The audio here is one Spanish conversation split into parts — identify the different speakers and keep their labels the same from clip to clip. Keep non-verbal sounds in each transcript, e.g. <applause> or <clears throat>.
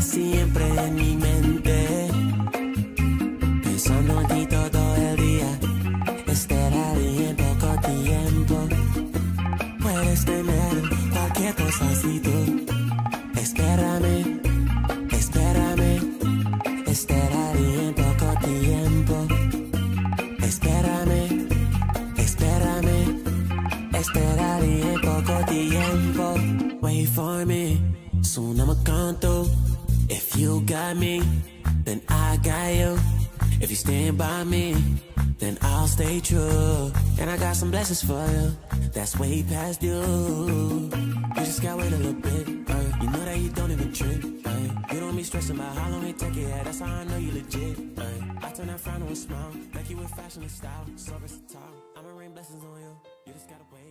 Speaker 1: siempre en mi mente. Pensando en todo el día, esperaré en poco tiempo. Puedes tener cualquier cosa así. stand by me, then I'll stay true. And I got some blessings for you, that's way past due. You just gotta wait a little bit, uh, you know that you don't even trip. Uh, you don't be stressing about how long it take, yeah, that's how I know you legit. Uh, I turn that frown to a smile, like you with fashion and style, so versatile. I'ma rain blessings on you, you just gotta wait.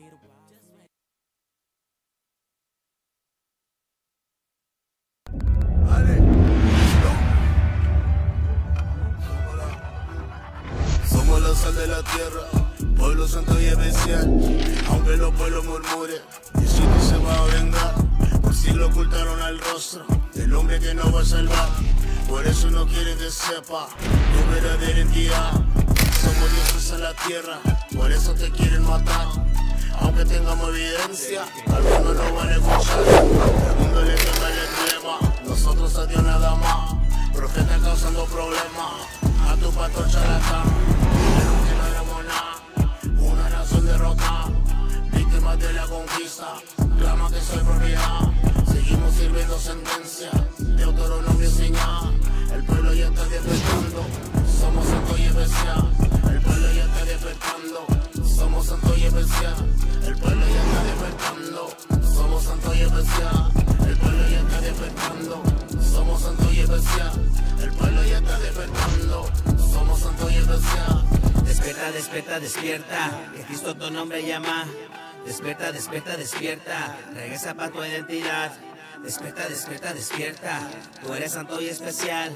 Speaker 1: sal de la tierra, pueblo santo y especial, aunque los pueblos murmuren, Diosito se va a vengar, por si lo ocultaron al rostro el hombre que no va a salvar, por eso no quiere que sepa tu verdadera identidad somos dioses en la tierra, por eso te quieren matar, aunque tengamos evidencia, mundo no van a escuchar, el mundo le toca el emblema, nosotros a Dios nada más, pero profeta causando problemas a tu pastor charlatán. que no era nada, una nación derrotada, víctimas de la conquista, clama que soy propiedad. Seguimos sirviendo sentencia, de autonomía señal El pueblo ya está despertando, somos santos y especial. El pueblo ya está despertando, somos santos y especial. El pueblo ya está despertando, somos santos y especial. El pueblo ya está despertando. Somos santo y especial, el pueblo ya está despertando. Somos santo y especial. Despierta, despierta, despierta, que Cristo tu nombre llama. Despierta, despierta, despierta, regresa para tu identidad. Despierta, despierta, despierta, tú eres santo y especial.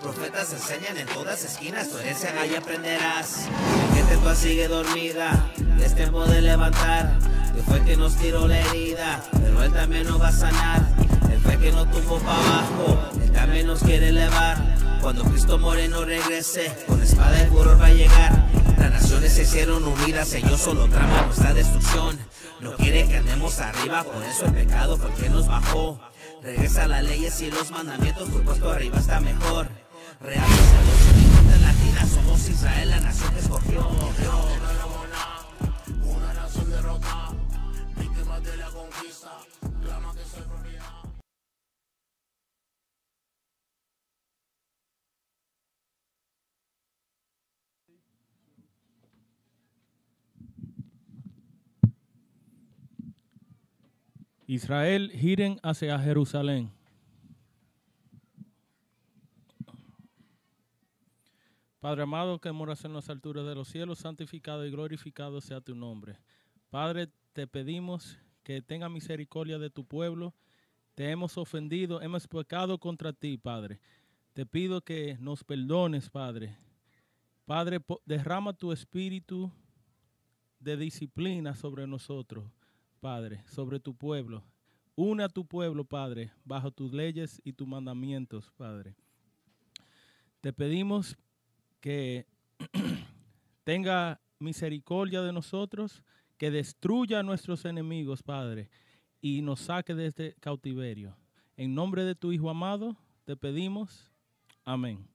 Speaker 1: Profetas enseñan en todas esquinas, tu herencia ahí aprenderás. La gente tú sigue dormida, es este tiempo de levantar. Que fue el que nos tiró la herida, pero él también nos va a sanar que no tuvo para abajo, el también nos quiere elevar. Cuando Cristo Moreno regrese, con espada y furor va a llegar. Las naciones se hicieron unidas, ellos solo trama nuestra destrucción. No quiere que andemos arriba, por eso el pecado fue nos bajó. Regresa las leyes y los mandamientos, por puesto arriba está mejor. Realiza los en de Latina, somos Israel, la nación que escogió. Dios.
Speaker 2: Israel, giren hacia Jerusalén. Padre amado, que moras en las alturas de los cielos, santificado y glorificado sea tu nombre. Padre, te pedimos que tenga misericordia de tu pueblo. Te hemos ofendido, hemos pecado contra ti, Padre. Te pido que nos perdones, Padre. Padre, derrama tu espíritu de disciplina sobre nosotros Padre, sobre tu pueblo. Una a tu pueblo, Padre, bajo tus leyes y tus mandamientos, Padre. Te pedimos que <clears throat> tenga misericordia de nosotros, que destruya a nuestros enemigos, Padre, y nos saque de este cautiverio. En nombre de tu Hijo amado, te pedimos. Amén.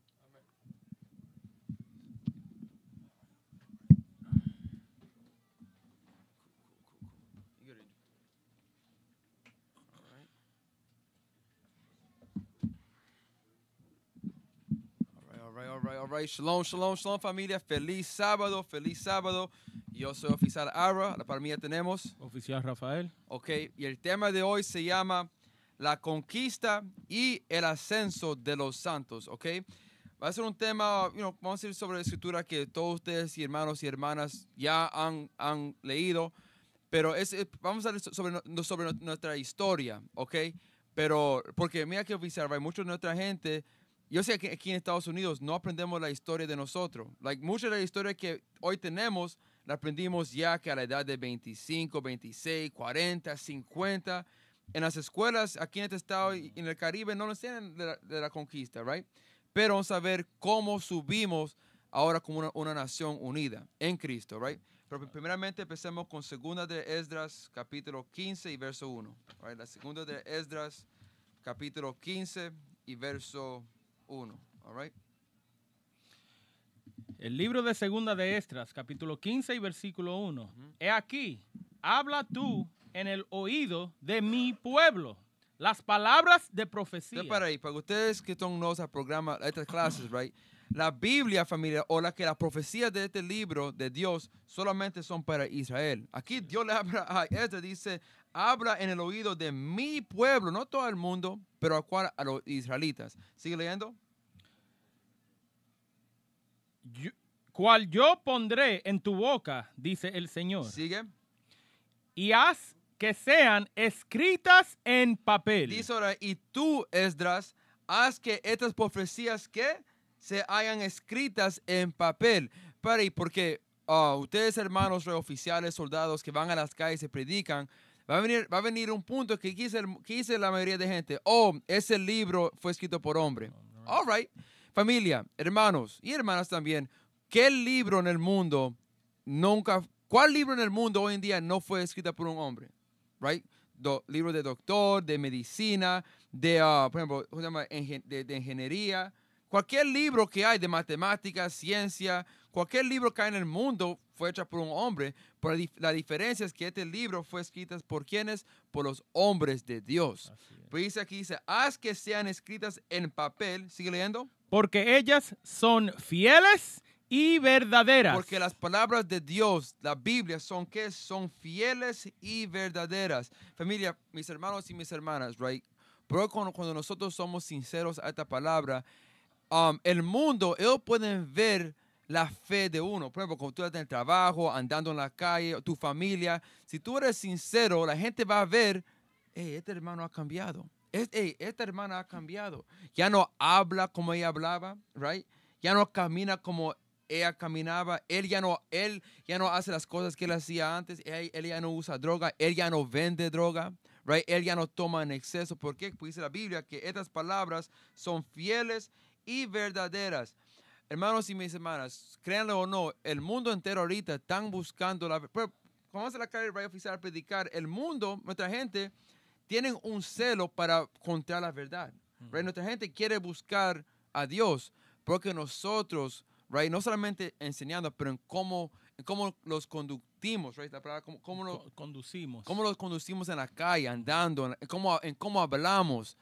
Speaker 3: Shalom, shalom, shalom, familia. Feliz sábado, feliz sábado. Yo soy oficial Ara. la mí tenemos. Oficial Rafael. Ok, y el tema de hoy se llama La conquista y el ascenso de los santos. Ok, va a ser un tema, vamos a ir sobre la escritura que todos ustedes y hermanos y hermanas ya han, han leído. Pero vamos a hablar sobre, nuestra historia, ¿ok? Pero, porque mira que oficial, hay mucha de nuestra gente yo sé que aquí en Estados Unidos no aprendemos la historia de nosotros. Like, mucha de la historia que hoy tenemos la aprendimos ya que a la edad de 25, 26, 40, 50. En las escuelas aquí en este estado y en el Caribe no lo tienen de la, conquista, ¿right? Pero vamos a ver cómo subimos ahora como una, nación unida en Cristo, ¿right? Pero primeramente empecemos con segunda de Esdras, capítulo 15 y verso 1. Right? La segunda de Esdras, capítulo 15 y verso 1. 1. All
Speaker 2: El libro de Segunda de Estras, capítulo 15 y versículo 1. He aquí, habla tú en el oído de mi pueblo las palabras de profecía. para ahí, para
Speaker 3: ustedes que son nuevos a programa, estas clases, right? La Biblia, familia, o la que las profecías de este libro de Dios solamente son para Israel. Aquí Dios le habla a este, dice, habla en el oído de mi pueblo, no todo el mundo, pero a, los israelitas. Sigue leyendo.
Speaker 2: cual yo pondré en tu boca, dice el Señor. Sigue. Y haz que sean escritas en papel. Dice ahora, y tú, Esdras, haz que estas profecías que
Speaker 3: se hayan escritas en papel. Para y porque a ah, ustedes, hermanos oficiales, soldados que van a las calles y predican, Va a venir, va a venir un punto que quise quise la mayoría de gente, oh, ese libro fue escrito por hombre. Oh, All right. Familia, hermanos y hermanas también, ¿qué libro en el mundo nunca, cuál libro en el mundo hoy en día no fue escrito por un hombre? Right? Libro de doctor, de medicina, de, ah, por ejemplo, de, de ingeniería. Cualquier libro que hay de matemáticas, ciencia, cualquier libro que hay en el mundo fue hecha por un hombre, pero la diferencia es que este libro fue escrito por quienes, por los hombres de Dios. Pues dice aquí, dice, haz que sean escritas en papel, sigue leyendo.
Speaker 2: Porque ellas son fieles y verdaderas. Porque las palabras de Dios,
Speaker 3: la Biblia, son que son fieles y verdaderas. Familia, mis hermanos y mis hermanas, right? Pero cuando, nosotros somos sinceros a esta palabra, um, el mundo, ellos pueden ver la fe de uno. Por ejemplo, cuando tú estás en el trabajo, andando en la calle, tu familia, si tú eres sincero, la gente va a ver, hey, este hermano ha cambiado. hey, esta hermana ha cambiado. Ya no habla como ella hablaba, right? Ya no camina como ella caminaba. Él ya no, él ya no hace las cosas que él hacía antes. Él, ya no usa droga. Él ya no vende droga. Right? Él ya no toma en exceso. ¿Por qué? Pues dice la Biblia que estas palabras son fieles y verdaderas hermanos y mis hermanas, créanlo o no, el mundo entero ahorita están buscando la... Pero, ¿Cómo a la carrera oficial a predicar? El mundo, nuestra gente, tienen un celo para contar la verdad. Nuestra gente quiere buscar a Dios porque nosotros, right, no solamente enseñando, pero en cómo, cómo los conducimos. right, la palabra, cómo, cómo, los, conducimos. cómo los conducimos en la calle, andando, en, cómo, en cómo hablamos.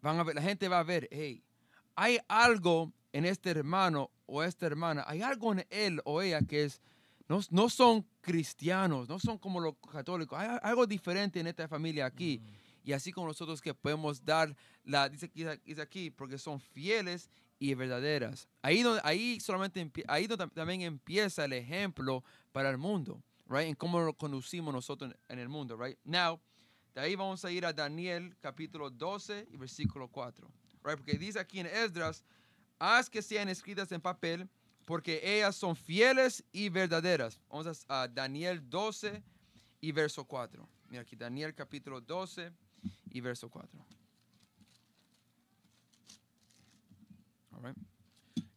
Speaker 3: Van a ver, la gente va a ver, hey, hay algo en este hermano o esta hermana, hay algo en él o ella que es, no, no son cristianos, no son como los católicos, hay algo diferente en esta familia aquí. Mm. Y así con nosotros que podemos dar la, dice, dice aquí, porque son fieles y verdaderas. Ahí, ahí solamente ahí también empieza el ejemplo para el mundo, right? En cómo lo conducimos nosotros en, el mundo, right? Now, de ahí vamos a ir a Daniel capítulo 12 y versículo 4, right? Porque dice aquí en Esdras Haz que sean escritas en papel, porque ellas son fieles y verdaderas. Vamos a, Daniel 12 y verso 4. Mira aquí, Daniel capítulo 12
Speaker 2: y verso 4.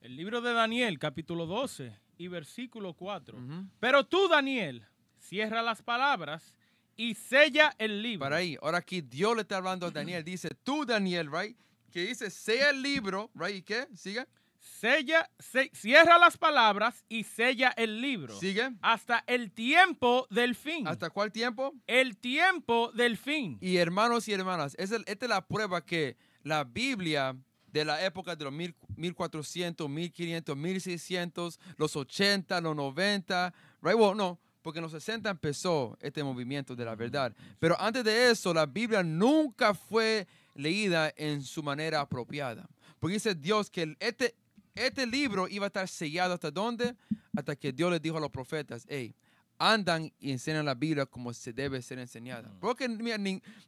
Speaker 2: El libro de Daniel, capítulo 12 y versículo 4. Pero tú, Daniel, cierra las palabras y sella el libro. Para ahí, ahora aquí Dios le
Speaker 3: está hablando a Daniel. <clears throat> Dice, tú, Daniel, right? que dice, sea el libro, right, ¿y qué? Sigue.
Speaker 2: Sella, cierra las palabras y sella el libro. Sigue. Hasta el tiempo del fin. ¿Hasta cuál tiempo? El tiempo del fin. Y hermanos y
Speaker 3: hermanas, es esta es la prueba que la Biblia de la época de los mil, 1400, 1500, 1600, los 80, los 90, right? no, porque en los 60 empezó este movimiento de la mm. verdad. Pero antes de eso, la Biblia nunca fue leída en su manera apropiada. Porque dice Dios que este, este libro iba a estar sellado hasta dónde? Hasta que Dios le dijo a los profetas, hey, andan y enseñan la Biblia como se debe ser enseñada. Porque mira,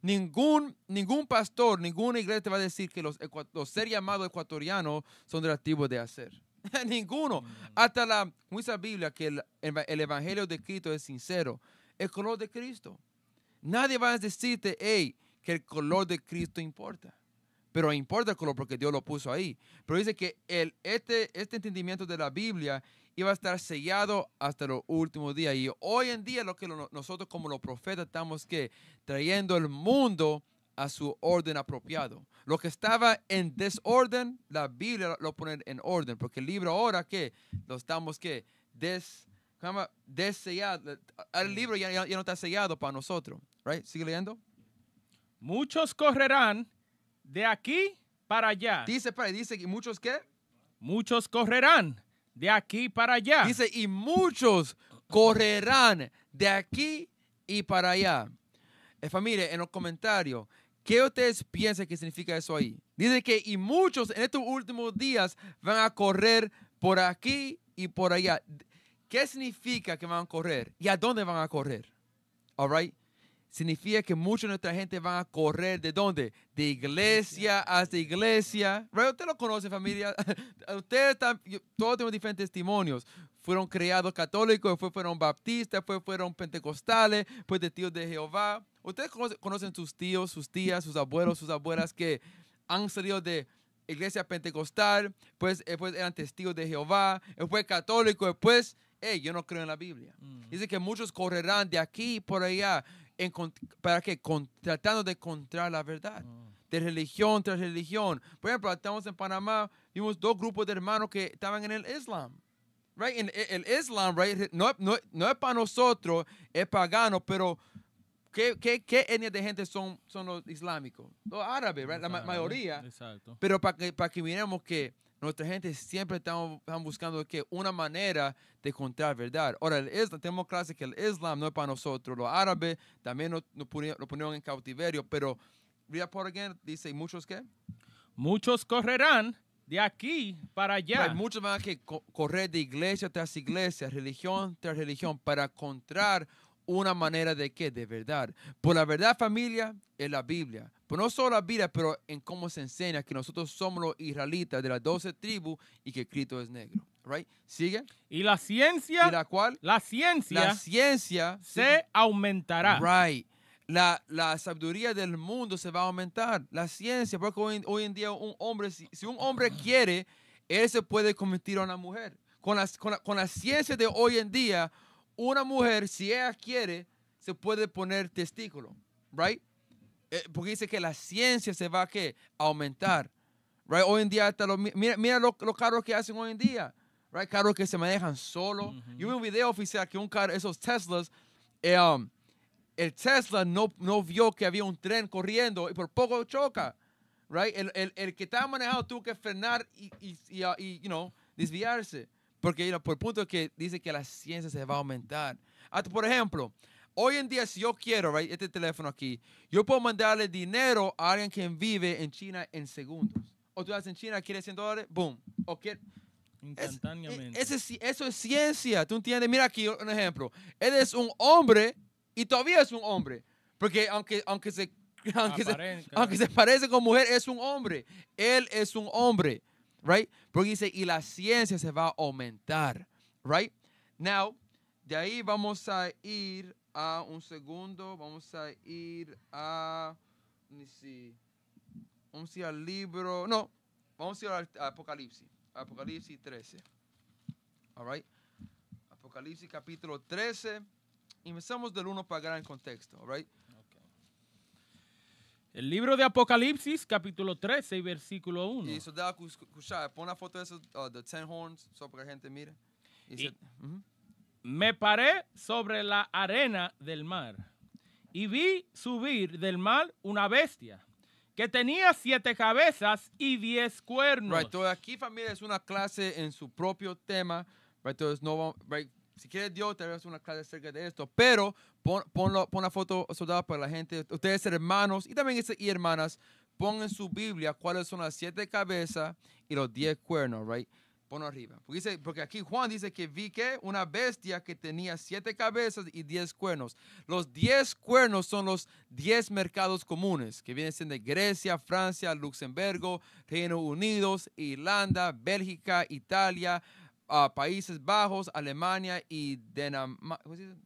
Speaker 3: ningún, ningún pastor, ninguna iglesia te va a decir que los, ser llamados ecuatorianos son de de hacer. <laughs> Ninguno. Mm. Hasta la, misma Biblia, que el, el, evangelio de Cristo es sincero. El color de Cristo. Nadie va a decirte, hey, que el color de Cristo importa. Pero importa el color porque Dios lo puso ahí. Pero dice que el, este, este entendimiento de la Biblia iba a estar sellado hasta los últimos días. Y hoy en día lo que nosotros como los profetas estamos que trayendo el mundo a su orden apropiado. Lo que estaba en desorden, la Biblia lo pone en orden, porque el libro ahora que lo estamos que des, sellado. el libro ya, ya, no está sellado para nosotros, right? Sigue leyendo. Muchos
Speaker 2: correrán de aquí para allá. Dice, para, dice, ¿y muchos qué? Muchos correrán de aquí para allá. Dice, y muchos correrán
Speaker 3: de aquí y para allá. Eh, familia, en los comentarios, ¿qué ustedes piensan que significa eso ahí? Dice que, y muchos en estos últimos días van a correr por aquí y por allá. ¿Qué significa que van a correr? ¿Y a dónde van a correr? All significa que mucha de nuestra gente va a correr de dónde? De iglesia hasta iglesia. Usted lo conoce, familia. <laughs> Ustedes todos tenemos diferentes testimonios. Fueron criados católicos, después fueron baptistas, después fueron pentecostales, después de tíos de Jehová. Ustedes conocen sus tíos, sus tías, sus abuelos, sus abuelas que han salido de iglesia pentecostal, pues eran testigos de Jehová, fue católico, después, hey, yo no creo en la Biblia. Mm. Dice que muchos correrán de aquí por allá ¿para que tratando de encontrar la verdad. Ah. De religión tras religión. Por ejemplo, estamos en Panamá, vimos dos grupos de hermanos que estaban en el Islam. En, el, Islam, No, es para nosotros, es pagano, pero ¿qué, qué, etnia de gente son, son los islámicos? Los árabes, La mayoría. Pero para que, para que miremos que nuestra gente siempre está, buscando que una manera de contar verdad. Ahora, el Islam, tenemos clase que el Islam no es para nosotros. Los árabes también nos lo, en cautiverio, pero Ria again dice, ¿muchos qué? Muchos correrán de aquí para allá. hay muchos más que correr de iglesia tras iglesia, religión tras religión, para encontrar una manera de que, de verdad. Por la verdad, familia, es la Biblia. no solo la Biblia, pero en cómo se enseña que nosotros somos los israelitas de las doce tribus y que Cristo es negro. Right? ¿Sigue? Y la ciencia. la cual? La ciencia. La ciencia. Se aumentará. Right. La, sabiduría del mundo se va a aumentar. La ciencia, porque hoy, en día un hombre, si, un hombre quiere, él se puede convertir a una mujer. Con las con, con la ciencia de hoy en día, una mujer, si ella quiere, se puede poner testículo, ¿right? Eh, porque dice que la ciencia se va a que aumentar, ¿right? Hoy en día, hasta mira, mira los carros que hacen hoy en día, ¿right? Carros que se manejan solo. Yo vi un video oficial que un carro, esos Teslas, eh, um, el Tesla no, no vio que había un tren corriendo y por poco choca, ¿right? El, el, el que estaba manejado tuvo que frenar y, y, y uh, you know, desviarse. Porque por el punto que dice que la ciencia se va a aumentar. Ah, por ejemplo, hoy en día, si yo quiero, este teléfono aquí, yo puedo mandarle dinero a alguien que vive en China en segundos. O tú vas en China, quieres 100 dólares, boom. Instantáneamente. E, eso es ciencia, ¿tú entiendes? Mira aquí un ejemplo. Él es un hombre y todavía es un hombre. Porque aunque, aunque, se, <laughs> aunque, se, aunque se parece con mujer, es un hombre. Él es un hombre right? Porque dice, y la ciencia se va a aumentar, right? Now, de ahí vamos a ir a un segundo, vamos a ir a, see, vamos a ir al libro, no, vamos a ir al Apocalipsis, Apocalipsis 13, all Apocalipsis capítulo 13,
Speaker 2: empezamos del 1 para dar el contexto, all right? El libro de Apocalipsis, capítulo 13, versículo 1. Y a escuchar. pon la foto de esos, de
Speaker 3: uh, the ten horns, para que la gente mire.
Speaker 2: Me paré sobre la arena del mar y vi subir del mar una bestia que tenía siete cabezas y diez cuernos. Right, aquí familia es una
Speaker 3: clase en su propio tema, right, entonces no right, si quieres Dios, te voy a hacer una clase acerca de esto, pero pon, pon la foto soldada para la gente. Ustedes hermanos y también y hermanas, pon en su Biblia cuáles son las siete cabezas y los diez cuernos, right? Ponlo arriba. Porque, dice, porque aquí Juan dice que vi que una bestia que tenía siete cabezas y diez cuernos. Los diez cuernos son los diez mercados comunes que vienen de Grecia, Francia, Luxemburgo, Reino Unido, Irlanda, Bélgica, Italia, Países Bajos, Alemania y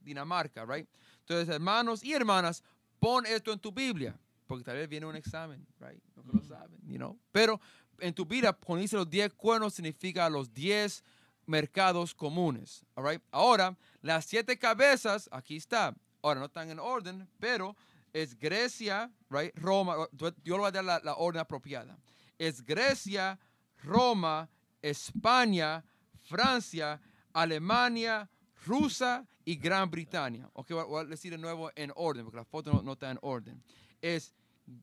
Speaker 3: Dinamarca, right? Entonces, hermanos y hermanas, pon esto en tu Biblia, porque tal vez viene un examen, right? No lo saben, you know. Pero en tu vida, cuando los 10 cuernos, significa los 10 mercados comunes, right? Ahora, las siete cabezas, aquí está. Ahora, no están en orden, pero es Grecia, right? Roma, yo le a dar la orden apropiada. Es Grecia, Roma, España, Francia, Alemania, Rusia y Gran Bretaña. voy a decir de nuevo en orden, porque la foto no, está en orden. Es,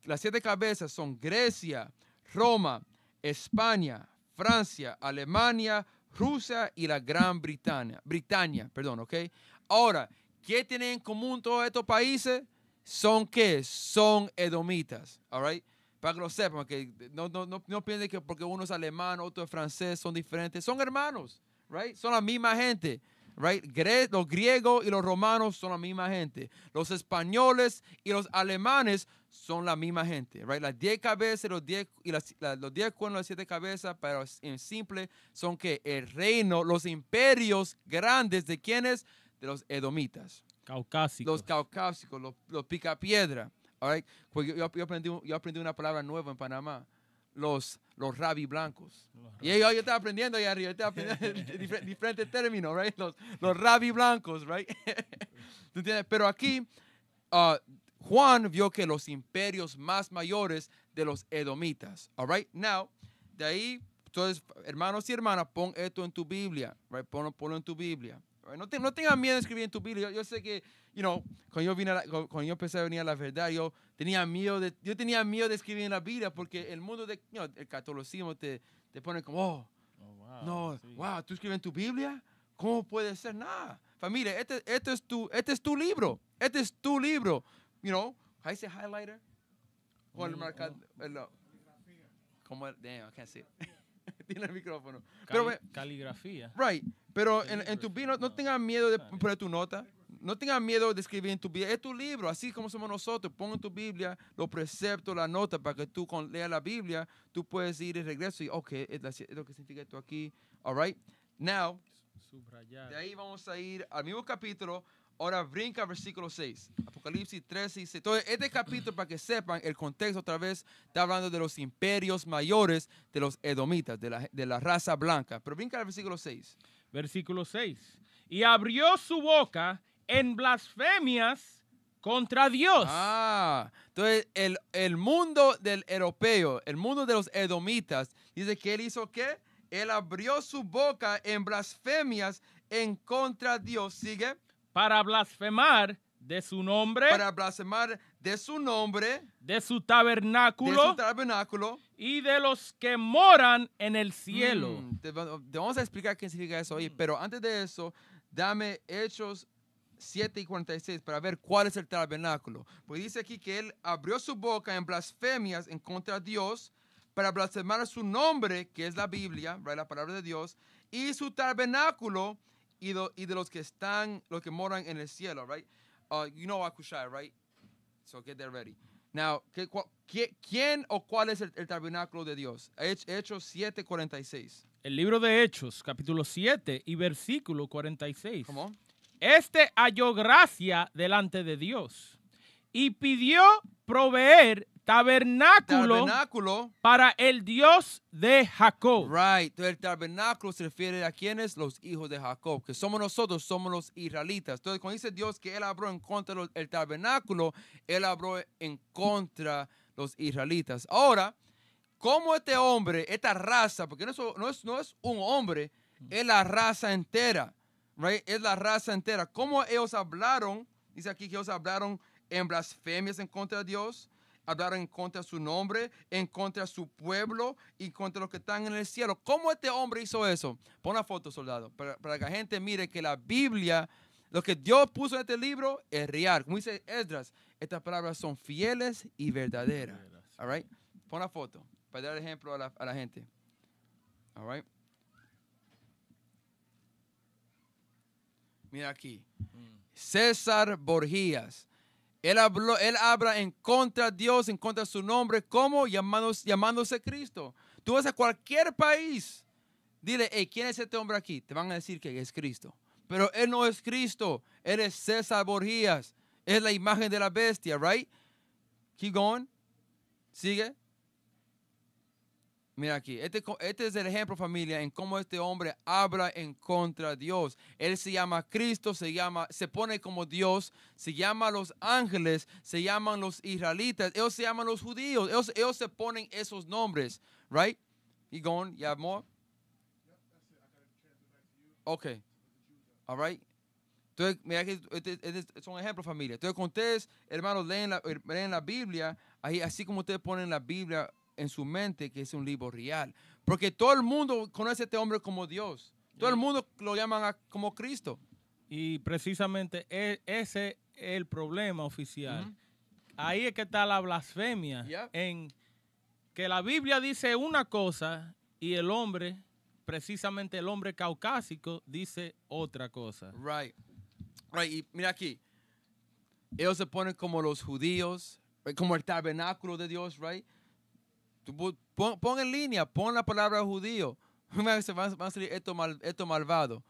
Speaker 3: las siete cabezas son Grecia, Roma, España, Francia, Alemania, Rusia y la Gran Bretaña. Britania, perdón, ok. Ahora, ¿qué tienen en común todos estos países? Son que son edomitas, all right? para que lo sepan, no, no, no, no piensen que porque uno es alemán, otro es francés, son diferentes, son hermanos, right? Son la misma gente. Right? los griegos y los romanos son la misma gente. Los españoles y los alemanes son la misma gente. Right? Las diez cabezas los diez, y los diez cuernos, las siete cabezas, pero en simple, son que el reino, los imperios grandes de quienes? De los edomitas. Caucásicos. Los caucásicos, los, los picapiedra right? yo, aprendí, yo aprendí una palabra nueva en Panamá. Los, los rabi blancos. Y yo, estaba aprendiendo allá arriba, <laughs> <laughs> diferentes términos, right? Los, los rabi blancos, right? <laughs> Pero aquí uh, Juan vio que los imperios más mayores de los edomitas. All right? Now, de ahí, entonces, hermanos y hermanas, pon esto en tu Biblia, ponlo en tu Biblia. No, te, no miedo de escribir en tu Biblia. Yo, sé que, you know, cuando yo, vine cuando yo empecé a venir a la verdad, yo tenía miedo de, yo tenía miedo de escribir en la Biblia porque el mundo del el catolicismo te, te pone como, oh, oh wow, no, wow, tú escribes en tu Biblia, ¿cómo puede ser? Nada. Familia, este, este, es tu, este es tu libro. Este es tu libro. You know, ahí ese highlighter. Con el mm, marcador. Oh. ¿Cómo? el, damn, I can't see. <laughs> Tiene el micrófono. Pero,
Speaker 2: caligrafía.
Speaker 3: Right. Pero en, tu vida no, tengas miedo de poner tu nota. No tengas miedo de escribir en tu Biblia. Es tu libro, así como somos nosotros. Pon en tu Biblia los preceptos, la nota, para que tú con leas la Biblia, tú puedes ir y regreso y, ok, es lo que significa esto aquí. All right. Now, de ahí vamos a ir al mismo capítulo. Ahora brinca versículo 6, Apocalipsis 13 y 6. Entonces, este capítulo, para que sepan, el contexto otra vez está hablando de los imperios mayores de los edomitas, de la, de la raza blanca.
Speaker 2: Pero brinca al versículo 6 versículo 6. Y abrió su boca en blasfemias contra Dios. Ah, entonces el, mundo
Speaker 3: del europeo, el mundo de los edomitas, dice que él hizo qué? Él abrió su boca en blasfemias en contra de Dios. Sigue. Para
Speaker 2: blasfemar de su nombre. Para blasfemar de su nombre, de su tabernáculo, tabernáculo y de los que moran en el cielo. Mm, te,
Speaker 3: vamos a explicar qué significa eso hoy, mm. pero antes de eso, dame Hechos 7 y 46 para ver cuál es el tabernáculo. Pues dice aquí que él abrió su boca en blasfemias en contra de Dios para blasfemar su nombre, que es la Biblia, la palabra de Dios, y su tabernáculo y de, y de los que están, los que moran en el cielo, right? Uh, you know Akushai, right? So get there ready. Now,
Speaker 2: ¿quién o cuál es el, tabernáculo de Dios?
Speaker 3: Hechos 7, 46 El libro
Speaker 2: de Hechos, capítulo 7 y versículo 46. ¿Cómo? Este halló gracia delante de Dios y pidió proveer tabernáculo, para el Dios de Jacob. Right. El tabernáculo
Speaker 3: se refiere a quienes? Los hijos de Jacob, que somos nosotros, somos los israelitas. Entonces, cuando dice Dios que Él abrió en contra del tabernáculo, Él abrió en contra los israelitas. Ahora, ¿cómo este hombre, esta raza, porque no es, no no es un hombre, es la raza entera, right? es la raza entera, ¿cómo ellos hablaron? Dice aquí que ellos hablaron en blasfemias en contra de Dios, hablar en contra de su nombre, en contra de su pueblo y contra los que están en el cielo. ¿Cómo este hombre hizo eso? Pon una foto, soldado, para, que la gente mire que la Biblia, lo que Dios puso en este libro es real. Como dice Esdras, estas palabras son fieles y verdaderas. All Pon una foto para dar ejemplo a la, gente. Mira aquí. Mm. César Borgías él, él habla en contra de Dios, en contra de su nombre, ¿Cómo? llamándose, llamándose Cristo. Tú vas a cualquier país, dile, hey, ¿quién es este hombre aquí? Te van a decir que es Cristo. Pero él no es Cristo, él es César Borgías, es la imagen de la bestia, right? Keep going. Sigue. Mira aquí, este, este, es el ejemplo familia en cómo este hombre habla en contra de Dios. Él se llama Cristo, se llama, se pone como Dios, se llama los ángeles, se llaman los israelitas, ellos se llaman los judíos, ellos, se ponen esos nombres, right? You going? You have more? Ok. All right. Entonces, mira que este, este, este es un ejemplo familia. Entonces, con ustedes, hermanos, leen la, er, leen la Biblia, ahí, así como ustedes ponen la Biblia en su mente que es un libro real. Porque todo el mundo conoce a este hombre como
Speaker 2: Dios. Todo el mundo lo llama como Cristo. Y precisamente e, ese es el problema oficial. Ahí es que está la blasfemia. En que la Biblia dice una cosa y el hombre, precisamente el hombre caucásico, dice otra cosa. Right. Right. Y mira aquí.
Speaker 3: Ellos se ponen como los judíos, eh, como el tabernáculo de Dios, right? pon, en línea, pon la palabra judío. <laughs> Van, a salir esto, mal, esto malvado,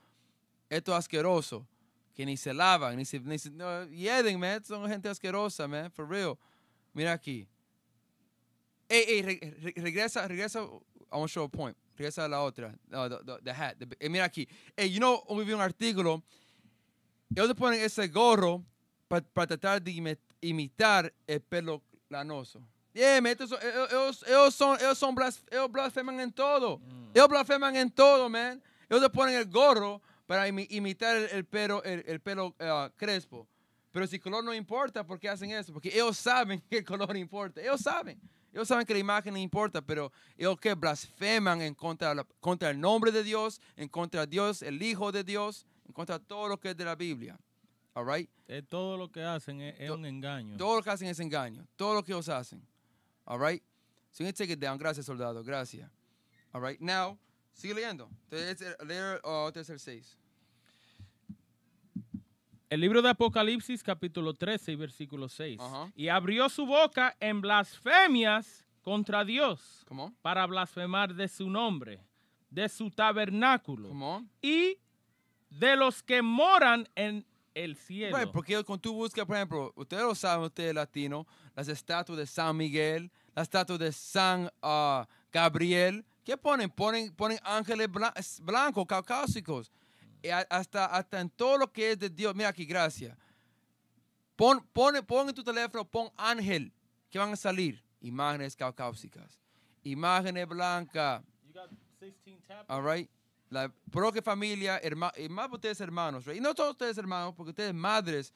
Speaker 3: esto asqueroso, que ni se lavan, ni se... Ni man, son gente asquerosa, man, for real. Mira aquí. hey regresa, regresa, I want show a point. Regresa a la otra, the, hat. Eh, mira aquí. hey, you know, un artículo, ellos ponen ese gorro para tratar de imitar el pelo lanoso. Yeah, e-, e-, ellos, son, blasfeman en todo. Mm. Ellos blasfeman en todo, man. Ellos le ponen el gorro para imitar el, pelo, el, pelo eh, crespo. Pero si color no importa, ¿por qué hacen eso? Porque ellos saben <laughs> que el color importa. Ellos saben. Ellos saben que la imagen importa, pero ellos que blasfeman en contra, contra el nombre de Dios, en contra de Dios, el Hijo de Dios, en contra de todo lo que es de la Biblia. All right? Eh, todo lo que hacen es, un engaño. Todo lo que hacen es engaño. Todo lo que ellos hacen. All right? So you can take it down. Gracias, soldado. Gracias. All right? Now, sigue leyendo.
Speaker 2: leer 6. El libro de Apocalipsis, capítulo 13 versículo 6. Y abrió su boca en blasfemias contra Dios. ¿Cómo? Para blasfemar de su nombre, de su tabernáculo. Y de los que moran en el cielo.
Speaker 3: porque con tu busca, por ejemplo, ustedes lo saben, ustedes latinos, las estatuas de San Miguel, las estatuas de San ah, Gabriel, ¿qué ponen? Ponen, ponen ángeles blancos, caucásicos, hasta, hasta en todo lo que es de Dios. Mira aquí, gracias. Pon, pon, pon en tu teléfono, pon ángel, que van a salir imágenes caucásicas, imágenes blancas. All right la propia familia, y más ustedes hermanos, y no todos ustedes hermanos, porque ustedes madres,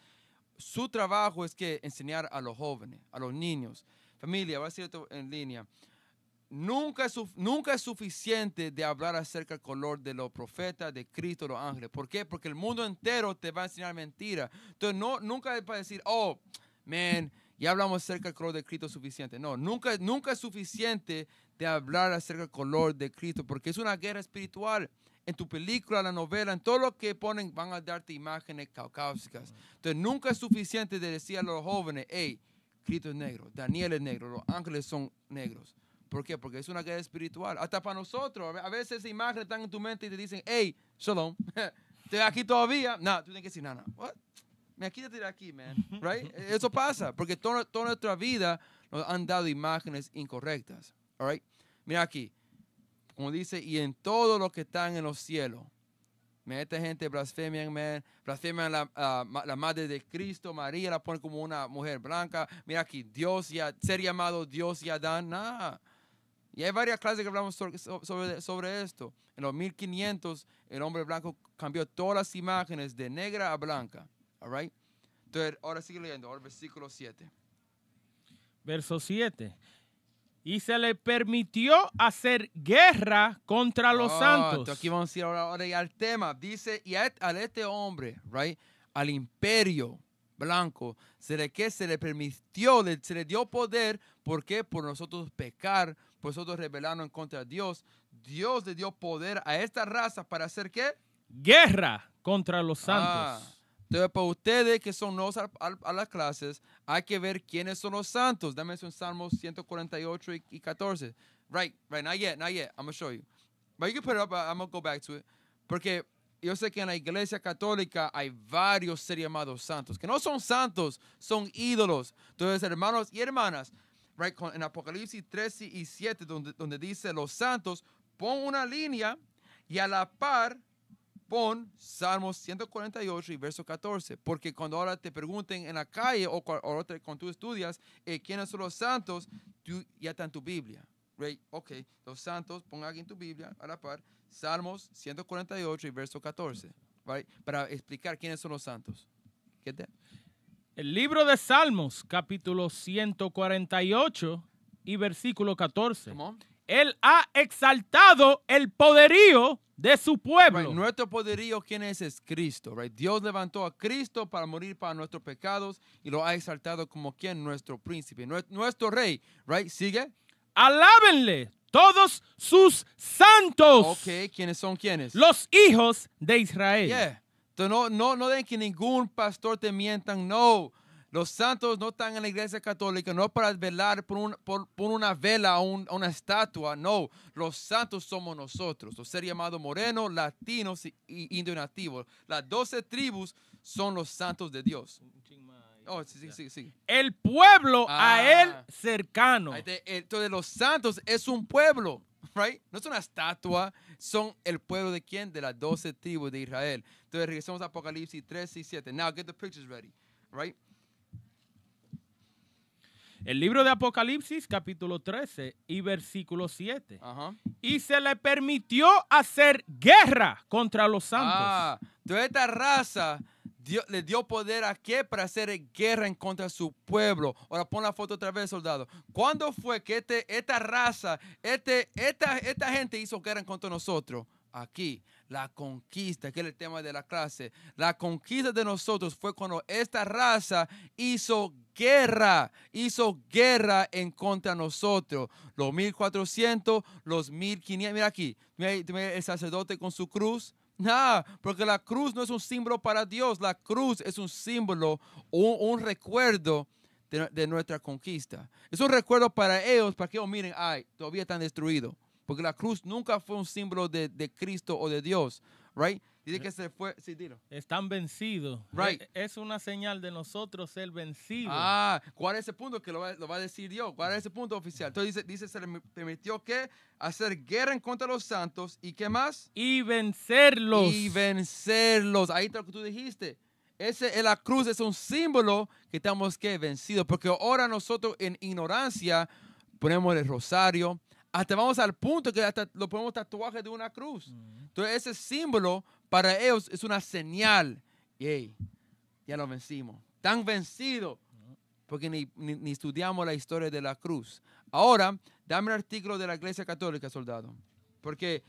Speaker 3: su trabajo es que enseñar a los jóvenes, a los niños. Familia, va a ser en línea. Nunca es, nunca es suficiente de hablar acerca del color de los profetas, de Cristo, los ángeles. ¿Por qué? Porque el mundo entero te va a enseñar mentira. Entonces, no, nunca es para decir, oh, man, ya hablamos acerca del color de Cristo suficiente. No, nunca, nunca es suficiente de hablar acerca del color de Cristo, porque es una guerra espiritual en tu película, la novela, en todo lo que ponen, van a darte imágenes caucásicas. Entonces, nunca es suficiente de decir a los jóvenes, hey, Cristo es negro, Daniel es negro, los ángeles son negros. ¿Por qué? Porque es una guerra espiritual. Hasta para nosotros, a veces esas imágenes están en tu mente y te dicen, hey, shalom, <laughs> estoy aquí todavía. No, tú tienes que decir, no, no, what? Me quítate de aquí, man. Right? E, eso pasa, porque toda, toda nuestra vida nos han dado imágenes incorrectas. All Mira aquí, como dice, y en todo lo que están en los cielos. Esta gente blasfemia man. blasfemia la, la, madre de Cristo, María la pone como una mujer blanca. Mira aquí, Dios ya ser llamado Dios y Adán, nada. Y hay varias clases que hablamos sobre, sobre, esto. En los 1500, el hombre blanco cambió todas las imágenes de negra a blanca. All right? Entonces, ahora sigue leyendo, ahora versículo 7.
Speaker 2: Verso 7 y se le permitió hacer guerra contra los oh, santos. Aquí vamos
Speaker 3: a ir ahora, al tema. Dice, y a, este hombre, right, al imperio blanco, se le, que se le permitió, se le dio poder, ¿por qué? Por nosotros pecar, por nosotros rebelarnos contra Dios. Dios le dio poder a esta raza para hacer qué? Guerra contra los santos. Ah. Entonces, para ustedes que son nuevos a, las clases, hay que ver quiénes son los santos. Dame eso en Salmos 148 y, 14. Right, right, not yet, not yet. I'm going to show you. But you can put it up, I'm going to go back to it. Porque yo sé que en la iglesia católica hay varios ser llamados santos, que no son santos, son ídolos. Entonces, hermanos y hermanas, right, en Apocalipsis 13 y 7, donde, donde dice los santos, pon una línea y a la par Pon Salmos 148 y verso 14, porque cuando ahora te pregunten en la calle o, con cuando tú estudias eh, quiénes son los santos, tú ya está en tu Biblia. Right? Ok, los santos, pon aquí en tu Biblia a la par, Salmos 148 y verso 14, right? para explicar quiénes son los santos. ¿Qué te?
Speaker 2: El libro de Salmos, capítulo 148 y versículo 14. Él ha exaltado el poderío de
Speaker 3: su pueblo. Nuestro poderío, ¿quién es? Es Cristo. Right? Dios levantó a Cristo para morir para nuestros pecados y lo ha exaltado como quien nuestro príncipe, nuestro rey. Right? Sigue. Alábenle todos sus santos. Ok, ¿quiénes son quiénes? Los hijos de Israel. Yeah. No, no, no den que ningún pastor te mientan, no. Los santos no están en la iglesia católica, no para velar por, una vela o una estatua, no. Los santos somos nosotros, los seres llamados morenos, latinos y, indigenativos. Las doce tribus son los santos de Dios. Oh, sí, sí, sí, el pueblo a ah. él cercano. Entonces los santos es un pueblo, right? No es una estatua, son el pueblo de quién? De las doce tribus de Israel. Entonces regresamos a Apocalipsis 3 y 7. Now get the pictures ready,
Speaker 2: right? El libro de Apocalipsis, capítulo 13 y versículo 7. Y se le permitió hacer guerra contra los santos. Entonces, ah, esta raza le dio poder a qué
Speaker 3: para hacer guerra en contra de su pueblo. Ahora pon la foto otra vez, soldado. ¿Cuándo fue que este, esta raza, este, esta, esta gente hizo guerra en contra de nosotros? aquí, la conquista, que es el tema de la clase. La conquista de nosotros fue cuando esta raza hizo guerra, hizo guerra en contra de nosotros. Los 1400, los 1500, mira aquí, mira el sacerdote con su cruz. nada porque la cruz no es un símbolo para Dios, la cruz es un símbolo, un, recuerdo de, de, nuestra conquista. Es un recuerdo para ellos, para que ellos miren, ay, todavía están destruidos porque la cruz nunca fue un símbolo de, Cristo o de Dios, right?
Speaker 2: Dice eh, que se fue, sí, Están vencidos. Eh, right. Es una señal de nosotros ser vencidos. Ah, ¿cuál es ese punto que lo va, a decir Dios? ¿Cuál es ese punto oficial? Mm. Entonces
Speaker 3: dice, dice, se le permitió que hacer guerra en contra de los santos y qué más? Y vencerlos. Y vencerlos. Ahí está lo que tú dijiste. Ese, la cruz es un símbolo que estamos que vencidos, porque ahora nosotros en ignorancia ponemos el rosario, hasta vamos al punto que hasta lo ponemos tatuaje de una cruz. Mm. Entonces ese símbolo para ellos es una señal. y ya lo vencimos. Tan vencido porque ni, ni, estudiamos la historia de la cruz. Ahora, dame el artículo de la Iglesia Católica, soldado. Porque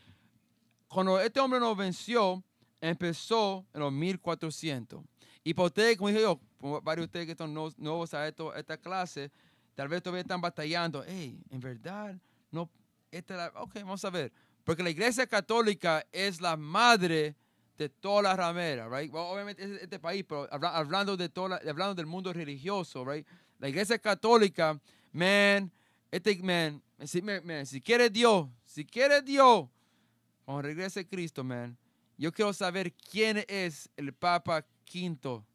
Speaker 3: cuando este hombre nos venció, empezó en los 1400. Y para ustedes, como dije yo, varios de ustedes que son nuevos a esto, esta clase, tal vez todavía están batallando. Hey, en verdad, no, esta la, ok, vamos a ver. Porque la iglesia católica es la madre de toda la ramera, right? obviamente es este país, pero hablando, de toda hablando del mundo religioso, right? La iglesia católica, man, este, man, si, quiere Dios, si quiere Dios, cuando regrese Cristo, man, yo quiero saber quién es el Papa Quinto,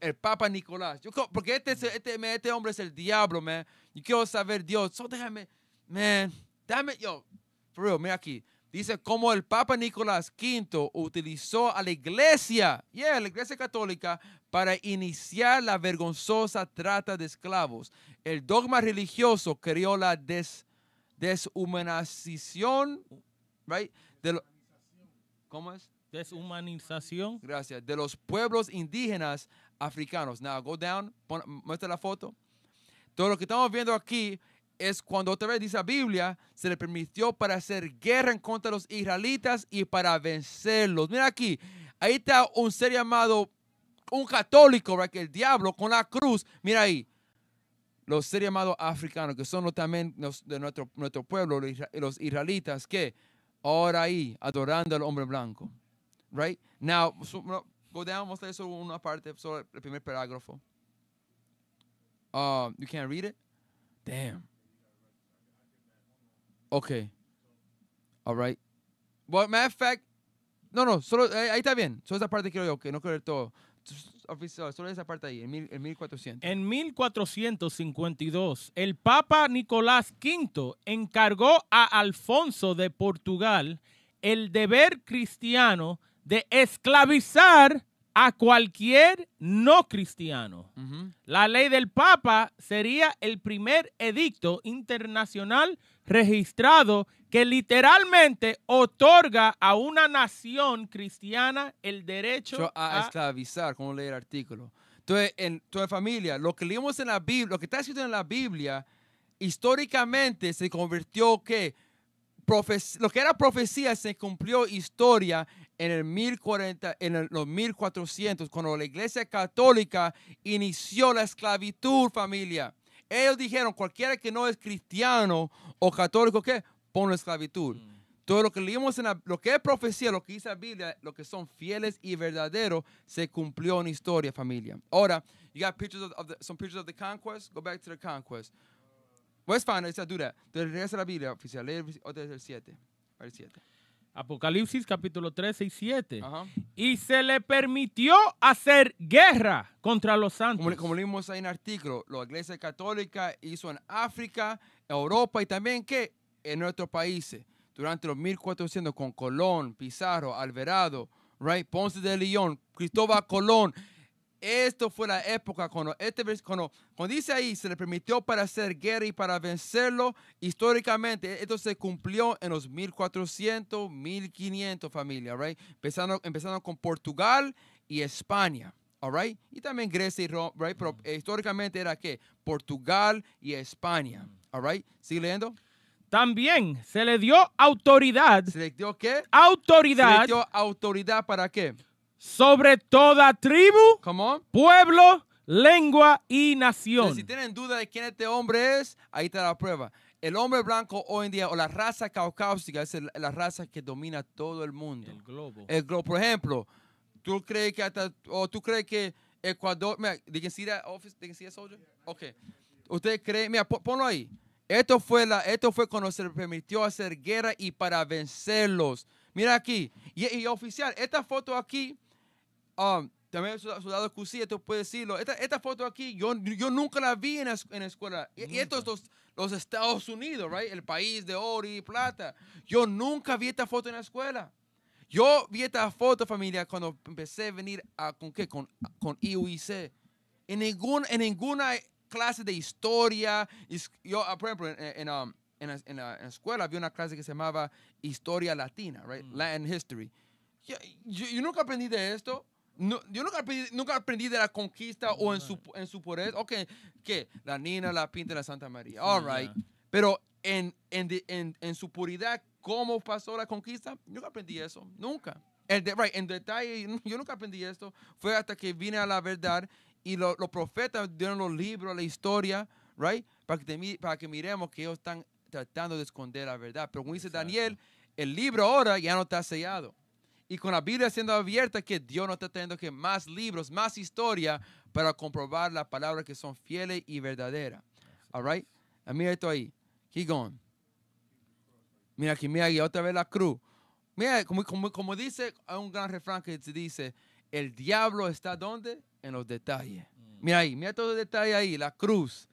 Speaker 3: el Papa Nicolás. Yo, porque este, este, este hombre es el diablo, man. Yo quiero saber Dios. So déjame, man, dame yo. For real, mira aquí. Dice cómo el Papa Nicolás V utilizó a la iglesia, yeah, la iglesia católica, para iniciar la vergonzosa trata de esclavos. El dogma religioso creó la des, deshumanización, right? De ¿Cómo es? Deshumanización. Gracias. De los pueblos indígenas africanos. Now, go down, muestra la foto. Todo lo que estamos viendo aquí es cuando otra vez dice la Biblia, se le permitió para hacer guerra en contra de los israelitas y para vencerlos. Mira aquí, ahí está un ser llamado, un católico, right? que el diablo con la cruz, mira ahí, los ser llamados africanos, que son los, también de nuestro, nuestro pueblo, los israelitas, que ahora ahí adorando al hombre blanco. Right? Now, go down, mostrar eso una parte, sobre el primer parágrafo. Uh, you can't read it? Damn. Okay, All right. Well, matter of fact, no, no, solo, eh, ahí está bien. Solo esa parte quiero yo, que no quiero todo. Oficial, solo esa parte ahí, en,
Speaker 2: en 1400. En 1452, el Papa Nicolás V encargó a Alfonso de Portugal el deber cristiano de esclavizar a cualquier no cristiano. La ley del Papa sería el primer edicto internacional registrado que literalmente otorga a una nación cristiana el derecho a,
Speaker 3: esclavizar, como leer el artículo. Entonces, en tu familia, lo que leemos en la Biblia, lo que está escrito en la Biblia, históricamente se convirtió que lo que era profecía se cumplió historia en el 1040, en los 1400, cuando la Iglesia Católica inició la esclavitud, familia. Ellos dijeron, cualquiera que no es cristiano o católico, ¿qué? Ponlo esclavitud. Mm. Todo lo que leímos en la, lo que es profecía, lo que dice la Biblia, lo que son fieles y verdaderos, se cumplió en historia, familia. Ahora, you got pictures of, the, some pictures of the conquest. Go back to the conquest. do that.
Speaker 2: la Biblia oficial, leer el 7. El 7. Apocalipsis capítulo 3, y 7. Y se le permitió hacer guerra contra los
Speaker 3: santos. Como, leímos ahí en el artículo, la iglesia católica hizo en África, Europa y también que en nuestros países. Durante los 1400 con Colón, Pizarro, Alvarado, Ponce de León, Cristóbal Colón. Esto fue la época cuando, este, cuando, cuando dice ahí, se le permitió para hacer guerra y para vencerlo históricamente. Esto se cumplió en los 1400, 1500 familia, right? Empezando, empezando con Portugal y España. All right? Y también Grecia y Roma, right? Pero eh, históricamente era que Portugal y España. All right? ¿Sigue leyendo?
Speaker 2: También se le dio autoridad. ¿Se le dio qué? Autoridad. ¿Se le dio autoridad para qué? sobre toda tribu, pueblo, lengua y nación. si tienen
Speaker 3: duda de quién este hombre es, ahí está la prueba. El hombre blanco hoy en día, o la raza caucásica, es la raza que domina todo el mundo. El globo. El globo. Por ejemplo, tú crees que o tú crees que Ecuador, mira, ¿de office, soldier? Okay. Usted cree, mira, ponlo ahí. Esto fue, la, esto fue cuando se permitió hacer guerra y para vencerlos. Mira aquí. y oficial, esta foto aquí Um, también soldado cusi, tú decirlo. Esta, esta, foto aquí, yo, yo nunca la vi en la, en escuela. Y, estos los, los, Estados Unidos, right? El país de oro y plata. Yo nunca vi esta foto en la escuela. Yo vi esta foto, familia, cuando empecé a venir a, ¿con qué? Con, con IUIC. En, en ninguna clase de historia, yo, ah, por ejemplo, en, en, um, la, en, escuela había una clase que se llamaba Historia Latina, right? Mm. Latin History. Yo, yo nunca aprendí de esto. No, yo nunca aprendí, nunca aprendí, de la conquista o en su, en su poder. Ok, que la nina, la pinta la Santa María. All right. Pero en, en, en, en, su puridad, cómo pasó la conquista, Yo nunca aprendí eso. Nunca. El right, en detalle, <laughs> yo nunca aprendí esto. Fue hasta que vine a la verdad y los profetas dieron los libros, la historia, right? Para que, para que miremos que ellos están tratando de esconder la verdad. Pero como dice Daniel, el libro ahora ya no está sellado. Y con la Biblia siendo abierta, que Dios no está teniendo que más libros, más historia para comprobar la palabra que son fieles y verdaderas. All right? Mira esto ahí. He going. Mira aquí, mira ahí, otra vez la cruz. Mira, como, como, dice, hay un gran refrán que dice, el diablo está donde? En los detalles. Mm. Mira ahí, mira todo los detalle ahí, la cruz.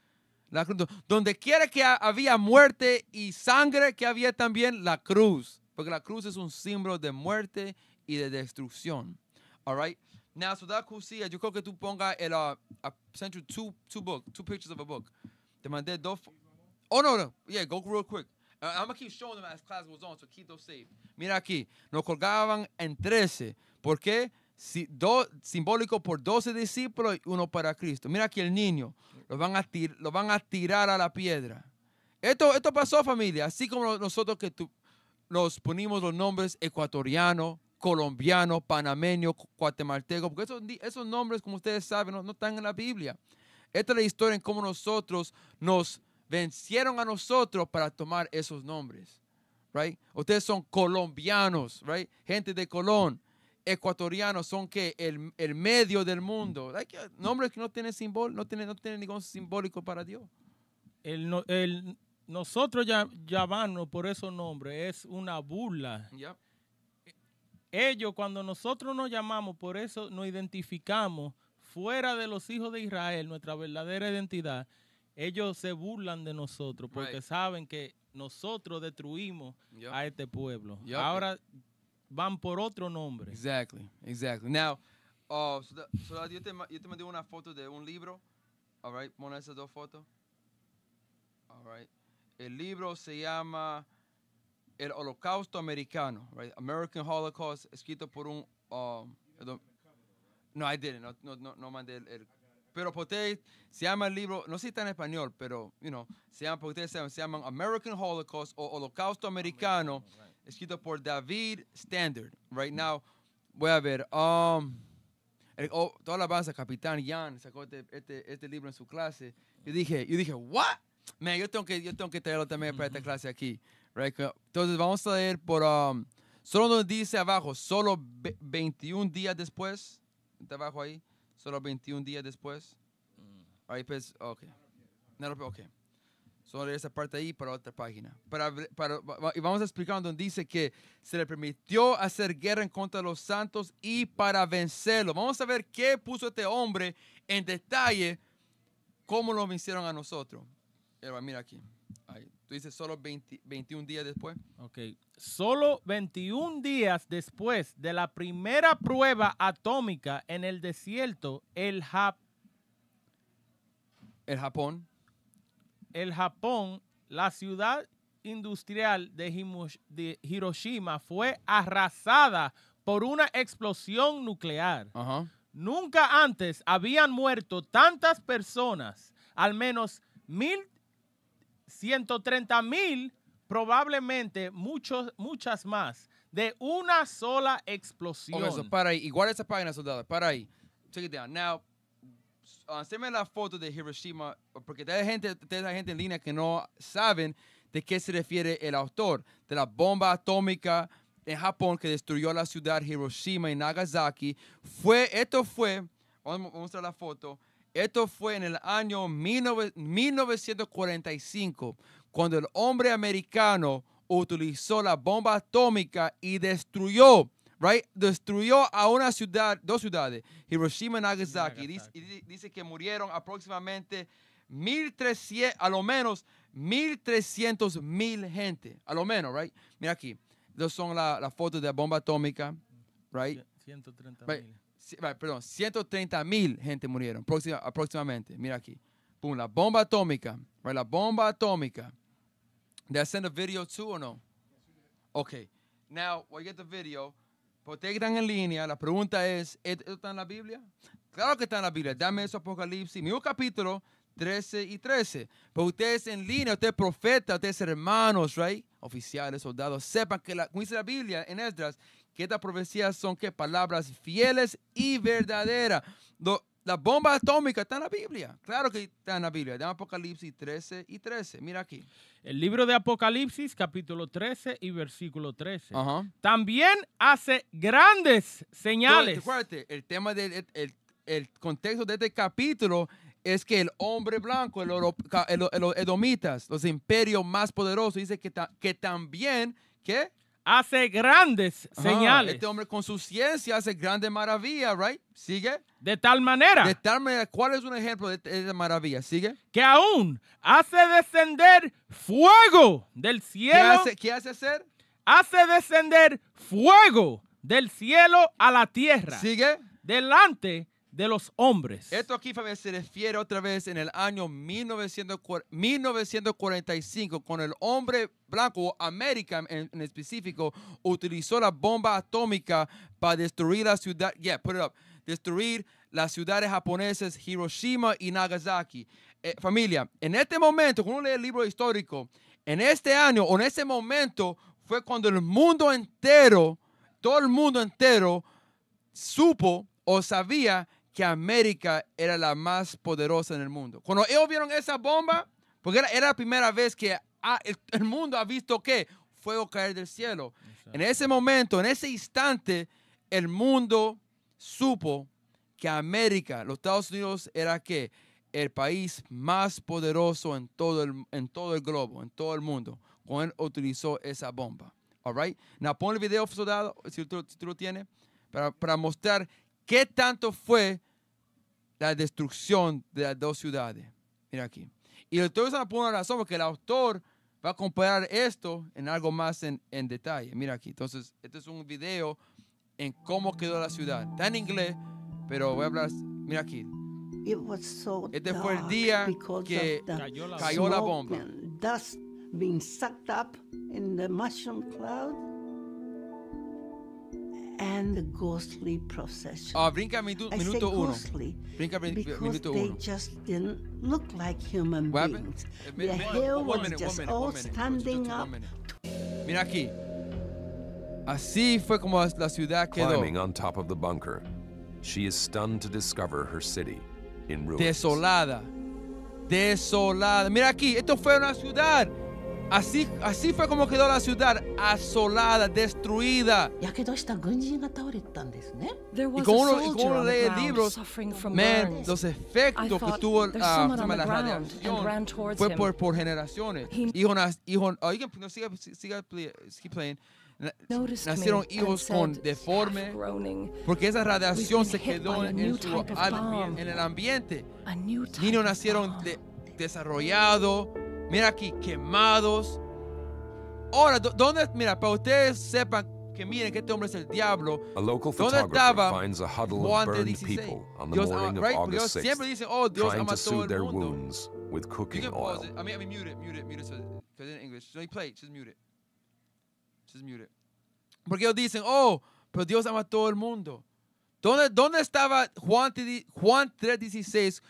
Speaker 3: La cruz. Donde quiera que había muerte y sangre, que había también la cruz. Porque la cruz es un símbolo de muerte y de destrucción. All right? Now, so that yo creo que tú ponga el. Uh, I sent you two, two book, two pictures of a book. Te mandé dos. Oh, no, no. Yeah, go real quick. Uh, I'm going to keep showing them as class goes on, so keep those safe. Mira aquí. Nos colgaban en 13. ¿Por qué? Si, do, simbólico por 12 discípulos y uno para Cristo. Mira aquí el niño. Lo van a, tir, lo van a tirar a la piedra. Esto, esto pasó, familia. Así como nosotros que tú nos ponimos los nombres ecuatoriano, colombiano, panameño, guatemalteco, porque esos, esos nombres, como ustedes saben, no, están en la Biblia. Esta es la historia en cómo nosotros nos vencieron a nosotros para tomar esos nombres, right? Ustedes son colombianos, right? Gente de Colón, ecuatorianos, son que el, el, medio del mundo. nombres que no tienen
Speaker 2: no tienen, no tienen ningún simbólico para Dios. el, nosotros ya llamarnos por esos nombres es una burla. Ellos, cuando nosotros nos llamamos por eso, nos identificamos fuera de los hijos de Israel, nuestra verdadera identidad. Ellos se burlan de nosotros porque saben que nosotros destruimos a este pueblo. Ahora van por otro nombre. Exactly, exactly. Now,
Speaker 3: oh, yo, te, mandé una foto de un libro. All right, pon esas dos fotos. All right. El libro se llama El Holocausto Americano, right? American Holocaust, escrito por un... Um, no, I didn't. No, no, no, mandé el, pero se llama el libro, no sé si está en español, pero, you know, se llama, se American Holocaust o Holocausto Americano, escrito por David Standard. Right now, voy a ver, um, oh, toda la base, Capitán Jan sacó este, este, este, libro en su clase. Yo dije, yo dije, what? me, yo tengo que, yo tengo que traerlo también para esta clase aquí. Entonces vamos a leer por... Um, solo donde dice abajo, solo 21 días después. Está abajo ahí. Solo 21 días después. Mm. Ahí pues, ok. ok. Solo esa parte ahí para otra página. Para, y vamos a explicar donde dice que se le permitió hacer guerra en contra de los santos y para vencerlo. Vamos a ver qué puso este hombre en detalle, cómo lo vencieron a nosotros mira aquí. Tú dices solo 21 días después.
Speaker 2: Ok. Solo 21 días después de la primera prueba atómica en el desierto, el, el Japón. El Japón, la ciudad industrial de, Hiroshima fue arrasada por una explosión nuclear. Nunca antes habían muerto tantas personas, al menos mil 130 mil, probablemente muchos, muchas más, de una sola explosión. para ahí, igual esa página, soldado, para ahí. Check it Now, uh,
Speaker 3: la foto de Hiroshima, porque hay gente, hay gente en línea que no saben de qué se refiere el autor, de la bomba atómica en Japón que destruyó la ciudad Hiroshima y Nagasaki. Fue, esto fue, vamos a mostrar la foto, esto fue en el año 1945, cuando el hombre americano utilizó la bomba atómica y destruyó, right? Destruyó a una ciudad, dos ciudades, Hiroshima y Nagasaki. Dice, que murieron aproximadamente 1.300, a lo menos 1,300,000 gente, a lo menos, right? Mira aquí, dos son las fotos de la bomba atómica, right?
Speaker 2: 130
Speaker 3: perdón, 130 mil gente murieron aproximadamente. Mira aquí. la bomba atómica. la bomba atómica. ¿De hacer el video tú o no? Ok. Now, we get the video. Pues están en línea. La pregunta es, ¿esto está en la Biblia? Claro que está en la Biblia. Dame eso Apocalipsis, mi capítulo 13 y 13. Pero pues ustedes en línea, ustedes profetas, ustedes hermanos, right? Oficiales, soldados, sepan que, la, como la Biblia en Esdras, que estas profecías son que palabras fieles y verdaderas. La bomba atómica está en la
Speaker 2: Biblia. Claro que está en la Biblia. Apocalipsis 13 y 13. Mira aquí. El libro de Apocalipsis, capítulo 13 y versículo 13. También hace grandes señales. fuerte el tema del el, el, contexto de este capítulo
Speaker 3: es que el hombre blanco, los edomitas, los imperios más poderosos, dice que, que también, ¿qué? hace grandes señales. Este hombre con su ciencia hace grandes maravillas, right? Sigue. De tal manera. De tal manera. ¿Cuál es un ejemplo
Speaker 2: de, maravilla? Sigue. Que aún hace descender fuego del cielo. ¿Qué hace, qué hace hacer? Hace descender fuego del cielo a la tierra. Sigue. Delante de los hombres. Esto aquí se refiere
Speaker 3: otra vez en el año 1945, con el hombre blanco, América en, específico, utilizó la bomba atómica para destruir la ciudad, yeah, put it up, destruir las ciudades japonesas Hiroshima y Nagasaki. Eh, familia, en este momento, cuando uno lee el libro histórico, en este año o en ese momento fue cuando el mundo entero, todo el mundo entero, supo o sabía que América era la más poderosa en el mundo. Cuando ellos vieron esa bomba, porque era, la primera vez que ah, el, mundo ha visto que fuego caer del cielo. En ese momento, en ese instante, el mundo supo que América, los Estados Unidos, era que el país más poderoso en todo el, en todo el globo, en todo el mundo, cuando él utilizó esa bomba. All right? pon el video, soldado, si tú, si tú lo tienes, para, para mostrar ¿Qué tanto fue la destrucción de las dos ciudades? Mira aquí. Y lo estoy usando por una razón, porque el autor va a comparar esto en algo más en, en, detalle. Mira aquí, entonces, este es un video en cómo quedó la ciudad. Está en inglés, pero voy a hablar, mira aquí.
Speaker 1: este fue el día que cayó la, bomba. the cloud. and the ghostly procession.
Speaker 3: Oh, brinca minuto, minuto uno. Ghostly brinca because they uno. just didn't look like human what beings. Happened? Eh, Their hair was minute, just minute, all
Speaker 1: standing up.
Speaker 3: Mira aquí. Así fue como la ciudad quedó. Climbing on top of the bunker, she is stunned to discover her city in ruins. Desolada. Desolada. Mira aquí, esto fue una ciudad Así, así fue como quedó la ciudad, asolada, destruida. Y como uno, y como libros,
Speaker 2: los efectos que tuvo ah, la radiación fue por,
Speaker 3: por generaciones. siga, playing. Nacieron hijos con deforme
Speaker 1: porque esa radiación se quedó en, en, el ambiente.
Speaker 3: Niños nacieron desarrollado. desarrollados Mira aquí, quemados. Ahora, ¿dónde? Mira, para ustedes sepan que miren que este hombre es el diablo. ¿Dónde estaba Juan 3.16? 16? Ah, Dios, siempre dice, oh, Dios ama a todo el mundo. I mean, I mean, mute it, mute it, mute it. in English, just mute it. Just mute it. Porque ellos dicen, oh, pero Dios ama a todo el mundo. ¿Dónde, dónde estaba Juan 3.16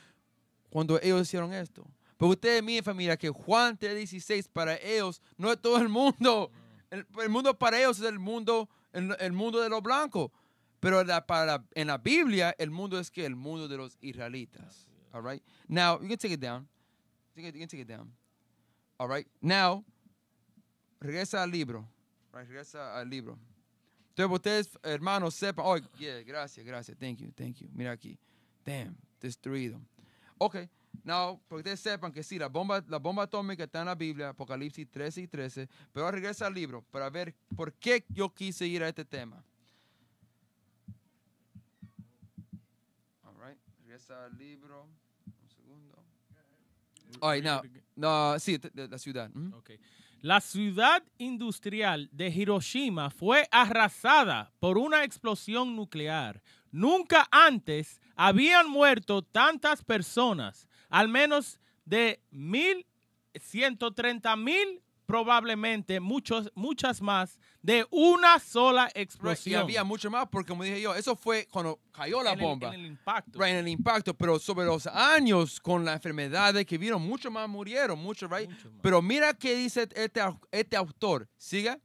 Speaker 3: cuando ellos hicieron esto? Pero ustedes mi familia que Juan 3:16 para ellos no es todo el mundo. El, mundo para ellos es el mundo, el, mundo de los blancos. Pero para en la Biblia el mundo es que el mundo de los israelitas. All right. Now you can take it down. take it down. All Now regresa al libro. regresa al libro. Entonces pues, ustedes, hermanos, sepan, oh, yeah, gracias, gracias, thank you, thank you. Mira aquí. Damn, destruido. Ok, no, porque ustedes sepan que sí, la bomba, la bomba atómica está en la Biblia, Apocalipsis 13 y 13, pero regresa al libro para ver por qué yo quise ir a este tema. All right, regresa al libro. Un segundo. Ay, right,
Speaker 2: no, sí, la ciudad. okay. La ciudad industrial de Hiroshima fue arrasada por una explosión nuclear. Nunca antes habían muerto tantas personas al menos de mil, mil probablemente muchos, muchas más de una sola explosión. había mucho más porque, como dije yo, eso fue cuando cayó la bomba. en el impacto.
Speaker 3: en el impacto, pero sobre los años con las enfermedades que vieron, muchos más murieron, Mucho Pero mira qué dice este,
Speaker 2: este autor. Siga.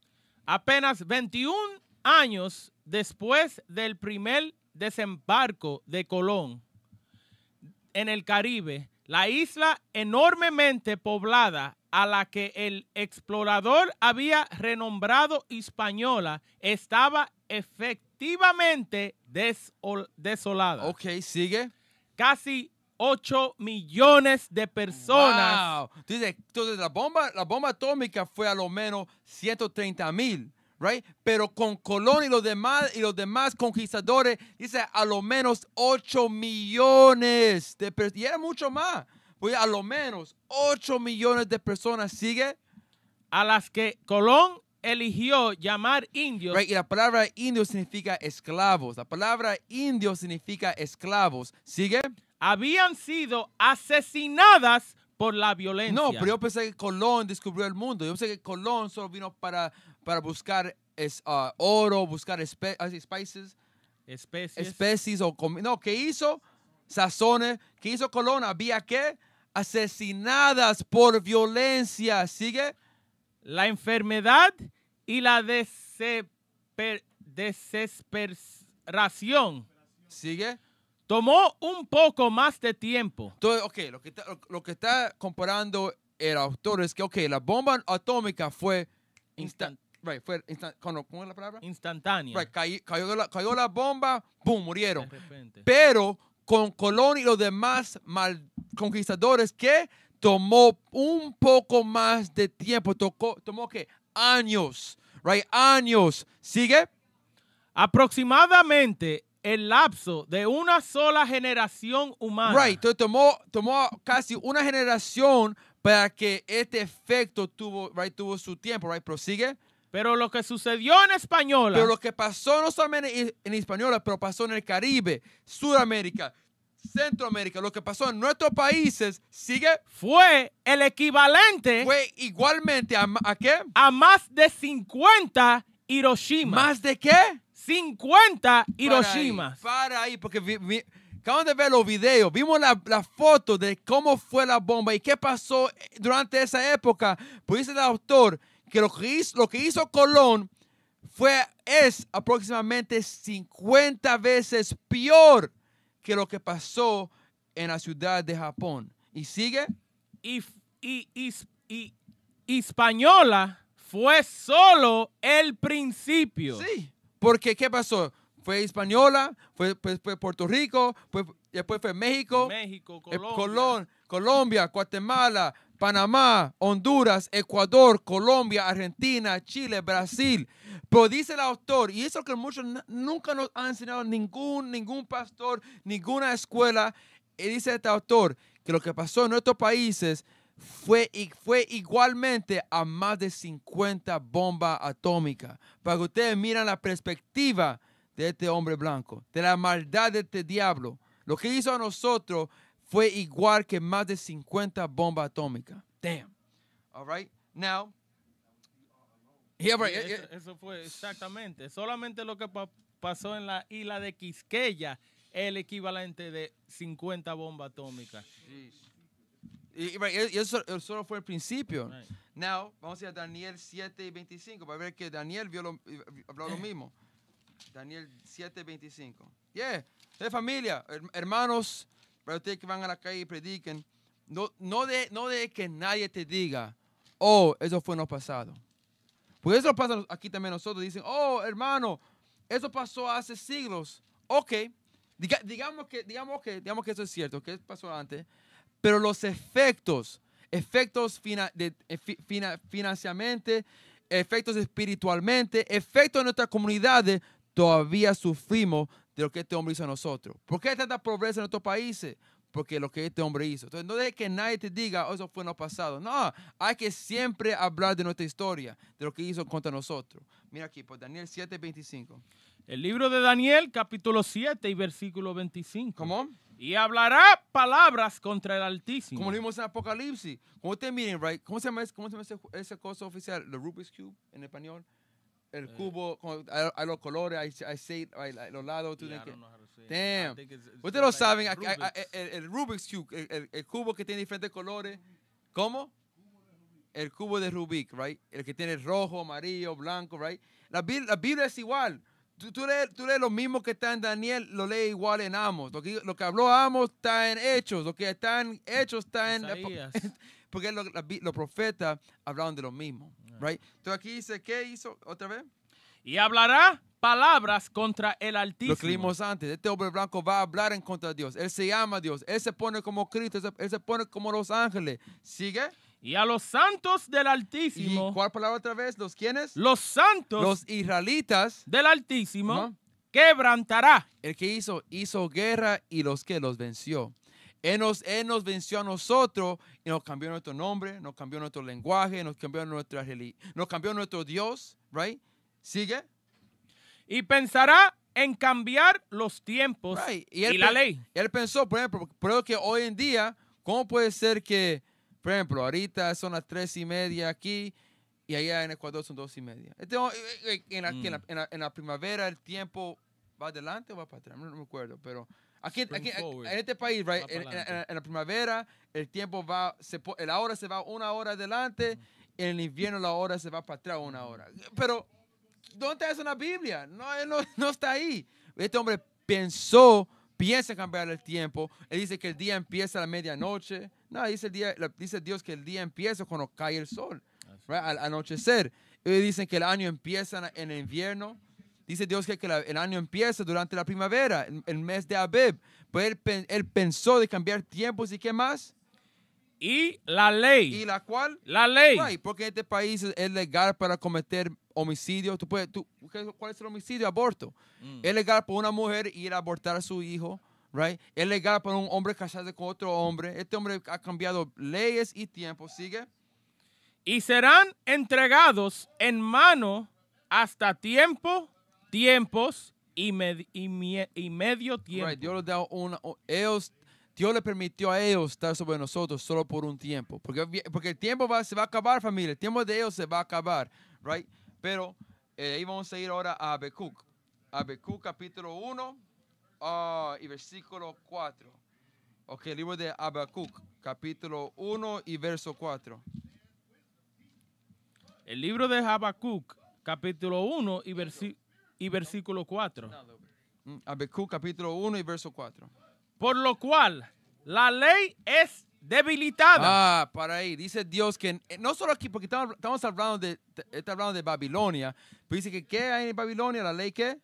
Speaker 2: Apenas 21 años después del primer desembarco de Colón en el Caribe, la isla enormemente poblada a la que el explorador había renombrado Española estaba efectivamente desolada. Ok, sigue. Casi 8 millones de personas. Wow. entonces la bomba, la bomba atómica fue a lo
Speaker 3: menos 130 mil pero con Colón y los demás y los demás conquistadores, dice a lo menos 8 millones de personas, y era mucho más, pues a lo menos 8 millones de personas, sigue. A las que Colón
Speaker 2: eligió llamar
Speaker 3: indios. y la palabra indio significa esclavos. La palabra indio significa esclavos. ¿Sigue? Habían sido
Speaker 2: asesinadas por la violencia.
Speaker 3: No, pero yo pensé que Colón descubrió el mundo. Yo pensé que Colón solo vino para para buscar ah, oro, buscar ah, especies.
Speaker 2: especies
Speaker 3: o no, ¿qué hizo sazones, ¿Qué hizo Colón, había
Speaker 2: que asesinadas por violencia, sigue la enfermedad y la desesperación. Sigue. Tomó un poco más de tiempo. Entonces,
Speaker 3: ok, lo que, está comparando el autor es que, ok, la bomba atómica fue instantánea. ¿cómo es la palabra? Instantánea. cayó, la, bomba, boom, murieron. Pero con Colón y los demás conquistadores que tomó un poco más de tiempo, tocó, tomó
Speaker 2: que años, right, años. ¿Sigue? Aproximadamente el lapso de una sola generación humana. Right, entonces tomó, tomó casi una generación para que este efecto tuvo, right, tuvo su
Speaker 3: tiempo, right, prosigue. sigue. Pero lo que sucedió en Española. Pero lo que pasó no solamente en Española, pero pasó en el Caribe, Sudamérica, Centroamérica, lo que pasó en nuestros
Speaker 2: países, sigue. Fue el equivalente. Fue igualmente a, a qué? A más de 50 Hiroshima. ¿Más de qué? 50
Speaker 3: Hiroshima. Para ahí, porque vi, acabamos de ver los videos, vimos la, la, foto de cómo fue la bomba y qué pasó durante esa época. Pues dice el autor que lo que hizo, lo que hizo Colón fue, es aproximadamente 50 veces peor que lo que pasó en la ciudad de Japón.
Speaker 2: ¿Y sigue? Y, y, y, fue solo el principio. Sí, porque ¿qué pasó? Fue
Speaker 3: Española, fue, pues, fue, Puerto Rico, después fue México, México eh, Colombia, Guatemala, Panamá, Honduras, Ecuador, Colombia, Argentina, Chile, Brasil. Pero dice el autor, y eso que muchos nunca nos han enseñado ningún, ningún pastor, ninguna escuela, y dice este autor que lo que pasó en nuestros países fue, fue igualmente a más de 50 bombas atómicas. Para que ustedes miren la perspectiva de este hombre blanco, de la maldad de este diablo. Lo que hizo a nosotros fue igual que más de 50 bombas atómicas.
Speaker 2: Damn. All right. Now. Yeah, right. eso, fue exactamente. Solamente lo que pasó en la isla de Quisqueya, el equivalente de 50 bombas atómicas. Y,
Speaker 3: eso, solo fue el principio.
Speaker 2: Now, vamos a Daniel
Speaker 3: 7 y 25 para ver que Daniel vio lo, habló lo mismo. Daniel 7, 25. Yeah. De familia, hermanos, para ustedes que van a la calle y prediquen, no, no, de, no de que nadie te diga, oh, eso fue en el pasado. Pues eso pasa aquí también nosotros. Dicen, oh, hermano, eso pasó hace siglos. Ok, digamos, que, digamos, que, digamos que eso es cierto, que pasó antes. Pero los efectos, efectos fina, de, eh, efectos espiritualmente, efectos en nuestras comunidades, todavía sufrimos de lo que este hombre hizo a nosotros. ¿Por qué hay tanta pobreza en nuestros países? Porque lo que este hombre hizo. Entonces, no dejes que nadie te diga, oh, eso fue en el pasado. No, hay que siempre hablar de nuestra historia,
Speaker 2: de lo que hizo contra nosotros. Mira aquí, por pues, Daniel
Speaker 3: 7:25.
Speaker 2: El libro de Daniel, capítulo 7 y versículo 25. ¿Cómo? Y hablará palabras contra el Altísimo. Como lo vimos en Apocalipsis. Como ustedes miren, right? ¿Cómo se llama, cómo ese, cosa oficial? ¿The
Speaker 3: Rubik's Cube en español? el eh. cubo con, a, los colores, I, los lados. Damn. Ustedes lo saben, el, Rubik's Cube, el, cubo que tiene diferentes colores. ¿Cómo? El cubo de Rubik, right? El que tiene rojo, amarillo, blanco, right? La, la Biblia es igual. Tú, tú, lees, lo mismo que está en Daniel, lo lees igual en Amos. Lo que, habló Amos está en Hechos. Lo que está en Hechos está en... <laughs> Porque los profetas hablaron de lo mismo. Right?
Speaker 2: Entonces aquí dice, ¿qué hizo otra vez? Y hablará palabras contra el Altísimo.
Speaker 3: Lo que vimos antes, este hombre blanco va a hablar en contra de Dios. Él se llama Dios, él se pone como Cristo, él se pone como los ángeles. ¿Sigue? Y a los santos del Altísimo. ¿Y cuál palabra otra vez? ¿Los quiénes? Los santos. Los israelitas. Del Altísimo. Quebrantará. El que hizo, hizo guerra y los que los venció. Él nos, venció a nosotros y nos cambió nuestro nombre, nos cambió nuestro lenguaje, nos cambió nuestra religión, nos cambió nuestro Dios, right? Sigue. Y pensará en cambiar
Speaker 2: los tiempos y, la ley.
Speaker 3: Él pensó, por ejemplo, creo que hoy en día, ¿cómo puede ser que, por ejemplo, ahorita son las tres y media aquí y allá en Ecuador son dos y media? en, en la primavera el tiempo va adelante o va para atrás, no me acuerdo, pero Aquí, en este país, en, la primavera, el tiempo va, se, la hora se va una hora adelante, en el invierno la hora se va para atrás una hora. Pero, ¿dónde está eso Biblia? No, <laughs> no, está ahí. Este hombre pensó, piensa cambiar el tiempo. Él dice que el día empieza a la medianoche. No, dice, el día, dice Dios que el día empieza cuando cae el sol, al anochecer. Y dicen que el año empieza en el invierno Dice Dios que, el año empieza durante la primavera, el, mes de Abib. Pues él, pensó de cambiar tiempos y qué más. Y la ley. ¿Y la cual? La ley. Right, porque este país es legal para cometer homicidio. Tú puedes, tú, ¿Cuál es el homicidio? Aborto. Mm. Es legal para una mujer ir a abortar a su hijo. Right? Es legal para un hombre casarse con otro hombre. Este hombre
Speaker 2: ha cambiado leyes y tiempos. ¿Sigue? Y serán entregados en mano hasta tiempo tiempos y, y, medio tiempo. Dios, Dios le permitió a ellos estar
Speaker 3: sobre nosotros solo por un tiempo. Porque, porque el tiempo va, se va a acabar, familia. El tiempo de ellos se va a acabar. Right? Pero eh, ahí vamos a ir ahora a Habacuc. Habacuc capítulo 1 ah, y versículo 4. Ok, el libro de Habacuc,
Speaker 2: capítulo 1 y verso 4. El libro de Habacuc, capítulo 1 y versículo y versículo 4. Mm, Abacú capítulo 1 y verso 4. Por lo cual la ley es
Speaker 3: debilitada. Ah, para ahí. Dice Dios que eh, no solo aquí, porque estamos, hablando, de, está hablando de Babilonia, pero dice que ¿qué hay en Babilonia? ¿La ley qué?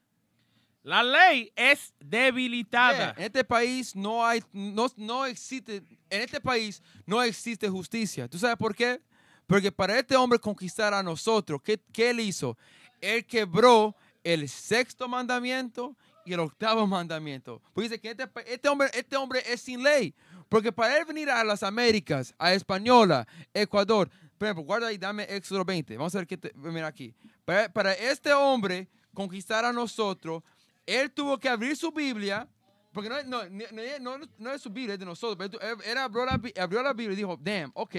Speaker 3: La ley es debilitada. en este país no hay, no, no existe, en este país no existe justicia. ¿Tú sabes por qué? Porque para este hombre conquistar a nosotros, ¿qué, qué él hizo? Él quebró el sexto mandamiento y el octavo mandamiento. Porque dice que este, este, hombre, este hombre es sin ley. Porque para él venir a las Américas, a Española, Ecuador, por ejemplo, guarda ahí, dame Éxodo 20. Vamos a ver qué te, mira aquí. Para, este hombre conquistar a nosotros, él tuvo que abrir su Biblia. Porque no, no, no, es su Biblia, es de nosotros. él abrió la, abrió la Biblia y dijo, damn, ok,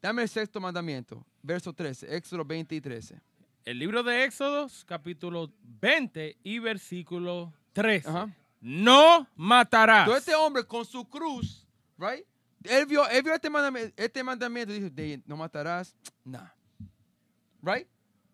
Speaker 3: dame el sexto mandamiento. Verso 13, Éxodo 20
Speaker 2: y 13 el libro de Éxodos, capítulo 20 y versículo 3 No matarás. este hombre con su cruz, right?
Speaker 3: Él vio, este, este, mandamiento, este no matarás, <tsk> nada. Right?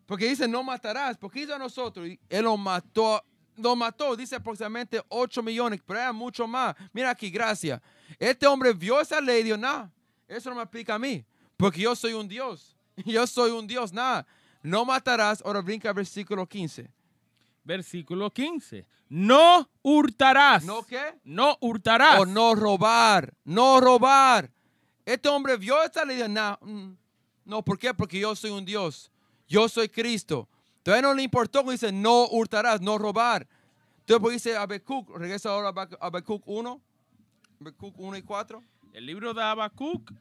Speaker 3: Porque dice, no matarás. Porque hizo a nosotros. Y él lo mató. Lo mató, dice aproximadamente 8 millones, pero era mucho más. Mira aquí, gracias. Este hombre vio esa ley y dijo, nada, eso no me aplica a mí, porque yo soy un Dios. <laughs> Yo soy un Dios, nada no matarás, ahora brinca versículo 15. Versículo 15. No hurtarás. ¿No qué? No hurtarás. O no robar. No robar. Este hombre vio esta ley mm, no, ¿por qué? Porque yo soy un Dios. Yo soy Cristo. Entonces no le importó dice no hurtarás, no robar. Entonces pues,
Speaker 2: dice Habacuc, regresa ahora a Habacuc 1, Habacuc 1 y 4. El libro de Habacuc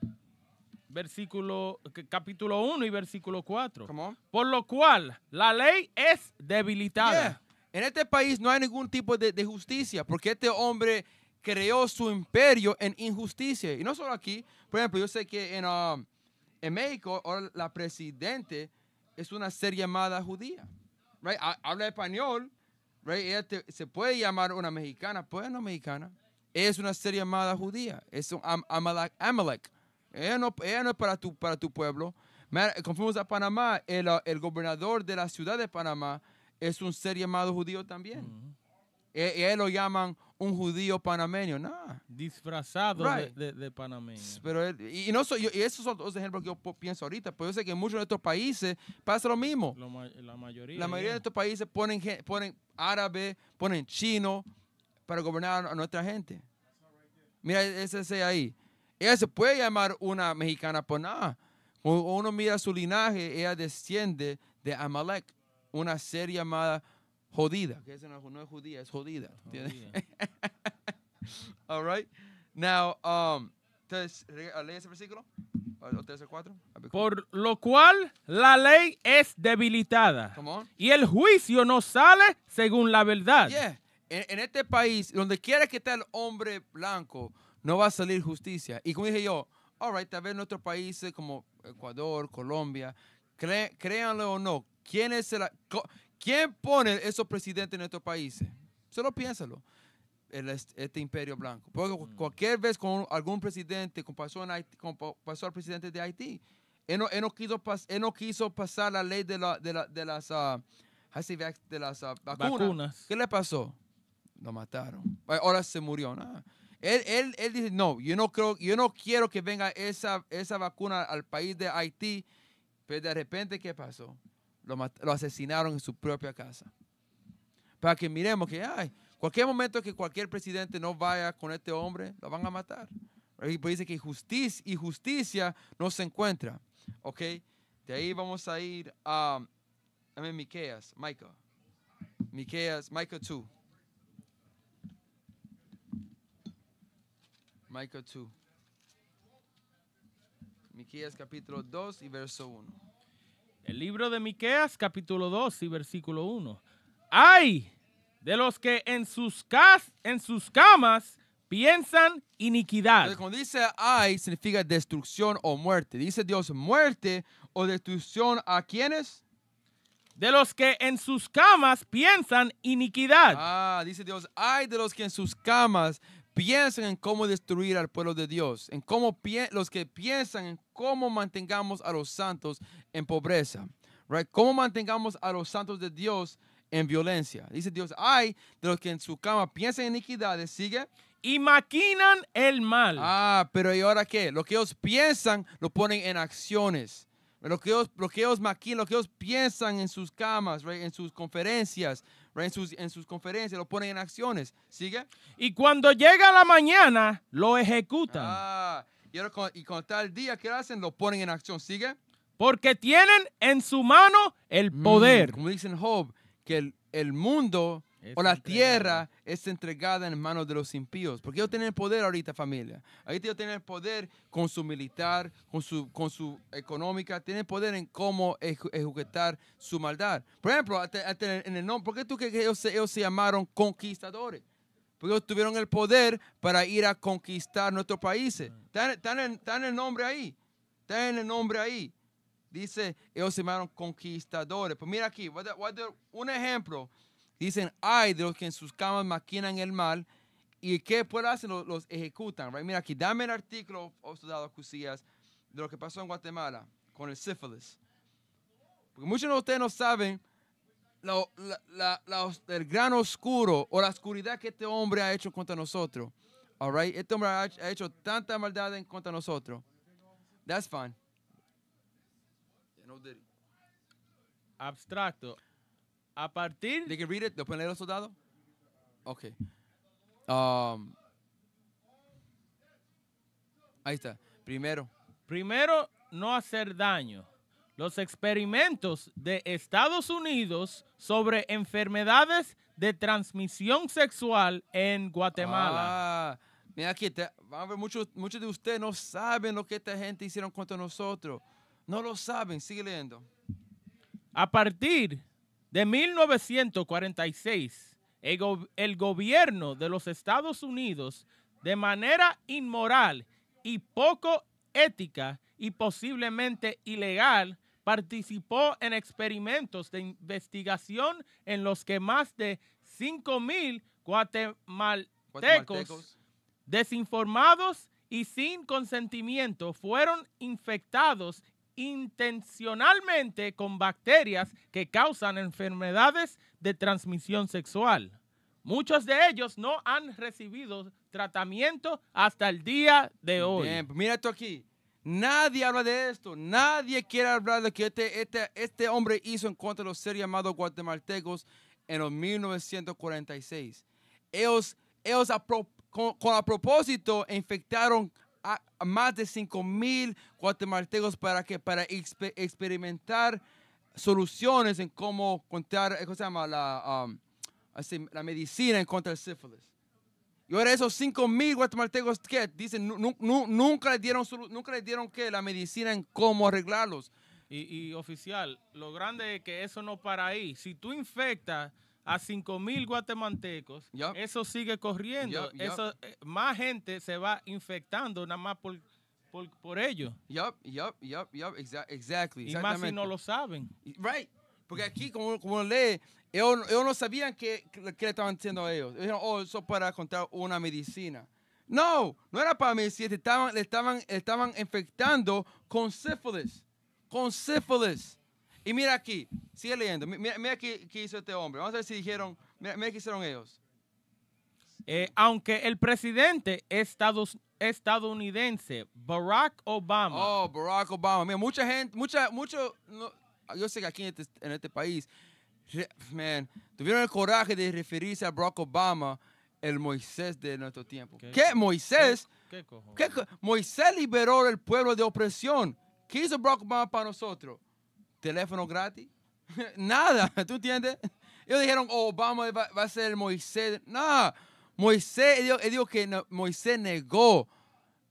Speaker 2: versículo, capítulo 1 y versículo 4. Por lo cual la ley es debilitada. En este país no hay ningún tipo
Speaker 3: de, de, justicia porque este hombre creó su imperio en injusticia. Y no solo aquí, por ejemplo, yo sé que en, um, en México la presidente es una ser llamada judía. Right? Habla español, right? se puede llamar una mexicana, pues no mexicana. Es una ser llamada judía, es un Amalek. Ella no, no es para tu, para tu pueblo. Eh, Cuando fuimos a Panamá, el, ah, el, gobernador de la ciudad de Panamá es un ser llamado judío también. y mm-hmm. él e, e, lo llaman un judío panameño, nada.
Speaker 2: Disfrazado de, panameño.
Speaker 3: Pero y, no y esos son los ejemplos que yo pienso ahorita, pero yo sé que en muchos de estos países pasa lo mismo.
Speaker 2: la mayoría. de
Speaker 3: estos países ponen, ponen árabe, ponen chino para gobernar a nuestra gente. Mira ese, ese ahí. Ella se puede llamar una mexicana por pues nada. Cuando uno mira su linaje, ella desciende de Amalek, una ser llamada jodida, que no es judía, es jodida. jodida. <laughs> All right. Now, um, entonces, ah, lee ese versículo.
Speaker 2: Por lo cual la ley es debilitada y el juicio no sale según la verdad. Yeah.
Speaker 3: En, en, este país, donde quiera que esté el hombre blanco, no va a salir justicia. Y como dije yo, all right, tal vez otros países como Ecuador, Colombia, créanlo o no, ¿quién, es el, ¿quién pone esos presidentes en estos países? Solo piénsalo. El, este imperio blanco. Porque mm. cualquier vez con algún presidente, como pasó, en pasó al presidente de Haití, él no, quiso, pasar la ley de, la, de, las, de las ah, ah, vacunas. ¿Qué le pasó? Lo mataron. Ahora se murió. no. Él, él, él, dice, no, yo no, creo, yo no quiero que venga esa, esa vacuna al país de Haití, pero de repente, ¿qué pasó? Lo, lo asesinaron en su propia casa. Para que miremos que, ay, cualquier momento que cualquier presidente no vaya con este hombre, lo van a matar. Y pues dice que justicia y justicia no se encuentra. ¿Ok? De ahí vamos a ir a, a Miqueas, Michael. Miqueas, Michael 2. Micah Miqueas capítulo 2 y verso 1.
Speaker 2: El libro de Miqueas capítulo 2 y versículo 1. Hay De los que en sus, cas en sus camas piensan iniquidad. cuando dice hay,
Speaker 3: significa destrucción o muerte. Dice Dios muerte o destrucción a quienes? De los que en sus camas piensan iniquidad. Ah, dice Dios, hay de los que en sus camas piensan en cómo destruir al pueblo de Dios, en cómo los que piensan en cómo mantengamos a los santos en pobreza, right? cómo mantengamos a los santos de Dios en violencia. Dice Dios, hay de los que en su cama piensan en iniquidades, sigue. Y maquinan el mal. Ah, pero ¿y ahora qué? Lo que ellos piensan lo ponen en acciones. Lo que ellos, lo que ellos maquinan, lo que ellos piensan en sus camas, en sus conferencias, en sus, conferencias, lo ponen en
Speaker 2: acciones. ¿Sigue? Y cuando llega la mañana, lo ejecutan.
Speaker 3: Ah, y, con, tal día que hacen, lo ponen en acción. ¿Sigue? Porque tienen en su mano el poder. Mm, como dicen Job, que el, el mundo o la tierra es entregada en manos de los impíos. Porque ellos tienen el poder ahorita, familia. Ahorita ellos tienen el poder con su militar, con su, con su económica. Tienen poder en cómo ejecutar su maldad. Por ejemplo, en el nombre, ¿por qué tú que ellos, se llamaron conquistadores? Porque ellos tuvieron el poder para ir a conquistar nuestros países. Mm. Están en, el nombre ahí. Están en el nombre ahí. Dice, ellos se llamaron conquistadores. Pues mira aquí, voy a dar un ejemplo Dicen, ay de los que en sus camas maquinan el mal. ¿Y que pueden hacer? Los, ejecutan. Mira aquí, dame el artículo, oh, soldado Cusillas, de lo que pasó en Guatemala con el sífilis. Porque muchos de ustedes no saben el gran oscuro o la oscuridad que este hombre ha hecho contra nosotros. All Este hombre ha, hecho tanta maldad en contra nosotros. That's fine.
Speaker 2: Abstracto. A partir. De que read it. después pueden leer los Ok. Um, ahí está. Primero. Primero, no hacer daño. Los experimentos de Estados Unidos sobre enfermedades de transmisión sexual en Guatemala. Ah, mira aquí, ver muchos, muchos de ustedes no saben lo que esta gente hicieron contra nosotros. No lo saben. Sigue leyendo. A partir de 1946, el, gobierno de los Estados Unidos, de manera inmoral y poco ética y posiblemente ilegal, participó en experimentos de investigación en los que más de 5.000 mil guatemaltecos desinformados y sin consentimiento fueron infectados intencionalmente con bacterias que causan enfermedades de transmisión sexual. Muchos de ellos no han recibido tratamiento hasta el día de hoy. Pues mira
Speaker 3: esto aquí. Nadie habla de esto. Nadie quiere hablar de que este, este, este, hombre hizo en contra de los seres llamados guatemaltecos en los 1946. Ellos, ellos con, con, a propósito infectaron a, más de 5 mil guatemaltecos para, que, para experimentar soluciones en cómo contar, eh, ¿cómo se llama? La, um, la medicina en contra del sífilis. Y ahora esos 5 mil guatemaltecos que dicen, nunca le dieron, nunca le dieron que la medicina en cómo arreglarlos.
Speaker 2: Y, y, oficial, lo grande es que eso no para ahí. Si tú infectas a 5,000 mil guatemaltecos, eso sigue corriendo. eso, eh, más gente se va infectando nada más por, por, por ello. Yup, yup, Y más si no lo saben.
Speaker 3: Right. Porque aquí, como, como lee, ellos, no sabían qué, le estaban diciendo a ellos. dijeron, oh, eso para contar una medicina. No, no era para medicina, estaban, estaban, estaban infectando con sífilis. Con sífilis. Y mira aquí, sigue leyendo. Mira, mira qué, hizo este hombre. Vamos a ver si dijeron, mira, qué hicieron ellos.
Speaker 2: Eh, aunque el presidente estadounidense Barack Obama. Oh, Barack Obama. Mira, mucha gente, mucha, mucho, yo sé que aquí en
Speaker 3: este, este país, man, tuvieron el coraje de referirse a Barack Obama, el Moisés de nuestro tiempo. ¿Qué, ¿Qué Moisés? ¿Qué, qué, moisés qué qué Moisés liberó el pueblo de opresión. ¿Qué hizo Barack Obama para nosotros? teléfono gratis, <laughs> nada, ¿tú entiendes? Ellos dijeron, oh, Obama va, a ser Moisés. No. Moisés, ellos, dijo que Moisés negó,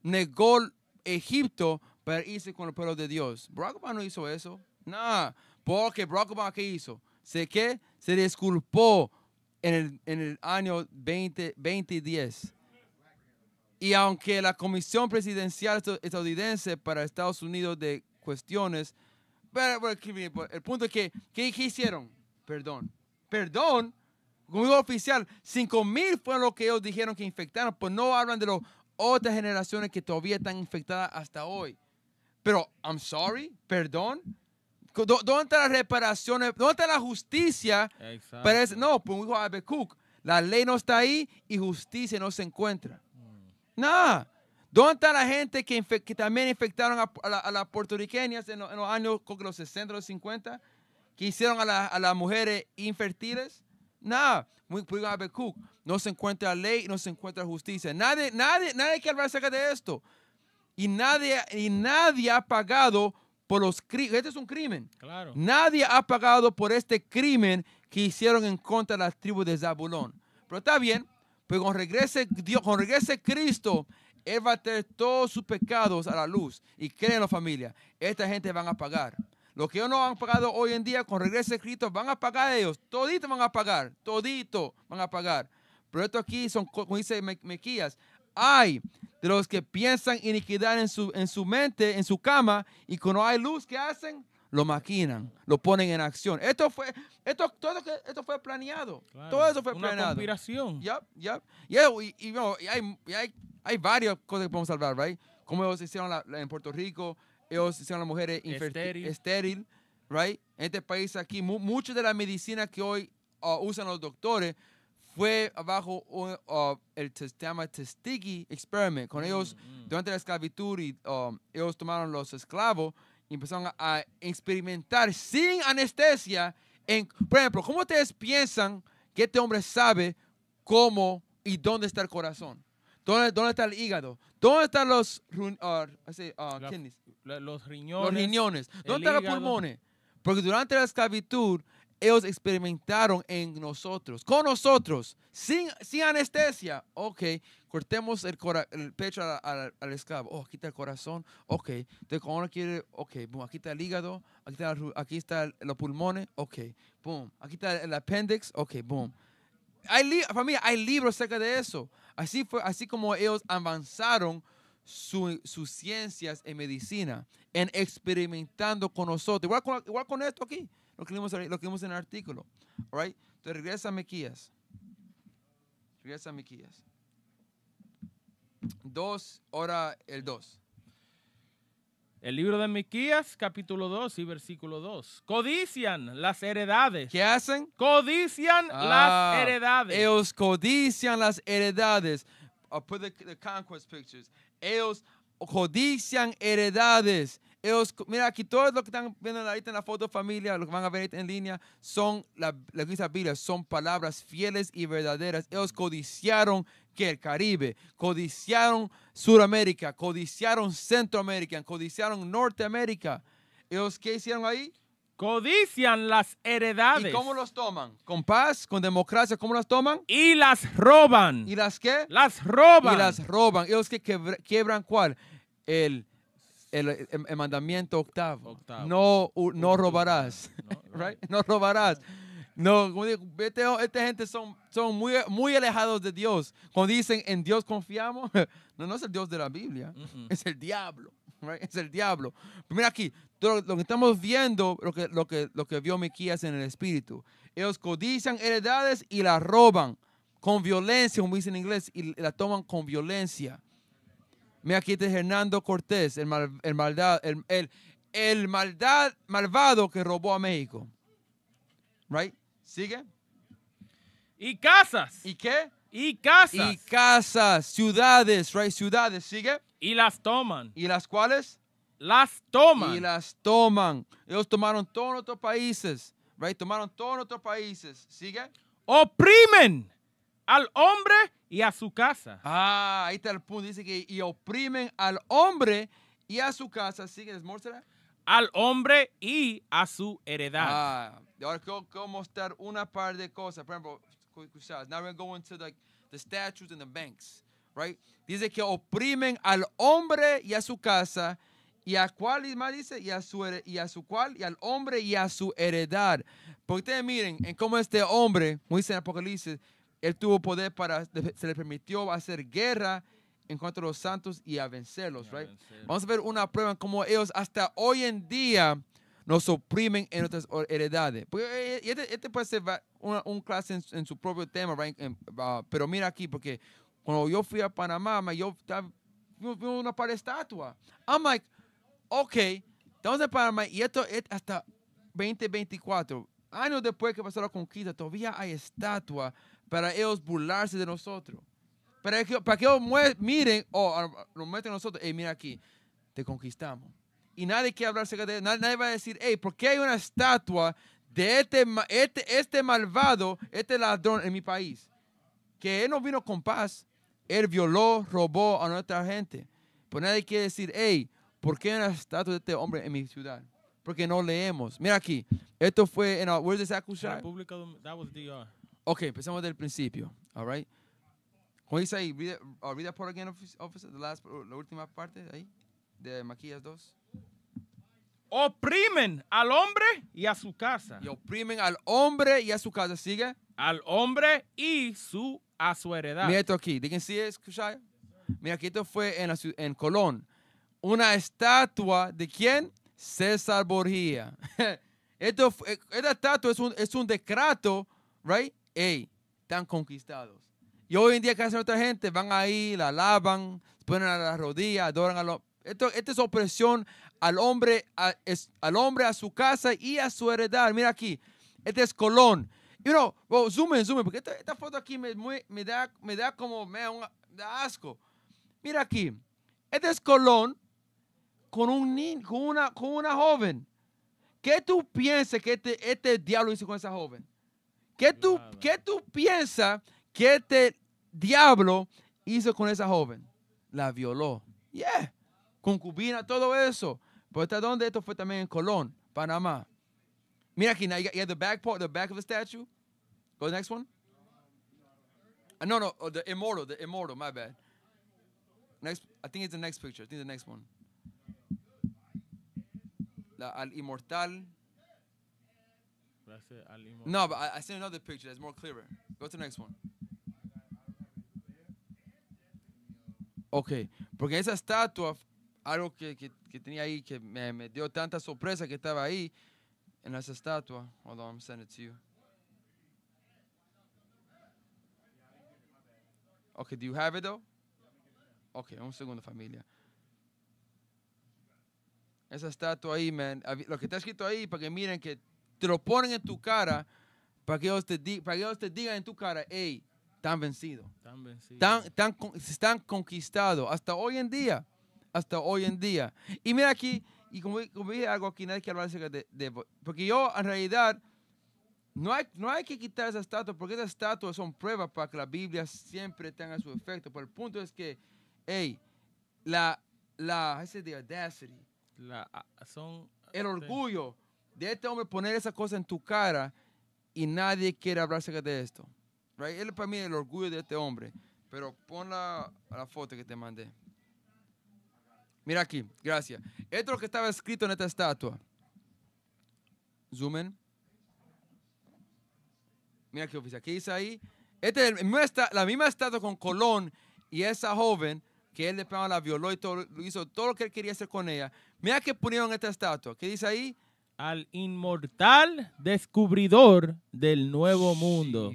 Speaker 3: negó Egipto para irse con el pueblo de Dios. Barack no hizo eso. No. porque Barack Obama, ¿qué hizo? Se, ¿qué? se disculpó en el, en el año 2010. Y aunque la Comisión Presidencial Estadounidense para Estados Unidos de Cuestiones pues, el punto es que, ¿qué, hicieron? Perdón. Perdón. Un oficial, 5,000 mil fue lo que ellos dijeron que infectaron, pues no hablan de las otras generaciones que todavía están infectadas hasta hoy. Pero, I'm sorry, perdón. ¿Dónde están las reparaciones? ¿Dónde está la justicia? no, pues dijo Cook, la ley no está ahí y justicia no se encuentra. Mm. Nada. ¿Dónde está la gente que, también infectaron a, las puertorriqueñas en, los, años, con los 60, los 50, que hicieron a, las mujeres infértiles? Nada, muy Cook. No se encuentra ley, no se encuentra justicia. Nadie, nadie, nadie que hablar acerca de esto. Y nadie, y nadie ha pagado por los crímenes. Este es un crimen. Claro. Nadie ha pagado por este crimen que hicieron en contra de las tribus de Zabulón. Pero está bien, pues con regrese, Dios, con regrese Cristo él va a traer todos sus pecados a la luz. Y la familia, esta gente van a pagar. Lo que ellos no han pagado hoy en día con regreso de Cristo, van a pagar ellos. Todito van a pagar. Todito van a pagar. Pero esto aquí son, como dice Mequías, hay de los que piensan iniquidad en su, en su mente, en su cama, y cuando hay luz, que hacen? Lo maquinan, lo ponen en acción. Esto fue, esto, todo esto fue planeado. todo eso fue planeado. Una conspiración. Ya, y, y hay, y hay hay varias cosas que podemos hablar, ¿right? Como ellos hicieron en Puerto Rico, ellos hicieron las mujeres estéril. estéril, ¿right? En este país aquí, mucha de la medicina que hoy uh, usan los doctores fue bajo uh, el sistema Tuskegee Experiment. Con ellos, mm, mm. durante la esclavitud, y, um, ellos tomaron los esclavos y empezaron a, experimentar sin anestesia. En, por ejemplo, ¿cómo ustedes piensan que este hombre sabe cómo y dónde está el corazón? ¿Dónde, ¿Dónde, está el hígado? ¿Dónde están los, ah,
Speaker 2: ah, los riñones? riñones. ¿Dónde están los pulmones?
Speaker 3: Porque durante la esclavitud, ellos experimentaron en nosotros, con nosotros, sin, sin anestesia. Ok, cortemos el, el pecho al, al, esclavo. Oh, quita el corazón. Ok, quiere, ok, aquí está el hígado, aquí están está los pulmones. Ok, boom, aquí está el, el apéndice. Ok, boom hay, familia, hay libros acerca de eso. Así, fue, así como ellos avanzaron sus ciencias en medicina, en experimentando con nosotros. Igual con, igual con esto aquí, lo que, vimos, lo que vimos en el artículo. All Entonces regresa a Mequías.
Speaker 2: Regresa a Mequías. Dos ahora el dos el libro de Miquías, capítulo 2 y versículo 2. Codician las heredades. ¿Qué hacen? Codician las ah, heredades.
Speaker 3: Ellos codician las heredades. put the, conquest pictures. Ellos codician heredades. Eh, mira, aquí todo lo que están viendo ahorita en la foto familia, lo que van a ver en línea, son la, son palabras fieles y verdaderas. Ellos codiciaron que el Caribe, codiciaron Sudamérica, codiciaron Centroamérica, codiciaron Norteamérica. ¿Ellos qué hicieron ahí? Codician las heredades. ¿Y cómo los toman? ¿Con paz? ¿Con democracia? ¿Cómo las toman? Y las roban. ¿Y las qué? Las roban. Y las roban. ¿Ellos que quebran cuál? El el, mandamiento octavo. No, no robarás. No, right. no robarás. No, esta gente son, son muy, muy alejados de Dios. Cuando dicen en Dios confiamos, <laughs> no, no es el Dios de la Biblia, es el diablo. Es el diablo. Mira aquí, lo, que estamos viendo, lo que, lo, que, lo que vio Miquías en el espíritu. Ellos codician heredades y las roban con violencia, como dicen en inglés, y la toman con violencia. Mira, aquí está Hernando Cortés, el, maldad, el, el, maldad, malvado que robó a México.
Speaker 2: Right? ¿Sigue? Y casas. ¿Y qué? Y casas. Y
Speaker 3: casas, ciudades, right? Ciudades, ¿sigue?
Speaker 2: Y las toman. ¿Y las
Speaker 3: cuáles? Las toman. Y las toman. Ellos tomaron todos otros países, right? Tomaron todos otros países, ¿sigue? Oprimen al hombre y a su casa. Ah, ahí está el punto. Dice que y oprimen al hombre y a su casa. ¿Sigue? Desmórcela.
Speaker 2: Al hombre y a su heredad. Ah,
Speaker 3: ahora quiero mostrar una par de cosas. Por ejemplo, now we're going to the, the statues y the banks, right? Dice que oprimen al hombre y a su casa. ¿Y a cuál más dice? Y a su, y a su cual, y al hombre y a su heredad. Porque ustedes miren en cómo este hombre, como dice en Apocalipsis, él tuvo poder para, se le permitió hacer guerra en contra de los santos y a vencerlos, right? Vamos a ver una prueba como cómo ellos hasta hoy en día nos oprimen en nuestras heredades. Eh, este, este, puede ser una, un clase en, su propio tema, right? pero mira aquí, porque cuando yo fui a Panamá, yo vi una par de estatua. I'm like, ok, estamos en Panamá y esto es hasta 2024, años después que pasó la conquista, todavía hay estatua para ellos burlarse de nosotros. Para que, para que ellos miren, o nos meten nosotros, y mira aquí, te conquistamos. Y nadie quiere hablar de nadie, nadie va a decir, hey, ¿por qué hay una estatua de este, este, este malvado, este ladrón en mi país? Que él no vino con paz, él violó, robó a nuestra gente. Pero nadie quiere decir, hey, ¿por qué hay una estatua de este hombre en mi ciudad? Porque no leemos. Mira aquí, esto fue en, la, where's Ok, empecemos del principio. All right. ¿Cómo dice ahí? Read, uh, por again, officer. last, uh, la última parte de ahí, de Maquillas 2. Oprimen al hombre y a su casa. Y oprimen al hombre y a su casa. ¿Sigue? Al hombre y su, a su heredad. Mira esto aquí. ¿Digan si es, Mira, aquí esto fue en, en Colón. Una estatua de quién? César Borgia. <laughs> esto, e, esta estatua es un, es un decreto, right? hey, están conquistados. Y hoy en día, ¿qué hacen otra gente? Van ahí, la lavan, se ponen a las rodillas, adoran a los... Esto, esta es opresión al hombre, al hombre, a su casa y a su heredad. Mira aquí, este es Colón. y uno zoom zoom porque esta, foto aquí me, da, me da como, me da asco. Mira aquí, este es Colón con, un, niño, con, una, con una joven. ¿Qué tú piensas que este, este diablo hizo con esa joven? ¿Qué tú, ¿Qué tú piensas que este diablo hizo con esa joven? La violó. Yeah. Concubina, todo eso. Pero ¿está dónde? Esto fue también en Colón, Panamá. Mira aquí, now you, the back part, the back of the statue. Go next one. Ah, no, no, oh, the immortal, the immortal, my bad. Next, I think it's the next picture. I think the next one. La, al inmortal
Speaker 2: That's it. No, but
Speaker 3: I, I another picture that's more clearer. Go to the next one. Ok, porque esa estatua, algo que, que, que tenía ahí que me, me, dio tanta sorpresa que estaba ahí, en esa estatua, hold on, I'm sending it to you. Ok, do you have it though? Ok, un segundo familia. Esa estatua ahí, man, lo que está escrito ahí, para que miren que te lo ponen en tu cara para que usted te, diga para que te en tu cara, hey, están vencidos.
Speaker 2: Están Tan,
Speaker 3: tan, están conquistados hasta hoy en día. Hasta hoy en día. Y mira aquí, y como, como dije algo aquí, nadie que hablar de, Porque yo, en realidad, no hay, no hay que quitar esa estatua porque esas estatuas son pruebas para que la Biblia siempre tenga su efecto. Pero el punto es que, hey, la, la, de audacity. La, son,
Speaker 1: el eh, orgullo
Speaker 3: de este hombre poner esa cosa en tu cara y nadie quiere hablarse de esto. Right? Él para mí el orgullo de este hombre. Pero pon la, la foto que te mandé. Mira aquí, gracias. Esto es lo que estaba escrito en esta estatua. Zoomen. Mira qué oficial. qué dice ahí. Este esta es la misma estatua con Colón y esa joven que él le la violó y todo, hizo todo lo que él quería hacer con ella. Mira que en esta estatua. ¿Qué dice ahí? al inmortal
Speaker 2: descubridor del nuevo mundo.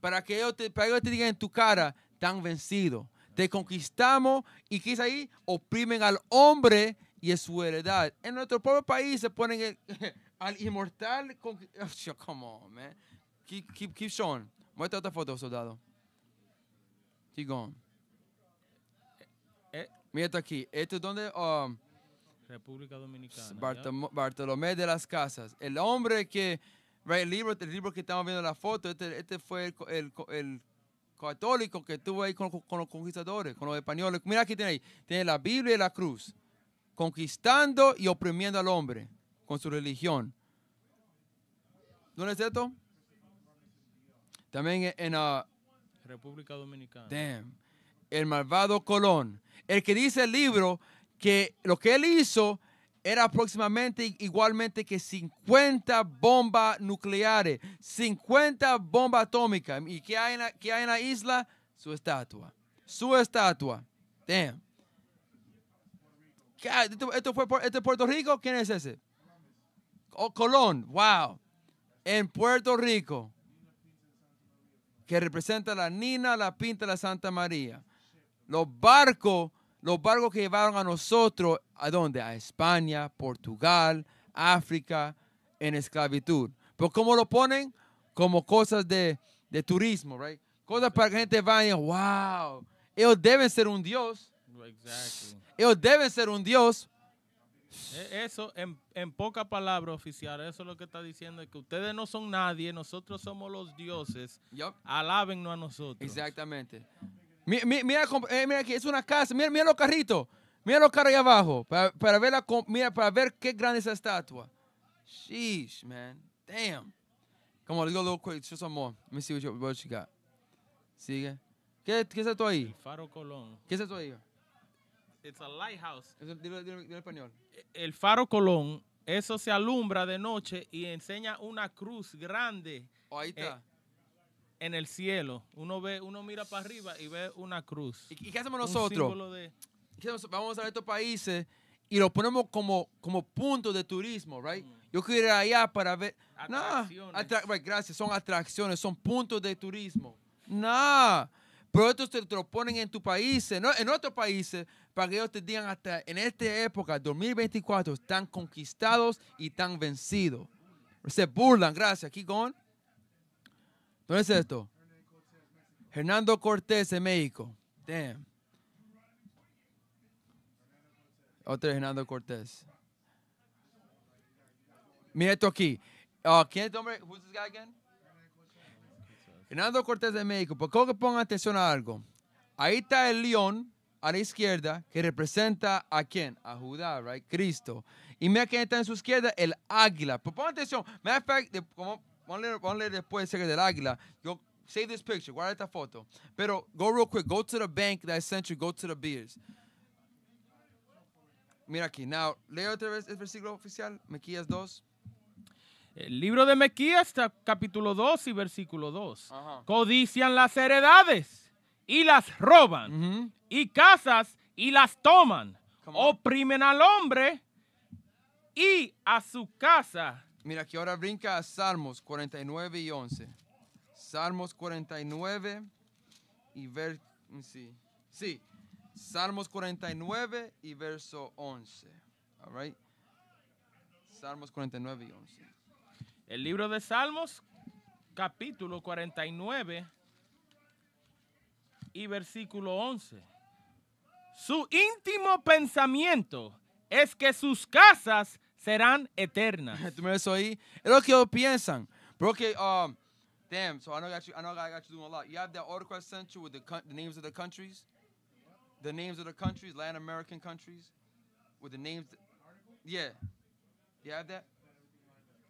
Speaker 3: Para que ellos te, te digan en tu cara, tan vencido. Te conquistamos y quizá ahí oprimen al hombre y es su heredad. En nuestro propio país se ponen <laughs> al inmortal. <laughs> Oh, come on, man. Keep, showing. Muestra otra foto, soldado. Keep eh, eh. mira esto aquí. Esto es donde um,
Speaker 2: República Dominicana.
Speaker 3: Bartolomé, de las Casas. El hombre que, el libro, el libro que estamos viendo en la foto, este, este fue el, católico que estuvo ahí con, los conquistadores, con los españoles. Mira aquí tiene ahí, tiene la Biblia y la cruz, conquistando y oprimiendo al hombre con su religión. ¿Dónde es esto? También en... la ah,
Speaker 2: República Dominicana. Damn.
Speaker 3: El malvado Colón. El que dice el libro que lo que él hizo era aproximadamente igualmente que 50 bombas nucleares, 50 bombas atómicas. ¿Y qué hay, en la, hay en isla? Su estatua. Su estatua. Damn. Esto, fue, es Puerto Rico? ¿Quién es ese? Oh, Colón. Wow. En Puerto Rico. Que representa la Nina, la Pinta, la Santa María. Los barcos los barcos que llevaron a nosotros, ¿a dónde? A España, Portugal, África, en esclavitud. Pero ¿cómo lo ponen? Como cosas de, turismo, right? Cosas para que la gente vaya, wow, ellos deben ser un Dios. Ellos deben
Speaker 2: ser un Dios. E, eso, en, en pocas palabras, oficial, eso es lo que está diciendo, que ustedes no son nadie, nosotros somos los dioses. Yep. a nosotros. Exactamente.
Speaker 3: Mira, mira, eh, mira aquí, es una casa, mira, mira los carritos, mira los carros ahí abajo, para, para ver la, mira, para ver qué grande es esa estatua. Sheesh, man. Damn. Come on, let's go a little quick, show some more. Let me see what you, what got.
Speaker 2: Sigue. ¿Qué, ¿Qué es esto ahí? El Faro Colón. ¿Qué es esto ahí? It's a lighthouse. en español. El Faro Colón, eso se alumbra de noche y enseña una cruz grande. Oh, ahí eh, está en el cielo. Uno ve, uno mira para arriba y ve una cruz. ¿Y, qué hacemos nosotros? Vamos a ver estos
Speaker 3: países y lo ponemos como, como punto de turismo, right? Mm. Yo quiero ir allá para ver. gracias, son atracciones, son puntos de turismo. No, pero estos te, lo ponen en tu país, en, en otros países, para que ellos te digan hasta en esta época, 2024, están conquistados y están vencidos. Se burlan, gracias, aquí con? ¿Dónde es esto? Hernando Cortés de México. Damn. Otro Hernando Cortés. Mira esto aquí. Ah, ¿Quién es este hombre? Hernando Cortés de México. Por pues, creo que pongan atención a algo. Ahí está el león a la izquierda que representa a quién? A Judá, right? Cristo. Y mira quién está en su izquierda, el águila. Pero pues, pongan atención. Matter of ponle, ponle después ese del águila. Yo, save this picture, guarda esta foto. Pero go real quick, go to the bank that I sent you, go to the beers.
Speaker 2: Mira aquí, now, leo otra vez el versículo oficial, Mequías 2. El libro de Mequías, capítulo 2 y versículo 2. Codician las heredades y las roban, y casas y las toman, oprimen al hombre y a su casa Mira que ahora
Speaker 3: brinca a Salmos 49 y 11. Salmos 49 y ver sí. Sí. Salmos 49 y verso
Speaker 2: 11. All right. Salmos 49 y 11. El libro de Salmos capítulo 49 y versículo 11. Su íntimo pensamiento es que sus casas serán eternas. Tú me ves ahí. Es lo que
Speaker 3: ellos piensan. Porque, um, damn, so I know, I got you, I know I got you doing a lot. You have that article I sent you with the, names of the countries? The names of the countries, Latin American countries? With the names? yeah. You have that?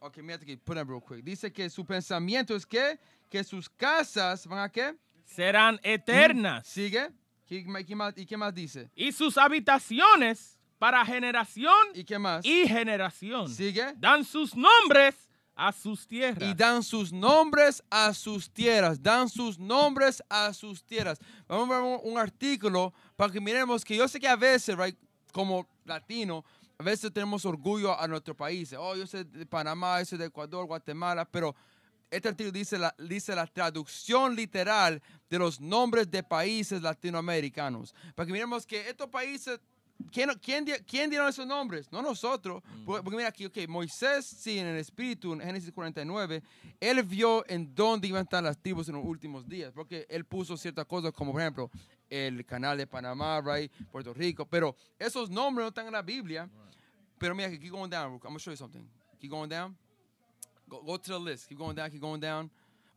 Speaker 3: Ok, mira que ponen real quick. Dice que su pensamiento es que, que sus casas van a qué? Serán
Speaker 2: eternas. Mm, ¿Sigue? ¿Y qué más dice? Y sus habitaciones para generación ¿Y, más? y generación. Sigue. Dan sus nombres a sus tierras. Y dan sus nombres a sus tierras. Dan sus nombres a
Speaker 3: sus tierras. Vamos a ver un artículo para que miremos que yo sé que a veces, como latino, a veces tenemos orgullo a nuestro país. Oh, yo soy de Panamá, yo soy de Ecuador, Guatemala, pero este artículo dice la, dice la traducción literal de los nombres de países latinoamericanos. Para que miremos que estos países ¿Quién, quién, quién dieron esos nombres? No nosotros. Mm. Porque, mira aquí, ok, Moisés, sí, en el espíritu, en Génesis 49, él vio en dónde iban a estar las tribus en los últimos días. Porque él puso ciertas cosas, como por ejemplo, el canal de Panamá, right, Puerto Rico. Pero esos nombres no están en la Biblia. Pero mira, keep going down, I'm going to show you something. Keep going down. Go, to the list. Keep going down, keep going down.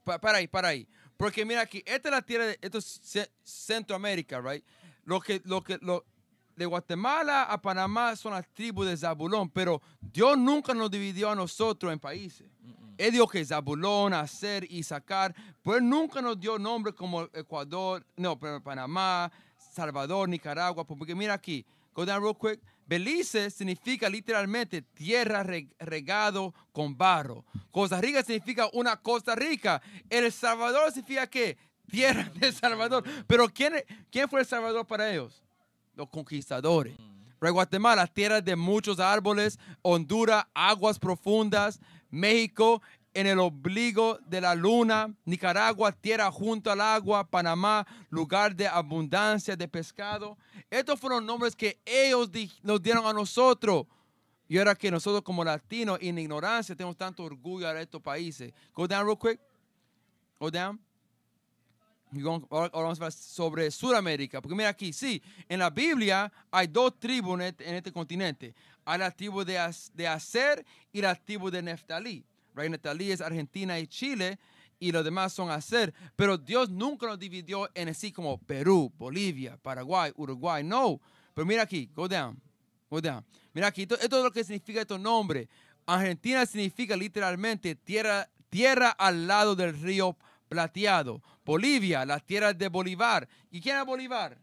Speaker 3: Pa para ahí, para ahí. Porque mira aquí, esta es la tierra de esto es Centroamérica, right? Lo que, lo que, lo, de Guatemala a Panamá son las tribus de Zabulón, pero Dios nunca nos dividió a nosotros en países. Él dijo que Zabulón, Hacer y Sacar, pues nunca nos dio nombre como Ecuador, no, pero Panamá, Salvador, Nicaragua, pues, porque mira aquí, go down real quick. Belice significa literalmente tierra regado con barro. Costa Rica significa una Costa Rica. El Salvador significa que tierra de Salvador. Pero ¿quién, quién fue el Salvador para ellos? los conquistadores. Mm. Guatemala, tierras de muchos árboles, Honduras, aguas profundas, México, en el obligo de la luna, Nicaragua, tierra junto al agua, Panamá, lugar de abundancia de pescado. Estos fueron nombres que ellos nos dieron a nosotros. Y ahora que nosotros como latinos en ignorancia tenemos tanto orgullo a estos países. Go down real quick. Go down ahora vamos a hablar sobre Sudamérica, porque mira aquí, sí, en la Biblia hay dos tribus en este, este continente. Hay la tribu de, de Acer y la tribu de Neftalí. Right? Neftalí es Argentina y Chile, y los demás son Acer. Pero Dios nunca nos dividió en así como Perú, Bolivia, Paraguay, Uruguay, no. Pero mira aquí, go down, go down. Mira aquí, esto, es lo que significa este nombre Argentina significa literalmente tierra, tierra al lado del río plateado. Bolivia, la tierra de Bolívar. ¿Y quién era Bolívar?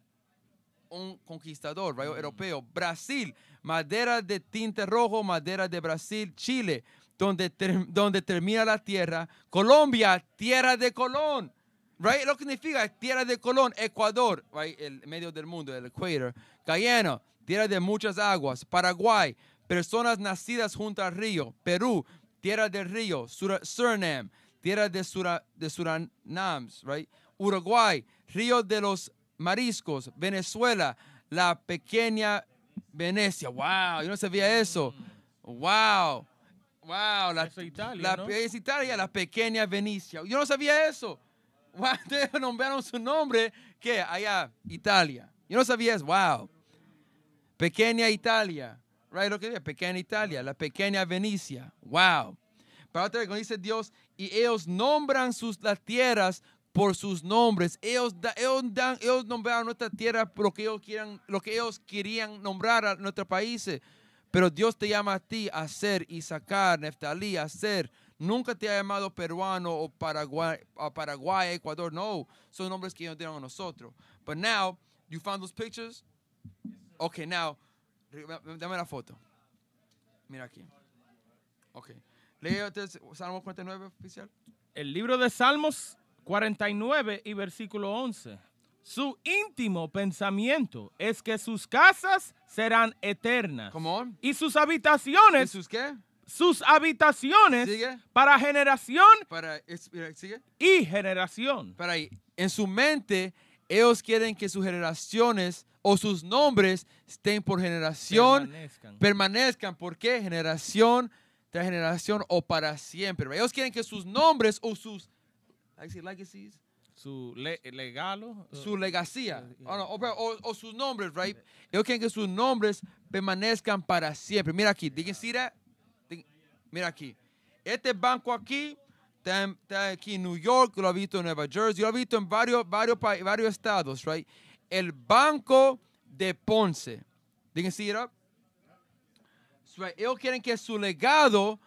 Speaker 3: Un conquistador, mm. europeo. Brasil, madera de tinte rojo, madera de Brasil. Chile, donde, donde termina la tierra. Colombia, tierra de Colón. Right? Lo que significa tierra de Colón, Ecuador, el medio del mundo, el ecuador. Guyana, tierra de muchas aguas. Paraguay, personas nacidas junto al río. Perú, tierra del río. Sur tierra de, Sura, de right? Uruguay, Río de los Mariscos, Venezuela, la pequeña Venecia. Wow, yo no sabía eso. Mm. Wow. Wow, la, es Italia, la, pequeña Venecia. Yo no sabía eso. <laughs> Wow, nombraron su nombre, que Allá, Italia. Yo no sabía eso. Wow. Pequeña Italia. Right, lo que pequeña Italia, la pequeña Venecia. Wow. para otra vez, cuando dice Dios, y ellos nombran sus las tierras por sus nombres. Ellos, dan, ellos nombraron nuestra tierra por lo que ellos quieran, lo que ellos querían nombrar a nuestros países. Pero Dios te llama a ti a ser Isaacar, sacar, Neftalí, a ser. Nunca te ha llamado peruano o Paraguay, Paraguay Ecuador. No, son nombres que ellos dieron a nosotros. But now, you found those pictures? Okay, now, dame la foto. Mira aquí.
Speaker 2: Okay. Lee
Speaker 3: 49 oficial.
Speaker 2: El libro de Salmos 49 y versículo 11. Su íntimo pensamiento es que sus casas serán eternas. Y sus habitaciones. sus qué? Sus habitaciones para generación. Para, Y generación. Para En su mente,
Speaker 3: ellos quieren que sus generaciones o sus nombres estén por generación. Permanezcan. Permanezcan. ¿Por qué? Generación generación o para siempre. Ellos quieren que sus nombres o sus
Speaker 2: legacies, su legado
Speaker 3: uh, su legacía, oh, o, sus nombres, right? Ellos quieren que sus nombres permanezcan para siempre. Mira aquí, digan Mira aquí. Este banco aquí está, aquí en New York, lo he visto en Nueva Jersey, lo he visto en varios, varios, varios estados, right? El banco de Ponce. Digan, see era. Ellos quieren que su legado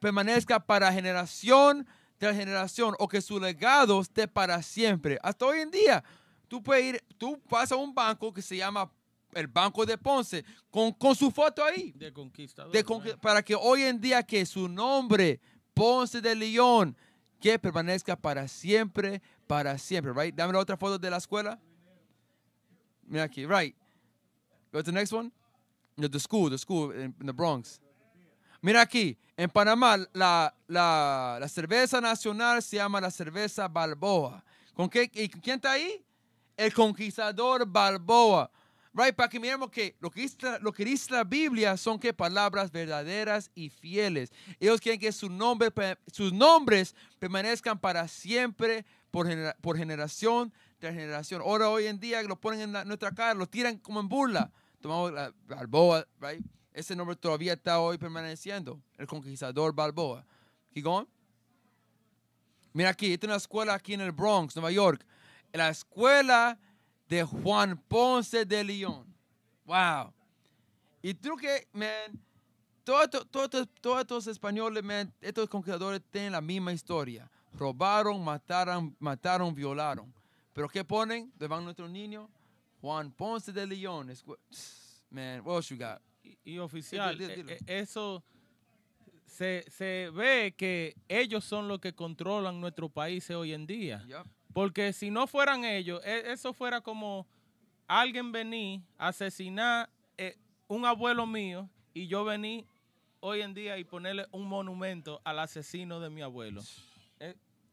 Speaker 3: permanezca para generación tras generación o que su legado esté para siempre. Hasta hoy en día, tú puedes ir, tú vas a un banco que se llama el Banco de Ponce con, con su foto ahí. De
Speaker 2: conquista. De
Speaker 3: para que hoy en día que su nombre, Ponce de León, que permanezca para siempre, para siempre, right? Dame la otra foto de la escuela. Mira aquí, right. Go to the next one de school, the school in, the Bronx. Mira aquí, en Panamá la, la, la, cerveza nacional se llama la cerveza Balboa. ¿Con qué, y, ¿Quién está ahí? El conquistador Balboa. Right, para que miremos que lo que, dice, lo que dice la Biblia son que palabras verdaderas y fieles. Ellos quieren que su nombre, sus nombres permanezcan para siempre, por, por generación tras generación. Ahora, hoy en día, lo ponen en nuestra cara, lo tiran como en burla tomamos la Balboa, right? Ese nombre todavía está hoy permaneciendo, el conquistador Balboa. Keep Mira aquí, esta es una escuela aquí en el Bronx, Nueva York. La escuela de Juan Ponce de León. Wow. Y tú que, man, todos estos españoles, estos conquistadores tienen la misma historia. Robaron, mataron, mataron, violaron. Pero ¿qué ponen? ¿Dónde van nuestros niños? Juan Ponce de León. Man, what you got?
Speaker 2: Y, oficial, eh, eh, eh, eso se, ve que ellos son los que controlan nuestro país hoy en día. Porque si no fueran ellos, e, eso fuera como alguien venir a asesinar un abuelo mío y yo vení hoy en día y ponerle un monumento al asesino de mi abuelo.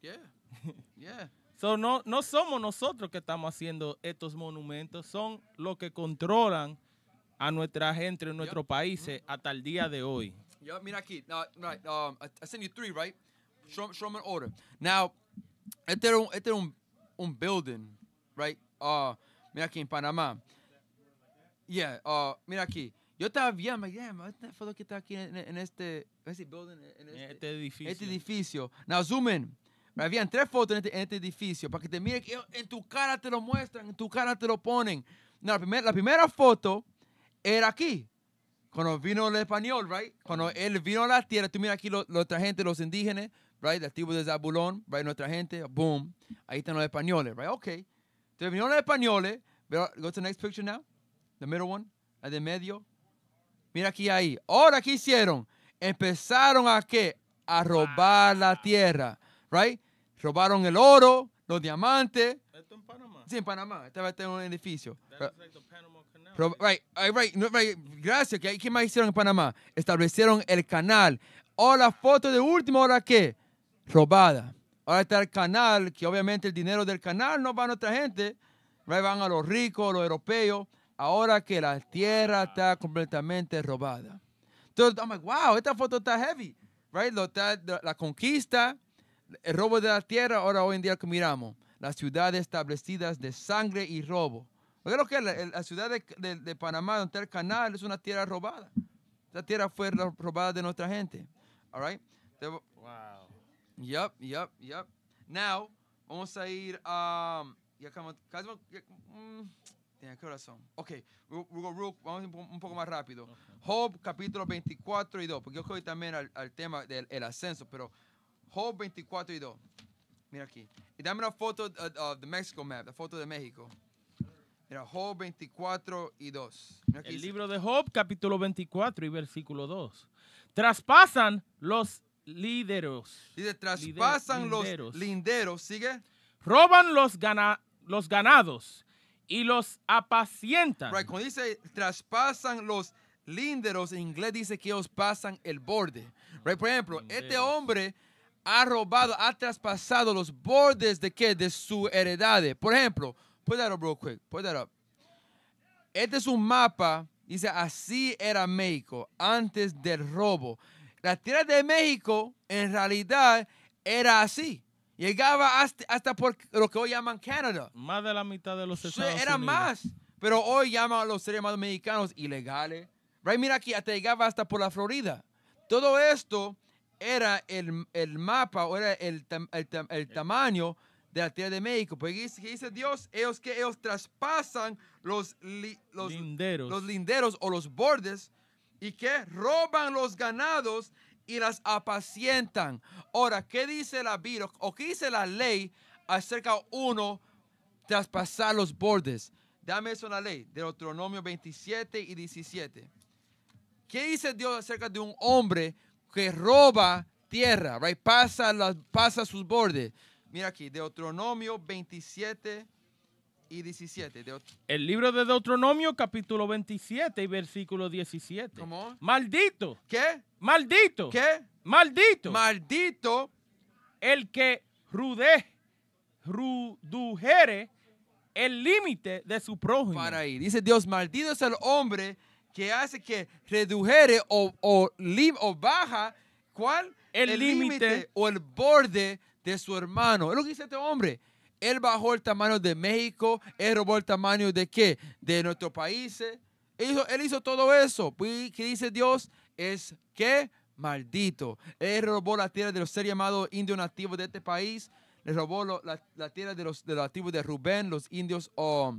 Speaker 2: yeah. <laughs> yeah. So, no, no somos nosotros que estamos haciendo estos monumentos, son los que controlan a nuestra gente en nuestro país mm-hmm. hasta el día de hoy.
Speaker 3: mira aquí. right, um, I sent you three, right? Show, show em order. Now, este era un, este un, un building, right? Uh, mira aquí en Panamá. Yeah, uh, mira aquí. Yo estaba viendo, yeah, este fue lo que está aquí en, este, este, building, en este, este, este edificio. Este edificio. Now, zoom in. Habían tres fotos este, en este, edificio para que te miren. En tu cara te lo muestran, en tu cara te lo ponen. la, primera la primera foto era aquí, cuando vino el español, right? Cuando él vino a la tierra, tú mira aquí la otra gente, los indígenas, right? La tipo de Zabulón, right? Nuestra gente, boom. Ahí están los españoles, right? Ok. Entonces vinieron los españoles. Pero, go to the next picture now. The middle one. La de medio. Mira aquí ahí. Ahora, ¿qué hicieron? Empezaron a qué? A robar la tierra, right? Robaron el oro, los diamantes. Esto en Panamá. Sí, en Panamá. Estaba en un edificio. Right, right, right, Gracias. ¿Qué, más hicieron en Panamá? Establecieron el canal. O oh, la foto de última hora qué? robada. Ahora está el canal, que obviamente el dinero del canal no va a nuestra gente. van a los ricos, los europeos. Ahora que la tierra está completamente robada. Entonces, I'm wow, esta foto está heavy. Right? la conquista, el robo de la tierra, ahora hoy en día que miramos, las ciudades establecidas de sangre y robo. lo que la, la ciudad de, de, Panamá, donde está el canal, es una tierra robada. Esa tierra fue robada de nuestra gente. All right? Wow. Yep, yep, yep. Now, vamos a ir a... ya mm, Tiene corazón. Ok, vamos un poco más rápido. Job, capítulo 24 y 2, porque yo creo también al, al tema del ascenso, pero Job 24 y 2. Mira aquí. Y dame una foto de uh, the Mexico map, la foto de México.
Speaker 2: Mira, Job 24 y 2. El libro de Job, capítulo 24 y versículo 2. Traspasan los líderes. Dice, traspasan los linderos. ¿Sigue? Roban los, los ganados y los apacientan. cuando dice traspasan los
Speaker 3: linderos, en inglés dice que ellos pasan el borde. por ejemplo, este hombre ha robado, ha traspasado los bordes de qué? De su heredad. Por ejemplo, put that up real quick, put that up. Este es un mapa, dice, así era México antes del robo. La tierra de México en realidad era así. Llegaba hasta, hasta por lo que hoy llaman Canadá. Más de la mitad de los Estados sí, era más, pero hoy llaman a los seres llamados mexicanos ilegales. Right? Mira aquí, hasta llegaba hasta por la Florida. Todo esto era el, mapa o era el, eh. tamaño de la tierra de México. ¿Qué dice, Dios, ellos que ellos traspasan los, linderos. los linderos o los bordes y que roban los ganados y las apacientan. Ahora, ¿qué dice la Biblia o qué dice la ley acerca uno traspasar los bordes? Dame eso en la ley, Deuteronomio 27 y 17. ¿Qué dice Dios acerca de un hombre que roba tierra, right? pasa,
Speaker 2: pasa sus bordes.
Speaker 3: Mira aquí, Deuteronomio 27 y 17.
Speaker 2: El libro de Deuteronomio, capítulo 27 y versículo 17. Maldito. ¿Qué? Maldito. ¿Qué? Maldito. Maldito. El que rude, rudujere
Speaker 3: el límite de su prójimo. Para ahí. Dice Dios, maldito es el hombre que hace que redujere o, o, o baja cuál el límite o el borde de su hermano. Es lo que dice este hombre. Él bajó el tamaño de México, él robó el tamaño de qué? De nuestros países. Él hizo, todo eso. Pues, ¿Qué dice Dios? Es que maldito. Él robó la tierra de los seres llamados indios nativos de este país. Le robó la, tierra de los, nativos de Rubén, los indios oh,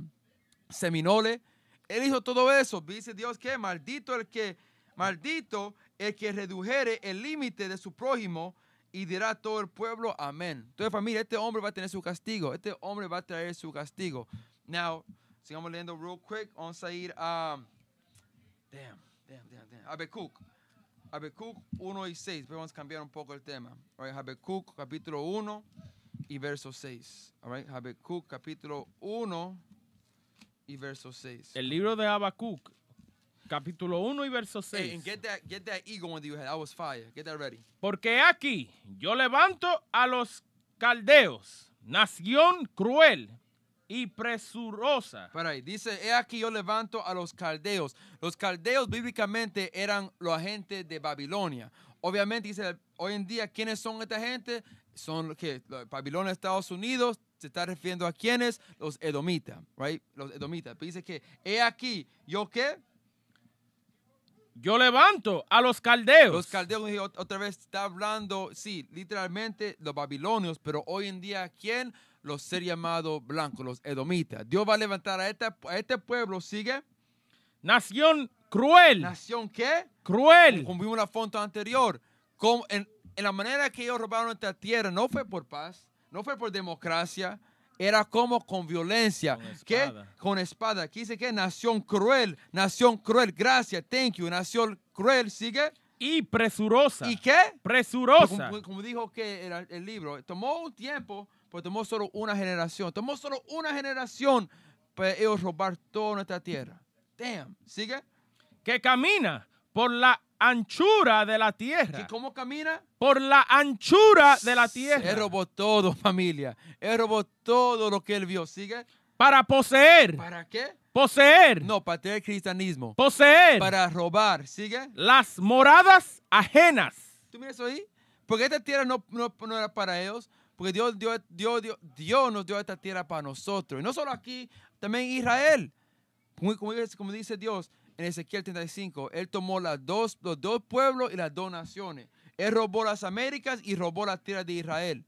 Speaker 3: seminoles. Él hizo todo eso. Dice Dios que maldito el que, maldito el que redujere el límite de su prójimo y dirá a todo el pueblo amén. Entonces familia, este hombre va a tener su castigo. Este hombre va a traer su castigo. Now, sigamos leyendo real quick. Vamos a ir a... Damn, damn, damn, damn. 1 y 6. vamos a cambiar un poco el tema. capítulo 1 y verso 6. All capítulo 1 y verso 6.
Speaker 2: El libro de Habacuc, capítulo 1 y verso 6. Porque aquí yo levanto a los caldeos, nación cruel y presurosa. Pero ahí dice, he aquí yo levanto a los caldeos. Los caldeos
Speaker 3: bíblicamente eran los agentes de Babilonia. Obviamente dice, hoy en día, ¿quiénes son esta gente? Son que Babilonia, Estados Unidos, se está refiriendo a quiénes, Los edomitas, right? Los edomitas. dice que, he aquí, ¿yo qué? Yo levanto a los caldeos. Los caldeos, otra vez está hablando, sí, literalmente los babilonios, pero hoy en día, ¿quién? Los ser llamados blancos, los edomitas. Dios va a levantar a, este pueblo, sigue. Nación cruel. ¿Nación qué? Cruel. Como vimos en la foto anterior, en, en la manera que ellos robaron esta tierra no fue por paz, no fue por democracia, era como con violencia, con espada. que con espada. Aquí dice que nación cruel, nación cruel, gracias, thank you, nación cruel, sigue. Y presurosa. ¿Y qué? Presurosa. Como, dijo que era el libro, tomó un tiempo, pero tomó solo una generación. Tomó solo una generación para ellos robar toda nuestra tierra.
Speaker 2: Damn, sigue. Que camina por la anchura de la tierra. ¿Y cómo camina? Por la anchura de la tierra. Él robó todo, familia. Él robó todo lo que él vio. Sigue.
Speaker 3: Para poseer. ¿Para qué? Poseer. No, para tener cristianismo. Poseer. Para robar. Sigue. Las moradas ajenas. ¿Tú miras ahí? Porque esta tierra no, no, era para ellos. Porque Dios, Dios, Dios, Dios, nos dio esta tierra para nosotros. Y no solo aquí, también Israel. como dice Dios, en Ezequiel 35, él tomó las dos, los dos pueblos y las dos naciones. Él robó las Américas y robó las tierras de Israel.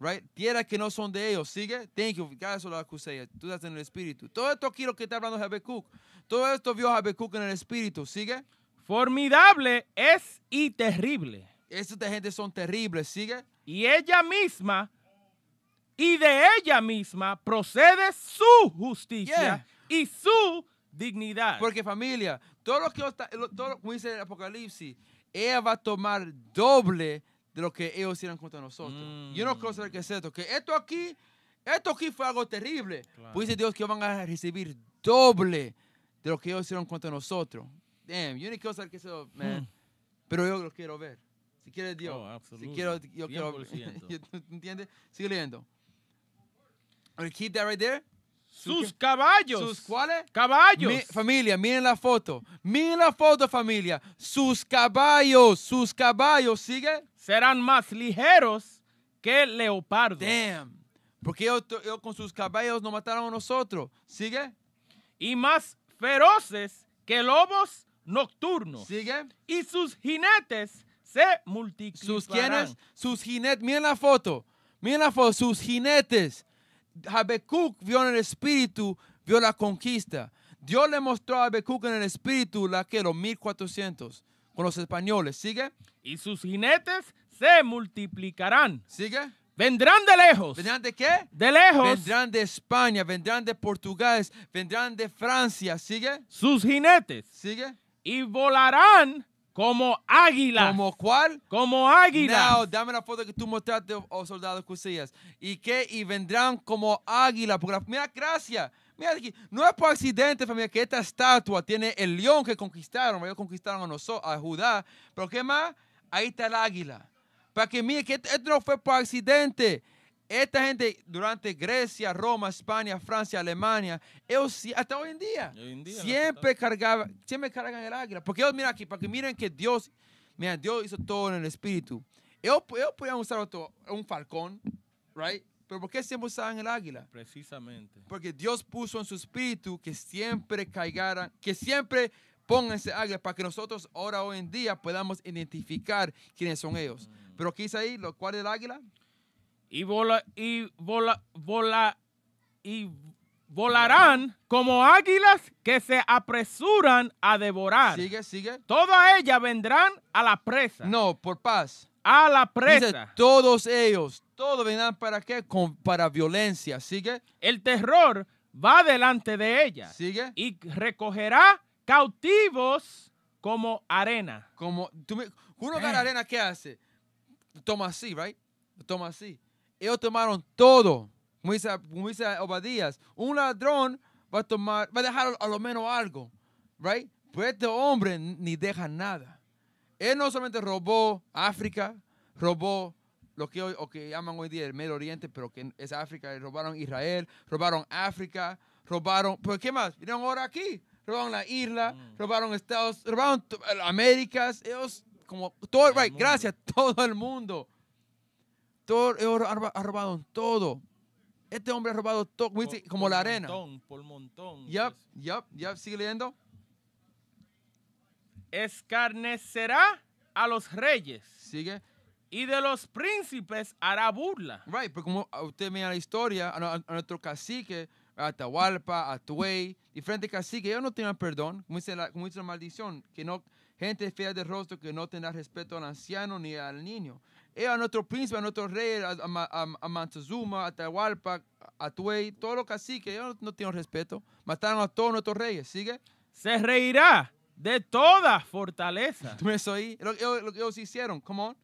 Speaker 3: Right? Tierras que no son de ellos. Sigue. Thank you. ubicar eso la Tú estás en el espíritu. Todo esto aquí lo que está hablando Habacuc. Todo esto vio Habacuc en el espíritu. Sigue.
Speaker 2: Formidable es y terrible. Estas gente son terribles. Sigue. Y ella misma, y de ella misma procede su justicia y su dignidad. Porque familia, todo lo que
Speaker 3: todo, dice el Apocalipsis, ella va a tomar doble de lo que ellos hicieron contra nosotros. Mm. Yo no quiero saber qué es esto, que esto aquí, esto aquí fue algo terrible. Pues dice Dios que van a recibir doble de lo que ellos hicieron contra nosotros. Damn, yo ni quiero saber es eso, hmm. Pero yo lo quiero ver. Si quiere Dios. Oh, si quiero, yo <laughs> ¿Entiendes? Sigue leyendo. Keep that right there. Sus caballos. ¿Sus cuáles? Caballos. familia, miren la foto. Miren la foto, familia. Sus caballos, sus caballos, ¿sigue? Serán más ligeros
Speaker 2: que leopardos. Damn. Porque con sus caballos no mataron a nosotros. ¿Sigue? Y más feroces que lobos nocturnos. ¿Sigue? Y sus jinetes se multiplicarán. ¿Sus quiénes? Sus jinetes.
Speaker 3: Miren la foto. Miren la foto. Sus jinetes Habacuc vio en el espíritu, vio la conquista. Dios le mostró a Habacuc en el espíritu la que los 1400 con los españoles. Sigue. Y sus jinetes se multiplicarán. Sigue. Vendrán de lejos. ¿Vendrán de qué? De lejos. Vendrán de España, vendrán de Portugal, vendrán de Francia. ¿Sigue? Sus jinetes. ¿Sigue? Y
Speaker 2: volarán
Speaker 3: como águila. ¿Como cuál? Como águila. Now, dame la foto que tú mostraste, oh soldados Cusillas. ¿Y qué? Y vendrán como águila. Porque la, mira, gracias. Mira aquí, no es por accidente, familia, que esta estatua tiene el león que conquistaron. Ellos conquistaron a nosotros, a Judá. Pero ¿qué más? Ahí está el águila. Para que mire que esto este no fue por accidente. Esta gente durante Grecia, Roma, España, Francia, Alemania, ellos hasta hoy en día, siempre cargaban, siempre cargan el águila. Porque ellos, mira aquí, para que miren que Dios, mira, Dios hizo todo en el espíritu. Ellos, ellos podían usar otro, un falcón, right? Pero ¿por qué siempre usaban el águila?
Speaker 2: Precisamente.
Speaker 3: Porque Dios puso en su espíritu que siempre caigaran, que siempre pongan ese águila para que nosotros ahora hoy en día podamos identificar quiénes son ellos. Mm. Pero ¿qué dice ahí? ¿Lo cual es el águila?
Speaker 2: y, y, y volarán como águilas que se apresuran a devorar. Sigue, sigue. Todas ellas vendrán a la presa. No, por paz. A la presa. todos ellos, todos vendrán para qué? Con, para violencia. Sigue. El terror va delante de ella. Sigue. Y recogerá cautivos como arena. Como, uno eh. arena, ¿qué hace? Toma así, right?
Speaker 3: Toma así ellos tomaron todo. Como dice, Obadías, un ladrón va a tomar, va a dejar a lo menos algo, right? Pues este hombre ni deja nada. Él no solamente robó África, robó lo que, hoy, o que llaman hoy día el Medio Oriente, pero que es África, robaron Israel, robaron África, robaron, ¿Pues qué más? Vieron ahora aquí, robaron la isla, mm. robaron Estados, robaron eh, Américas, ellos como todo, right, gracias, <laughs> todo el mundo ha he robado todo. Este hombre ha robado todo, como la arena.
Speaker 2: Ya, por montón. Sigue leyendo. Escarnecerá a los reyes. Sigue. Y de los príncipes
Speaker 3: hará burla. Right, porque como ah, usted mira la historia, a, nuestro cacique, a Atahualpa, a Tuey, diferentes caciques, ellos no tenían perdón, como dice, la, como dice la maldición, que no, gente fea de rostro que no tendrá respeto al anciano ni al niño. Eh, a nuestro príncipe, a nuestro rey, a, a, a Montezuma, a Tahualpa, a Tuey, todos los caciques, ellos no, no tienen respeto. Mataron a todos nuestros reyes, ¿sigue? Se reirá de toda
Speaker 2: fortaleza. <laughs> ¿Tú me soy? Lo, que ellos hicieron, come on.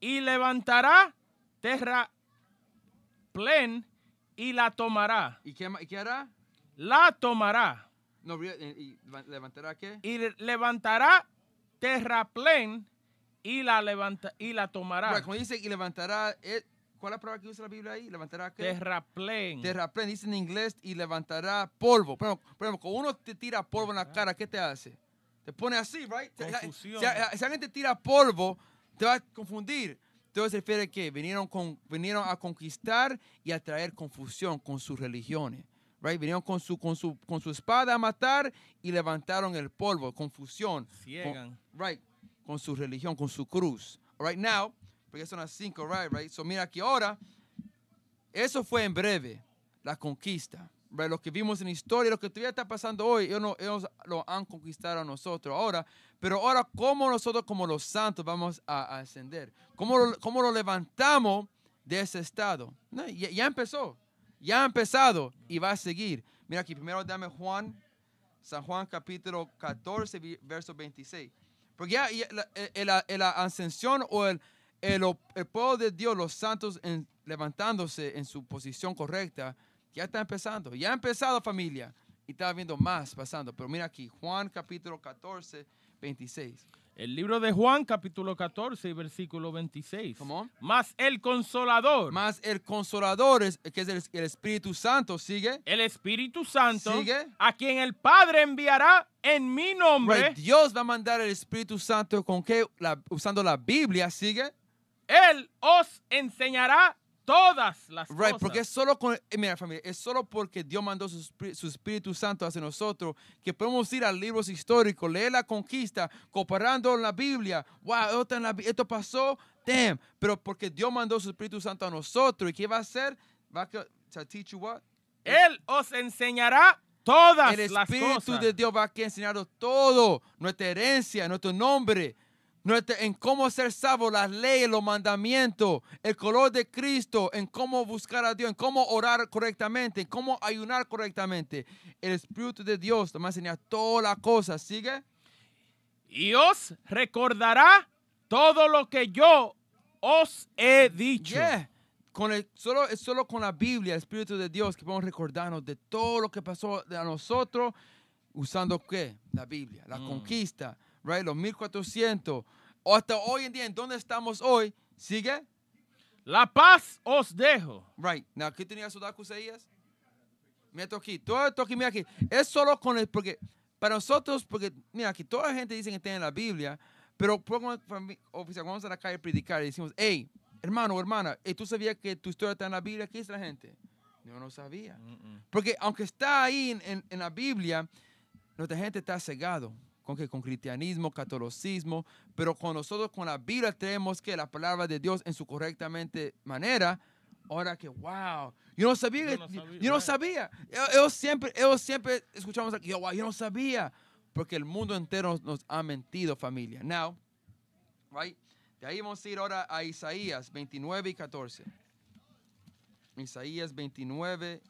Speaker 2: Y levantará tierra plen y la tomará. ¿Y qué, qué hará? La tomará. No, eh, y, levantará qué? Y levantará plena y la levanta y la tomará. Como dice y levantará,
Speaker 3: eh, ¿cuál es la palabra que usa la Biblia ahí? ¿Levantará qué?
Speaker 2: Terraplén.
Speaker 3: Terraplén, dice en inglés, y levantará polvo. Por ejemplo, cuando uno te tira polvo en la cara, ¿qué te hace? Te pone así, right? Confusión. Si, alguien te tira polvo, te va a confundir. Entonces se refiere que vinieron, con, vinieron a conquistar y a traer confusión con sus religiones. Right? Vinieron con su, con, su, con su espada a matar y levantaron el polvo, confusión. Ciegan. right con su religión, con su cruz. Ahora, right now, porque son las cinco, right, right. So mira aquí ahora, eso fue en breve, la conquista. Lo que vimos en historia, lo que todavía está pasando hoy, ellos, no, lo han conquistado a nosotros ahora. Pero ahora, ¿cómo nosotros como los santos vamos a, ascender? ¿Cómo lo, levantamos de ese estado? ya, ya, empezó, ya ha empezado y va a seguir. Mira aquí, primero dame Juan, San Juan capítulo 14, verso 26. Porque ya, e, e, e, la, ascensión o el, el, pueblo de Dios, los santos levantándose en su posición correcta, ya está empezando. Ya ha empezado
Speaker 2: familia. Y estaba viendo más pasando. Pero mira aquí, Juan capítulo 14, 26. El libro de Juan, capítulo 14, versículo 26. ¿Cómo? Más el consolador. Más el consolador, es, que es el, Espíritu Santo, sigue. El Espíritu
Speaker 3: Santo. Sigue. A quien el Padre enviará en mi nombre. Dios va a mandar el Espíritu Santo con que, usando la Biblia, sigue. Él os enseñará todas las right, cosas. Porque es solo con, eh, mira familia, es solo porque Dios mandó su, Espíritu Santo hacia nosotros que podemos ir a libros históricos, leer la conquista, comparando la Biblia. Wow, esto, pasó, damn. Pero porque Dios mandó su Espíritu Santo a nosotros, ¿y qué va a hacer? Va a teach you what? Él os enseñará todas las cosas. El Espíritu de Dios va a enseñaros todo, nuestra herencia, nuestro nombre en cómo ser salvo, las leyes, los mandamientos, el color de Cristo, en cómo buscar a Dios, en cómo orar correctamente, en cómo ayunar correctamente. El Espíritu de Dios te va a enseñar todas las cosas. ¿Sigue? Y os recordará todo lo que yo os he dicho. Yeah. Con el, solo, solo con la Biblia, el Espíritu de Dios, que podemos recordarnos de todo lo que pasó a nosotros usando qué? La Biblia, la mm. conquista right? Los 1400. Hasta hoy en día, ¿en dónde estamos hoy? ¿Sigue? La paz os dejo. Right. aquí tenía Sudaku Seías. Mira esto aquí. Todo esto aquí, mira aquí. Es solo con el, porque para nosotros, porque, mira aquí, toda la gente dice que está en la Biblia, pero oficial, vamos a la calle a predicar y decimos, hey, hermano, hermana, ¿y tú sabías que tu historia está en la Biblia? ¿Qué dice la gente? Yo no sabía. Porque aunque está ahí en, en la Biblia, nuestra gente está cegado con, que, con cristianismo, catolicismo, pero con nosotros, con la Biblia, tenemos que la palabra de Dios en su correctamente manera. Ahora que, wow, yo no sabía, yo no sabía, yo siempre, ellos siempre escuchamos aquí, yo, yo no sabía, porque el mundo entero nos, ha mentido, familia. Now, right, de ahí vamos a ir ahora a Isaías 29 y 14. Isaías 29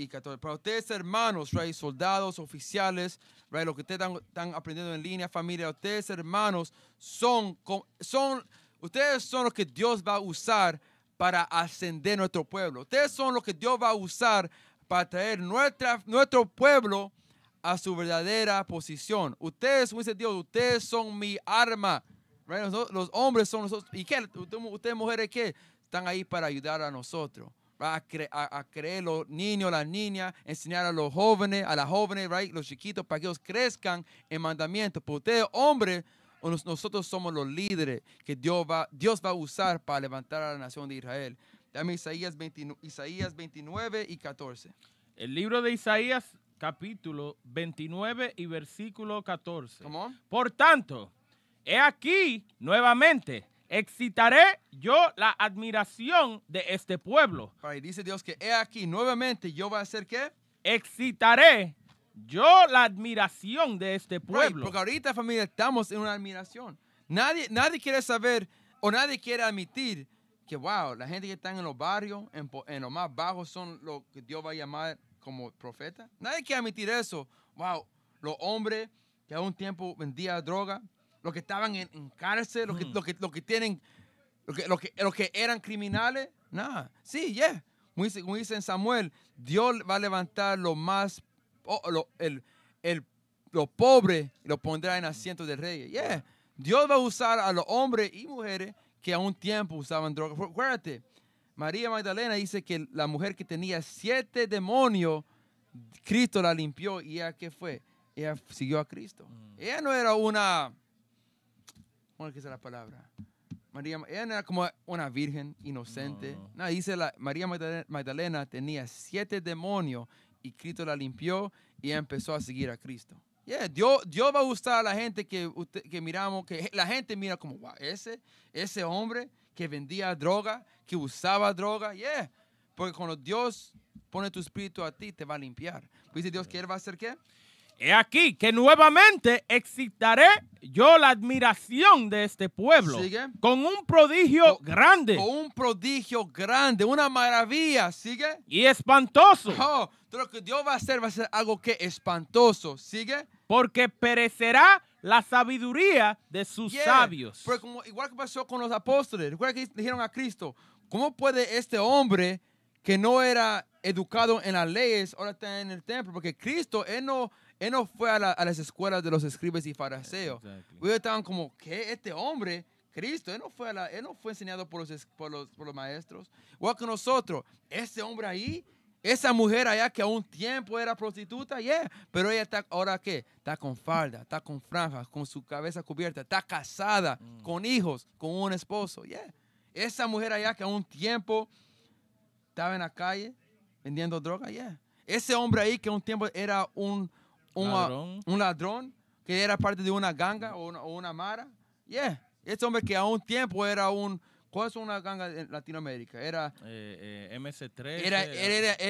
Speaker 3: y Para ustedes, hermanos, soldados, oficiales, lo que ustedes están, aprendiendo en línea, familia, ustedes, hermanos, son, son, ustedes son los que Dios va a usar para ascender nuestro pueblo. Ustedes son los que Dios va a usar para traer nuestra, nuestro pueblo a su verdadera posición. Ustedes, dice Dios, ustedes son mi arma. Los, hombres son nosotros. ¿Y qué? ustedes mujeres, ¿qué? Están ahí para ayudar a nosotros a, a, creer los niños, las niñas, enseñar a los jóvenes, a las jóvenes, los chiquitos, para que ellos crezcan en mandamiento. Pero ustedes, hombres, nosotros somos los líderes que Dios va, Dios va a usar para levantar a la nación de
Speaker 2: Israel. Dame Isaías 29, Isaías 29 y 14. El libro de Isaías, capítulo 29 y versículo 14. Por tanto, he aquí nuevamente excitaré yo la admiración de este pueblo. Ahí dice Dios que he aquí nuevamente yo voy a hacer qué?
Speaker 3: Excitaré yo la admiración de este pueblo. porque ahorita familia estamos en una admiración. Nadie, nadie quiere saber o nadie quiere admitir que wow, la gente que está en los barrios, en, en los más bajos son lo que Dios va a llamar como profeta. Nadie quiere admitir eso. Wow, los hombres que a un tiempo vendían droga, los que estaban en, cárcel, los que, mm. que, que, tienen, los que, los que, eran criminales. Nada. Sí, yeah. Como dice, Samuel, Dios va a levantar lo más, el, el, lo pobre y lo pondrá en asientos de reyes. Yeah. Dios va a usar a los hombres y mujeres que a un tiempo usaban drogas. Acuérdate, María Magdalena dice que la mujer que tenía siete demonios, Cristo la limpió y ella qué fue? Ella siguió a Cristo. Mm. Ella no era una bueno, que es la palabra. María, ella era como una virgen inocente. dice la, María Magdalena, tenía siete demonios y Cristo la limpió y empezó a seguir a Cristo. Yeah, Dios, Dios va a gustar a la gente que, que miramos, que la gente mira como, wow, ese, ese hombre que vendía droga, que usaba droga, yeah. Porque cuando Dios pone tu espíritu a ti, te va a limpiar.
Speaker 2: Dice Dios que Él va a hacer qué? He aquí que nuevamente excitaré yo la admiración de este pueblo con un prodigio grande. Con un prodigio grande, una maravilla, ¿sigue? Y espantoso. Oh, lo que Dios va a hacer va
Speaker 3: a ser algo que espantoso, ¿sigue? Porque perecerá la sabiduría de sus sabios. como, igual que pasó con los apóstoles, recuerda que dijeron a Cristo, ¿cómo puede este hombre que no era educado en las leyes ahora está en el templo? Porque Cristo, él no él no fue a, las escuelas de los escribes y fariseos. Exactly. Ellos estaban como, ¿qué? Este hombre, Cristo, él no fue, la, no fue enseñado por los, los, maestros. Igual que nosotros, ese hombre ahí, esa mujer allá que a un tiempo era prostituta, yeah, pero ella está ahora qué? Está con falda, está con franjas, con su cabeza cubierta, está casada, mm. con hijos, con un esposo, yeah. Esa mujer allá que a un tiempo estaba en la calle vendiendo droga, yeah. Ese hombre ahí que a un tiempo era un un ladrón. que era parte de una ganga o una, mara. Yeah, este hombre que a un tiempo era un... ¿Cuál es una ganga en Latinoamérica?
Speaker 2: Era eh, eh, MS-13. Era,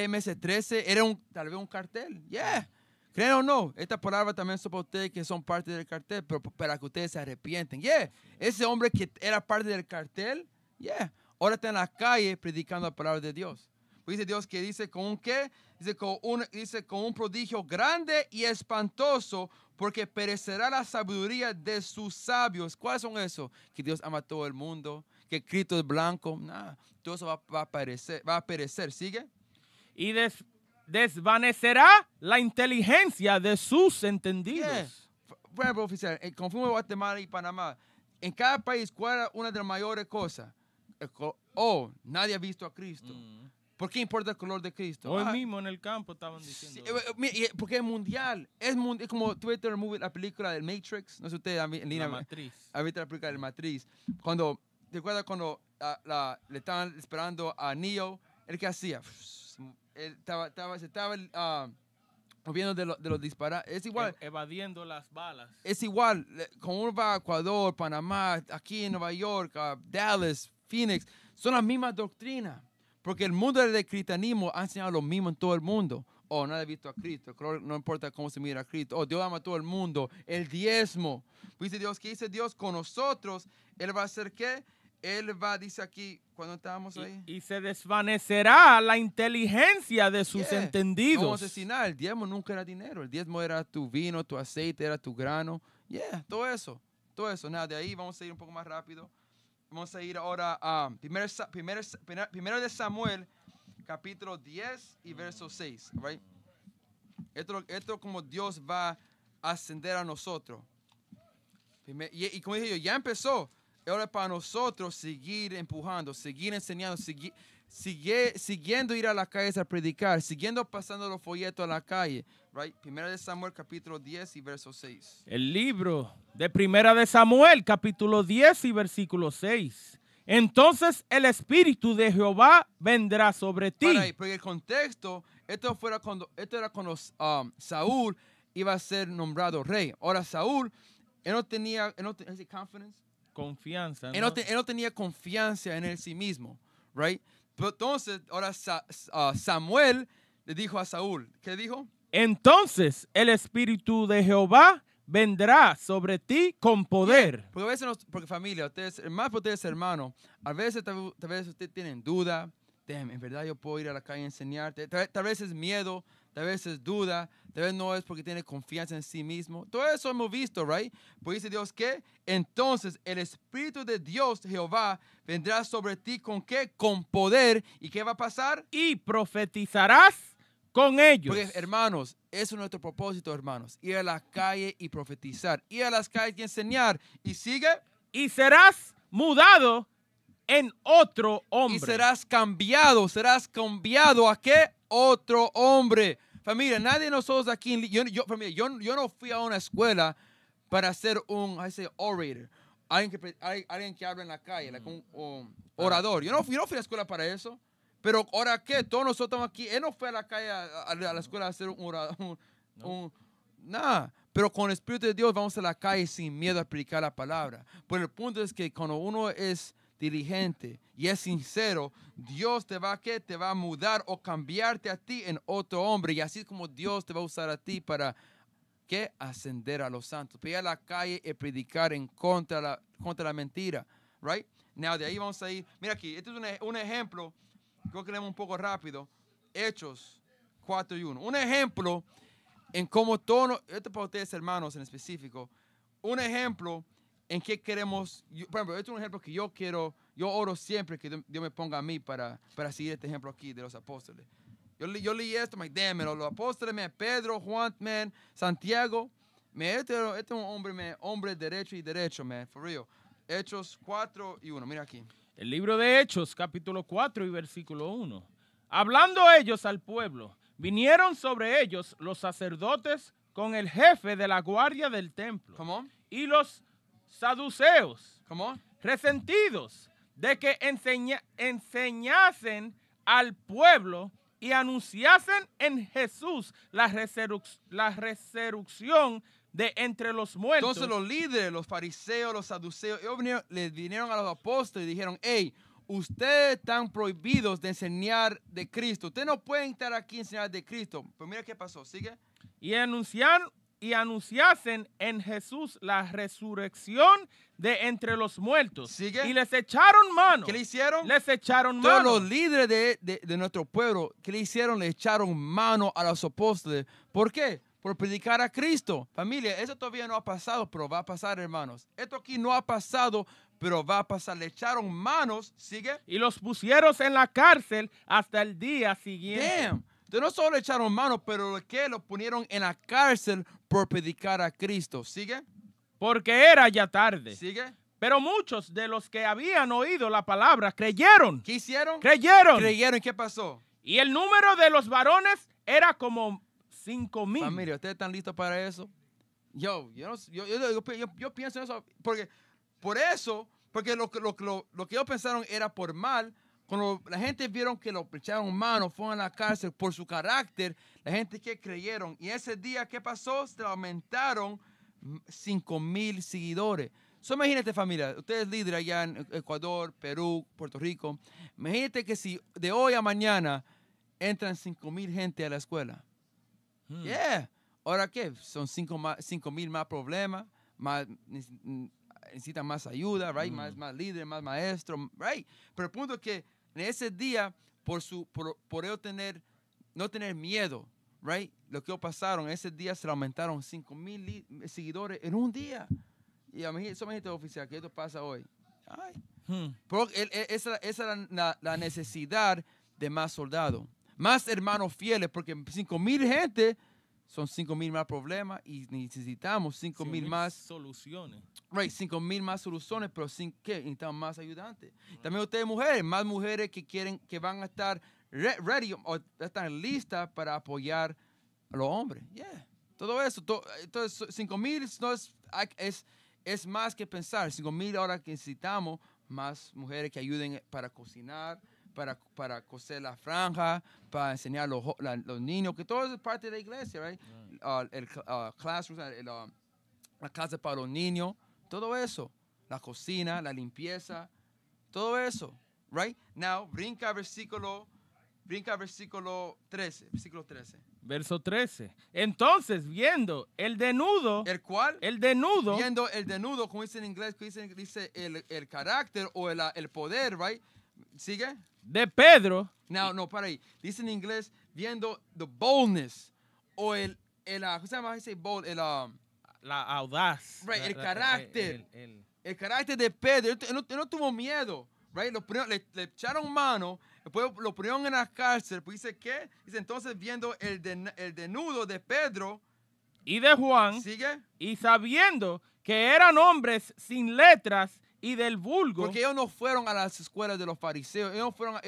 Speaker 3: MS-13, era un, tal vez un cartel. Yeah. ¿Creen o no, Esta palabra también son para ustedes que son parte del cartel, pero para que ustedes se arrepienten. Yeah. Ese hombre que era parte del cartel, yeah. Ahora está en la calle predicando la palabra de Dios. Pues dice Dios que dice con un qué, dice con un, dice con un prodigio grande y espantoso, porque perecerá la sabiduría de sus sabios. ¿Cuáles son esos? Que Dios ama a todo el mundo, que Cristo es blanco, nada, todo eso va, a perecer, va a perecer. ¿Sigue? Y desvanecerá la inteligencia de sus entendidos. Bueno, Por ejemplo, oficial, eh, confundo Guatemala y Panamá. En cada país, ¿cuál es una de las mayores cosas? oh, nadie ha visto a Cristo. Mm. ¿Por qué importa el color de Cristo? Hoy ah. mismo
Speaker 2: en el campo estaban diciendo. Eh,
Speaker 3: eh, porque es mundial. Es, como Twitter movie, la película del Matrix. No sé usted? en línea. La Matriz. la película del Matrix. Cuando, ¿te acuerdas cuando ah, la, le estaban esperando a Neo? ¿El qué hacía? estaba, estaba, se estaba ah,
Speaker 2: moviendo de, los disparos. Es igual. evadiendo las balas.
Speaker 3: Es igual. Como uno va Ecuador, Panamá, aquí en Nueva York, Dallas, Phoenix, son las mismas doctrinas porque el mundo del cristianismo ha enseñado lo mismo en todo el mundo. Oh, nadie ha visto a Cristo. No importa cómo se mira a Cristo. Oh, Dios ama a todo el mundo. El diezmo. Pues dice Dios, ¿qué dice Dios? Con nosotros, Él va a hacer qué? Él va, dice aquí, cuando estábamos ahí.
Speaker 2: Y, se desvanecerá la inteligencia de sus entendidos. No
Speaker 3: nada. El diezmo nunca era dinero. El diezmo era tu vino, tu aceite, era tu grano. Yeah, todo eso. Todo eso. Nada, de ahí vamos a ir un poco más rápido. Vamos a ir ahora a primero de Samuel, capítulo 10 y verso 6. Esto, es como Dios va a ascender a nosotros. Y, y, como dije yo, ya empezó. Ahora es para nosotros seguir empujando, seguir enseñando, seguir, sigue, siguiendo ir a las calles a predicar, siguiendo pasando los folletos a la calle, Primera de Samuel capítulo 10 y verso 6.
Speaker 2: El libro de Primera de Samuel capítulo 10 y versículo 6. Entonces el espíritu de Jehová vendrá sobre ti. Para ahí,
Speaker 3: porque el contexto, esto, fuera cuando, esto era cuando um, Saúl iba a ser nombrado rey. Ahora Saúl, él no tenía,
Speaker 2: confianza. ¿no? Él,
Speaker 3: no tenía confianza en él sí mismo, right? entonces, ahora uh, Samuel le dijo a Saúl, ¿qué dijo?
Speaker 2: Entonces el Espíritu de Jehová vendrá sobre ti con poder.
Speaker 3: porque a veces, porque familia, ustedes, más por ustedes hermanos, a veces tal, ustedes tienen duda, en verdad yo puedo ir a la calle a enseñarte, tal, vez es miedo, tal vez es duda, tal vez no es porque tiene confianza en sí mismo. Todo eso hemos visto, right? Pues dice Dios que entonces el Espíritu de Dios, Jehová, vendrá sobre ti con qué? Con poder. ¿Y qué va a pasar? Y profetizarás con ellos. hermanos, eso es nuestro propósito, hermanos. Ir a la calle y profetizar. Ir a las calles y enseñar. Y sigue. Y serás mudado en otro hombre. Y serás cambiado. Serás cambiado a qué? Otro hombre. Familia, nadie de nosotros aquí. Yo, yo, yo, yo no fui a una escuela para ser un I orator. Alguien que, alguien que habla en la calle, mm. un, orador. Yo no, yo no fui a la escuela para eso. Pero ahora qué, todos nosotros estamos aquí. Él no fue a la calle, a, la escuela a hacer un, un, nada. Pero con el Espíritu de Dios vamos a la calle sin miedo a predicar la palabra. Pero el punto es que cuando uno es diligente y es sincero, Dios te va a ¿qué? te va a mudar o cambiarte a ti en otro hombre. Y así como Dios te va a usar a ti para qué, ascender a los santos. Pero a la calle y predicar en contra la, contra la mentira. Right? Now, de ahí vamos a ir. Mira aquí, este es un, e, un ejemplo creo que leemos un poco rápido. Hechos 4 y 1. Un ejemplo en cómo todo, esto para ustedes hermanos en específico, un ejemplo en qué queremos, por ejemplo, este es un ejemplo que yo quiero, yo oro siempre que Dios me ponga a mí para, para seguir este ejemplo aquí de los apóstoles. Yo, yo leí esto, me like, los apóstoles, Pedro, Juan, Santiago, me este, este, es un hombre, hombre derecho y derecho,
Speaker 2: me for real. Hechos 4 y 1, mira aquí. El libro de Hechos, capítulo 4 y versículo 1. Hablando ellos al pueblo, vinieron sobre ellos los sacerdotes con el jefe de la guardia del templo y los saduceos resentidos de que enseñasen al pueblo y anunciasen en Jesús la, la resurrección de entre los muertos. Entonces los líderes, los fariseos,
Speaker 3: los saduceos, ellos vinieron, vinieron a los apóstoles y dijeron, hey, ustedes están prohibidos de enseñar de Cristo. Ustedes no pueden estar aquí enseñar de Cristo. Pero pues mira qué pasó, sigue.
Speaker 2: Y anunciaron y anunciasen en Jesús la resurrección de entre los muertos. ¿Sigue? Y les echaron mano. ¿Qué le hicieron? Les echaron mano. Todos los
Speaker 3: líderes de, nuestro pueblo, ¿qué le hicieron? Le echaron mano a los apóstoles. ¿Por qué? por predicar a Cristo. Familia, eso todavía no ha pasado, pero va a pasar, hermanos. Esto aquí no ha pasado, pero va a pasar. Le echaron manos, sigue. Y los pusieron en la cárcel hasta el día siguiente. Damn. no solo le echaron manos, pero que lo
Speaker 2: pusieron en la cárcel por predicar a Cristo. ¿Sigue? Porque era ya tarde. ¿Sigue? Pero muchos de los que habían oído la palabra creyeron. ¿Qué hicieron? Creyeron. Creyeron. ¿Qué pasó? Y el número de los varones era como 5
Speaker 3: mil. Familia, ¿ustedes están listos para eso? Yo, yo, yo, yo, pienso eso, porque por eso, porque lo, lo, que ellos pensaron era por mal, cuando la gente vieron que lo echaron mano, fueron a la cárcel por su carácter, la gente que creyeron. Y ese día, ¿qué pasó? Se aumentaron 5 mil seguidores. imagínate familia, ustedes líder allá en Ecuador, Perú, Puerto Rico. Imagínate que si de hoy a mañana entran 5 mil gente a la escuela. Hmm. Ahora qué? Son 5 más, cinco mil más problemas, más, necesitan más ayuda, right? Más, hmm. más líder, más maestro, right? Pero el punto es que en ese día, por, su, por, por tener, no tener miedo, right? Lo que pasaron, ese día se aumentaron cinco mil seguidores en un día. Y a mí, eso me dijiste oficial, que esto pasa hoy. Ay. Hmm. esa, esa, la, la necesidad de más soldados más hermanos fieles, porque cinco mil gente son cinco mil más problemas y necesitamos cinco mil más soluciones. Right, cinco mil más soluciones, pero sin qué, necesitamos más ayudantes. También ustedes mujeres, más mujeres que quieren, que van a estar ready o están listas para apoyar a los hombres. Yeah. Todo eso, to, entonces cinco mil no es, es, es más que pensar. Cinco mil ahora que necesitamos más mujeres que ayuden para cocinar, para, para coser la franja, para enseñar a los, niños, que todo es parte de la iglesia, right? Ah, el ah, ah, la casa para los niños, todo eso, la cocina, la limpieza, todo eso, right? Now, brinca versículo, brinca versículo 13, versículo 13.
Speaker 2: Verso 13. Entonces, viendo el denudo. ¿El cual? El denudo. Viendo el denudo, como dice en
Speaker 3: inglés, dice, dice el, el carácter o el, el poder, right? ¿Sigue? de Pedro. No, no, para ahí. Dice en inglés, viendo the boldness o el, el ah, se llama ese bold? El, ah, la audaz. el carácter. el, carácter de Pedro. Él, no, tuvo miedo. Right? le, le, echaron mano, después lo pusieron en la cárcel. Pues dice ¿qué? dice entonces viendo el, el denudo de Pedro y de Juan, ¿sigue? y sabiendo que eran hombres sin letras y del vulgo. Porque ellos no fueron a las escuelas de los fariseos, ellos, fueron,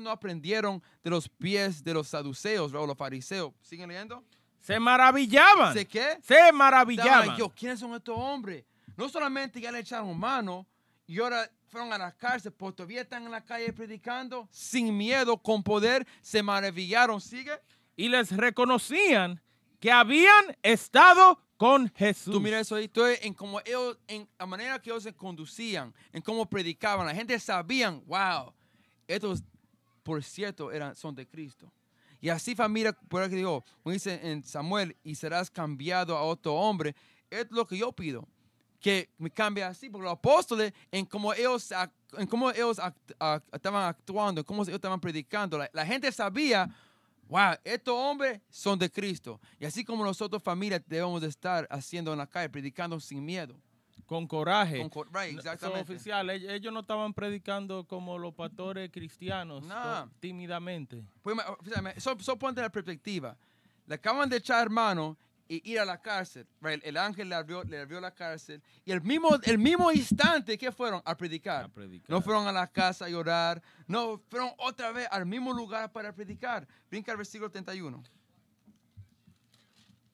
Speaker 3: no, aprendieron de los pies de los saduceos o los fariseos. ¿Siguen leyendo? Se
Speaker 2: maravillaban. ¿Se qué? Se maravillaban. yo,
Speaker 3: ¿quiénes son estos hombres? No solamente ya le echaron mano y ahora fueron a la cárcel. pero pues todavía están en la calle predicando sin miedo, con poder, se maravillaron. ¿Sigue? Y les reconocían que habían estado con Jesús. Tú mira eso ahí, tú en cómo ellos, en la manera que ellos se conducían, en cómo predicaban, la gente sabían, wow, estos, por cierto, eran, son de Cristo. Y así familia, por aquí digo, dice en Samuel, y serás cambiado a otro hombre, es lo que yo pido, que me cambie así, porque los apóstoles, en cómo ellos, en cómo ellos estaban actuando, en cómo ellos estaban predicando, la gente sabía, wow, estos hombres son de Cristo. Y así como nosotros familia debemos de estar haciendo en la calle, predicando sin miedo. Con coraje. Con coraje,
Speaker 2: exactamente. ellos no estaban predicando como los pastores cristianos, nah. tímidamente.
Speaker 3: Pues, so, ponte la perspectiva. Le acaban de echar mano y ir a la cárcel. El, ángel le abrió, le la cárcel y el mismo, el mismo instante que fueron a predicar. No fueron a la casa a llorar, no, fueron otra vez al mismo lugar para predicar. Brinca al versículo 31.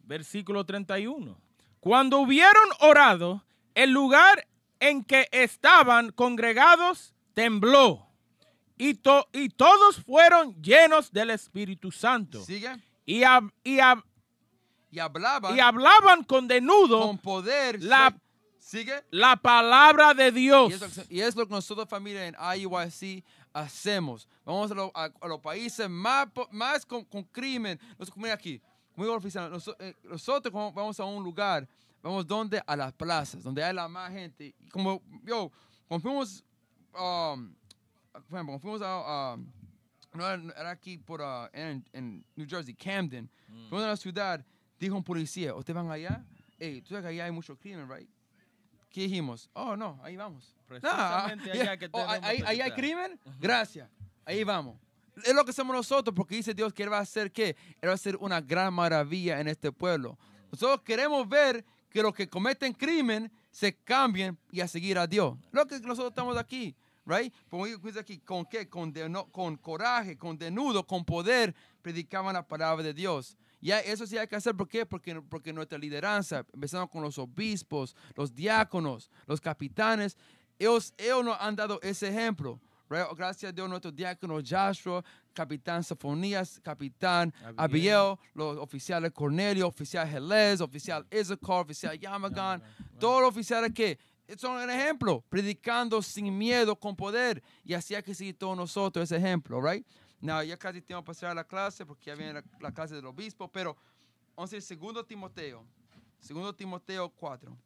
Speaker 2: Versículo 31. Cuando hubieron orado, el lugar en que estaban congregados tembló y, y todos fueron llenos del Espíritu Santo. ¿Sigue? Y, y y
Speaker 3: hablaban, y
Speaker 2: hablaban con denudo con poder la, la
Speaker 3: palabra de Dios. Y es, lo que nosotros familia en IYC hacemos. Vamos a, los países más, más con, crimen. Nosotros, aquí, muy eh, nosotros, vamos a un lugar, vamos donde? A las plazas, donde hay la más gente. como yo, cuando fuimos, um, fuimos a... no era aquí por uh, en, New Jersey, Camden, mm. fuimos a la ciudad Dijo un policía, ustedes van allá, hey, tú sabes que allá hay mucho crimen, right? ¿Qué dijimos? Oh, no, ahí vamos. Precisamente ah, allá que oh, ahí, ahí, hay crimen, gracias, ahí vamos. Es lo que somos nosotros, porque dice Dios que Él va a hacer qué? Él va a hacer una gran maravilla en este pueblo. Nosotros queremos ver que los que cometen crimen se cambien y a seguir a Dios. Lo que nosotros estamos aquí, right? aquí, ¿con qué? Con, con coraje, con denudo, con poder, predicaban la palabra de Dios. Ya eso sí hay que hacer, ¿por qué? Porque, porque nuestra lideranza, empezando con los obispos, los diáconos, los capitanes, ellos, ellos nos han dado ese ejemplo. Gracias a Dios, nuestro diácono Joshua, capitán Sofonías, capitán Abiel, los oficiales Cornelio, oficial Helez, oficial Issachar, oficial Yamagan, todos los oficiales que son un ejemplo, predicando sin miedo, con poder. Y así hay que seguir todos nosotros ese ejemplo, ¿right? No, ya casi tengo que pasar a la clase porque ya viene la, clase del obispo, pero vamos a entonces, segundo Timoteo, segundo Timoteo 4.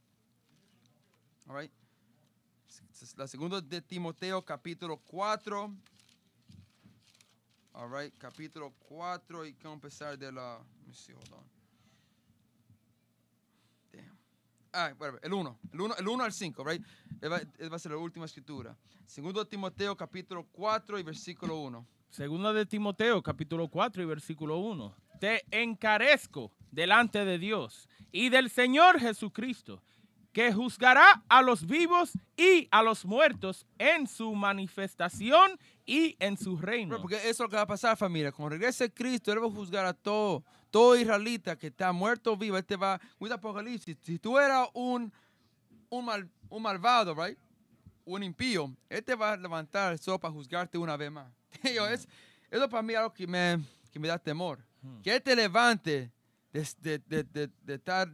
Speaker 3: All La segunda de Timoteo capítulo 4. All capítulo 4 y que empezar de la... Let me see, hold on. Ah, bueno, el 1, el 1, al 5, right? Va, va a ser la última escritura. Segundo Timoteo capítulo 4 y versículo 1.
Speaker 2: Segunda de Timoteo, capítulo 4 y versículo 1. Te encarezco delante de Dios y del Señor Jesucristo, que juzgará a los vivos y a los muertos en su manifestación y en su reino. porque eso es lo que va a pasar, familia. Cuando regrese Cristo, Él va a juzgar a todo, todo israelita que está
Speaker 3: muerto o vivo. Este va, cuida Apocalipsis. Si tú eras un, un, mal, un malvado, right? un impío, Él te va a levantar eso para juzgarte una vez más. <laughs> es, eso para mí es algo que me, que me da temor. Hmm. Que te levante de, de, de, de estar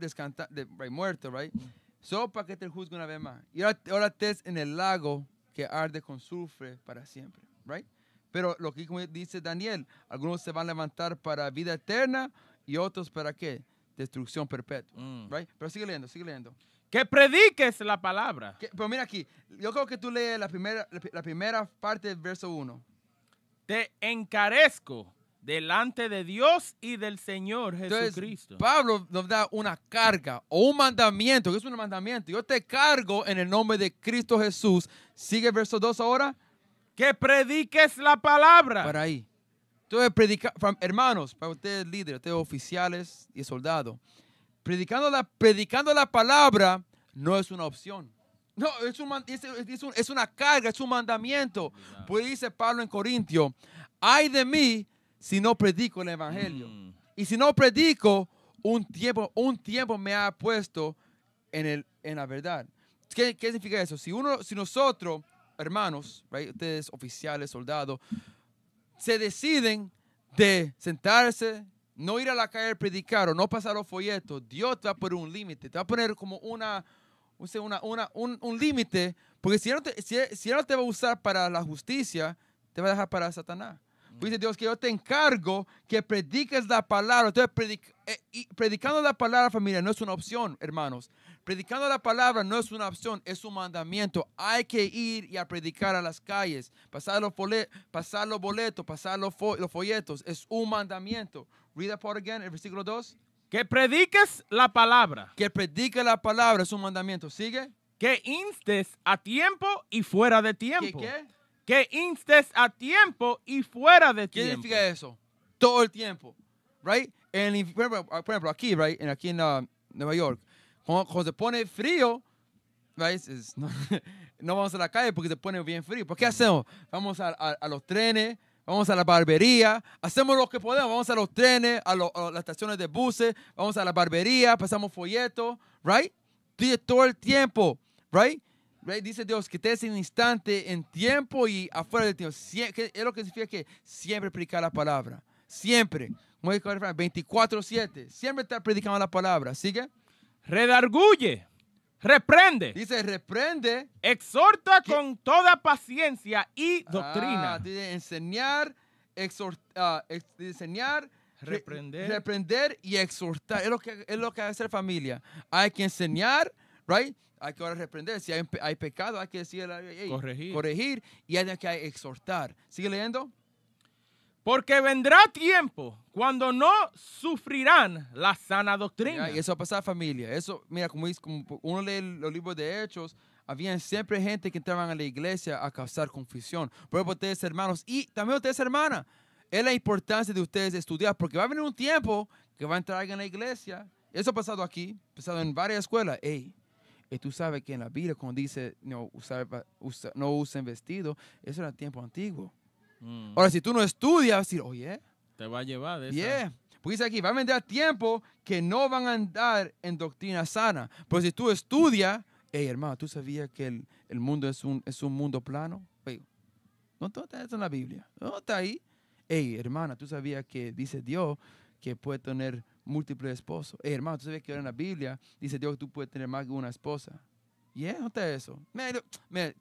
Speaker 3: muerto, right? Hmm. Solo para que te juzgue una vez más. Y ahora, ahora estés en el lago que arde con sufre para siempre, right? Pero lo que dice Daniel, algunos se van a levantar para vida eterna y otros para qué? Destrucción perpetua, hmm. right? Pero sigue leyendo, sigue leyendo. Que prediques la palabra. pero
Speaker 2: mira aquí, yo creo que tú lees la primera, la, la primera parte del verso 1 te encarezco delante de Dios y del Señor Jesucristo. Entonces,
Speaker 3: Pablo nos da una carga o un mandamiento, que es un mandamiento. Yo te cargo en el nombre de Cristo Jesús. Sigue el verso 2 ahora. Que prediques la palabra. Para ahí. Entonces, predicar, hermanos, para ustedes líderes, ustedes oficiales y soldados, predicando la, predicando la palabra no es una opción. No, es, un, es una carga, es un mandamiento. Pues dice Pablo en Corintio, ay de mí si no predico el Evangelio. Mm. Y si no predico, un tiempo, un tiempo me ha puesto en, el, en la verdad. ¿Qué, qué significa eso? Si, uno, si nosotros, hermanos, ustedes oficiales, soldados, se deciden de sentarse, no ir a la calle a predicar o no pasar los folletos, Dios te va a poner un límite, te va a poner como una una, una, un, un límite, porque si él, no te, si, si no te va a usar para la justicia, te va a dejar para Satanás. Dice Dios que yo te encargo que prediques la palabra. Entonces, eh, predicando la palabra, familia, no es una opción, hermanos. Predicando la palabra no es una opción, es un mandamiento. Hay que ir y a predicar a las calles, pasar los, pasar los boletos, pasar los, los folletos. Es un mandamiento. Read that part again, el versículo 2. Que
Speaker 2: prediques la palabra. Que predique la palabra, es un mandamiento. ¿Sigue? Que instes a tiempo y fuera de tiempo. ¿Qué, qué? Que instes a tiempo y
Speaker 3: fuera de tiempo. ¿Qué significa eso? Todo el tiempo. Right? En, por, ejemplo, aquí, right? En, aquí en uh, Nueva York. Cuando, se pone frío, right? <laughs> no, vamos a la calle porque se pone bien frío. ¿Por qué hacemos? Vamos a los trenes, vamos a la barbería, hacemos lo que podemos, vamos a los trenes, a, las estaciones de buses, vamos a la barbería, pasamos folletos, right? Todo el tiempo, right? Dice Dios que te en instante, en tiempo y afuera del tiempo. es lo que significa que siempre predicar la palabra, siempre. 24-7, siempre estar predicando la palabra, ¿sigue?
Speaker 2: Redarguye. Reprende. Dice,
Speaker 3: reprende. Exhorta con toda paciencia y ah, doctrina. enseñar, exhorta ah, enseñar, reprender. reprender y exhortar. Es lo que es lo que hace familia. Hay que enseñar, right? Hay que ahora reprender. Si hay,
Speaker 2: pecado, hay que decir, corregir. corregir y hay que exhortar. Sigue leyendo. Porque vendrá tiempo cuando no sufrirán la sana
Speaker 3: doctrina. y eso va a familia. Eso, mira, como, como uno lee los libros de Hechos, había siempre gente que entraba a la iglesia a causar confusión. Pero ustedes, hermanos, y también ustedes, hermana, es la importancia de ustedes estudiar, porque va a venir un tiempo que va a entrar en la iglesia. Eso ha pasado aquí, Ha pasado en varias escuelas. Ey, y tú sabes que en la vida, cuando dice no, no usen vestido, eso era tiempo antiguo. Mm. Ahora, si tú no estudias, decir, oye.
Speaker 2: Te va a llevar de
Speaker 3: dice aquí, va a a tiempo que no van a andar en doctrina sana. Pero si tú estudias, hey hermano, ¿tú sabías que el, el mundo es un, es un mundo plano? no está en la Biblia. No está ahí. Hey hermana, ¿tú sabías que dice Dios que puede tener múltiples esposos? Hey hermano, ¿tú sabías que en la Biblia dice Dios que tú puedes tener más que una esposa? Yeah, no te eso. Mira,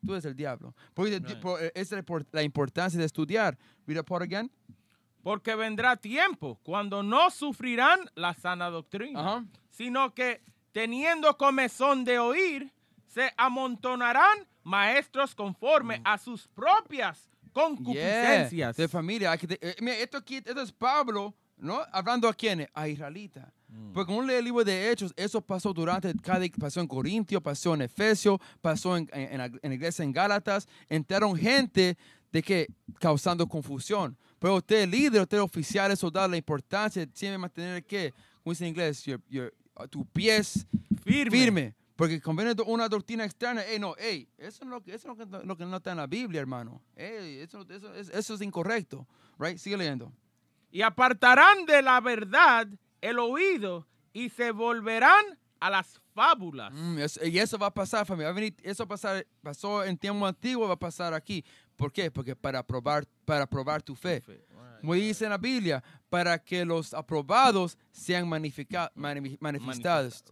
Speaker 3: tú eres el diablo. Porque eh, esa es la importancia de estudiar. Read por
Speaker 2: again. Porque vendrá tiempo cuando no sufrirán la sana doctrina, sino que teniendo comezón de oír, se amontonarán maestros conforme mm. a sus propias concupiscencias.
Speaker 3: de familia. Eh, mira, esto, aquí, esto es Pablo, ¿no? Hablando a quiénes? A Israelita. Mm. Porque uno lee el libro de Hechos, eso pasó durante cada pasó en Corintio, pasó en Efesio, pasó en, en, en, iglesia en Gálatas, entraron gente de que causando confusión. Pero usted líder, usted oficial, eso da la importancia de siempre mantener que, como dice en inglés, uh, tu pies firme. firme. Porque conviene una doctrina externa. Hey, no, hey, eso, no, lo que no está en la Biblia, hermano. eso, eso, es incorrecto.
Speaker 2: Right? Sigue leyendo. Y apartarán de la verdad el oído y se volverán a las fábulas. Mm, y eso va a pasar, familia. eso pasar,
Speaker 3: pasó en tiempo antiguo, va a pasar aquí. ¿Por qué? Porque para probar, para probar tu fe. Como dice en la Biblia, para que los aprobados sean mm, manifestados.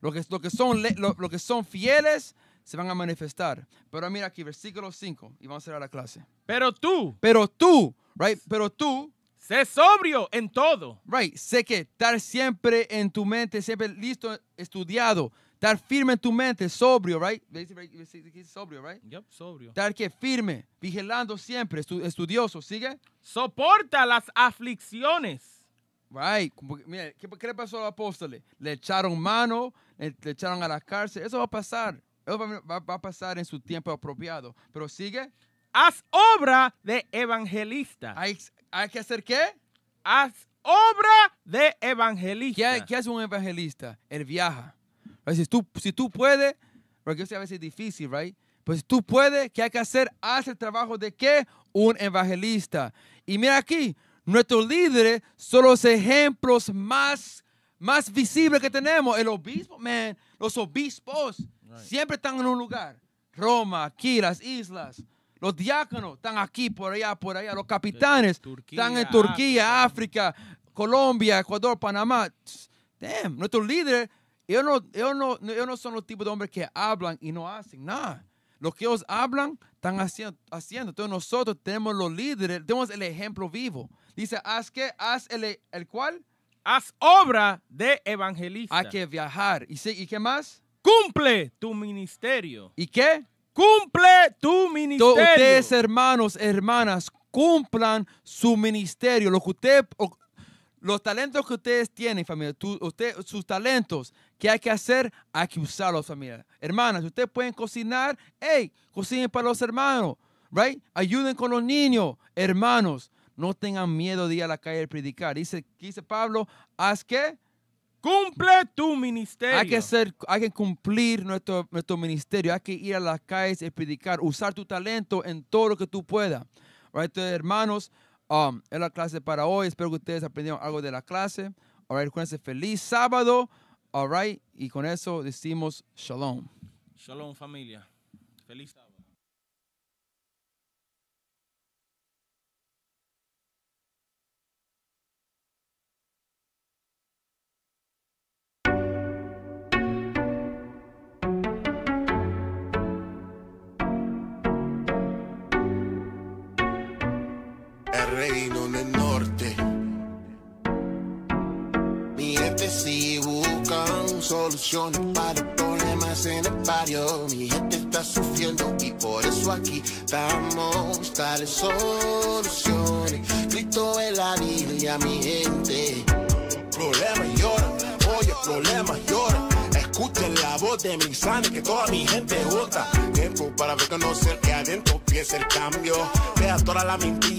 Speaker 3: Lo, que, lo, que son, lo, que son fieles se van a manifestar. Pero mira aquí, versículo 5, y vamos a cerrar la clase. Pero tú. Pero tú, right? Pero tú, Sé sobrio en todo. Right. Sé que estar siempre en tu mente, siempre listo, estudiado. Estar firme en tu mente, sobrio, right? Sobrio, right? Yep, sobrio. Estar que firme, vigilando siempre, estudioso, ¿sigue? Soporta las aflicciones. Right. Mira, ¿qué, le pasó al apóstol? Le echaron mano, le, echaron a la cárcel. Eso va a pasar. Eso va, a pasar en su tiempo apropiado. Pero sigue. Haz obra de evangelista hay que hacer qué? Haz obra de evangelista. ¿Qué, hace un evangelista? Él viaja. Si, tú, si tú puedes, porque yo a veces es difícil, ¿right? Pues si tú puedes, ¿qué hay que hacer? Haz el trabajo de qué? Un evangelista. Y mira aquí, nuestros líderes son los ejemplos más, más visibles que tenemos. El obispo, man, los obispos siempre están en un lugar. Roma, aquí, las islas. Los diáconos están aquí, por allá, por allá. Los capitanes están en Turquía, África, Colombia, Ecuador, Panamá. Damn, nuestros líderes, ellos no, no, no son los tipos de hombres que hablan y no hacen nada. Los que ellos hablan están haciendo, haciendo. Entonces nosotros tenemos los líderes, tenemos el ejemplo vivo. Dice, haz que, haz el, el cual. Haz obra de evangelista. Hay que viajar. ¿Y, y qué más? Cumple tu ministerio. ¿Y qué? Cumple tu ministerio. ustedes, hermanos, hermanas, cumplan su ministerio. que los talentos que ustedes tienen, familia, usted, sus talentos, ¿qué hay que hacer? Hay que usarlos, familia. Hermanas, ustedes pueden cocinar, hey, cocinen para los hermanos, right? Ayuden con los niños, hermanos. No tengan miedo de ir a la calle a predicar. Dice, Pablo, haz qué? Cumple tu ministerio. Hay que, hay que cumplir nuestro, nuestro ministerio. Hay que ir a las calles y predicar. Usar tu talento en todo lo que tú puedas. Alright, hermanos, um, es la clase para hoy. Espero que ustedes aprendieron algo de la clase. Alright, right, feliz sábado. Alright, y con eso decimos shalom.
Speaker 2: Shalom, familia. Feliz sábado.
Speaker 1: Reino del norte. Mi gente sí busca soluciones para problemas en el barrio. Mi gente está sufriendo y por eso aquí estamos tales soluciones. Cristo es la a mi gente. Problemas lloran, oye, problemas lloran. Escuchen la voz de mi sangre que toda mi gente vota. Tiempo para reconocer que adentro empieza el cambio. Vea toda la mentira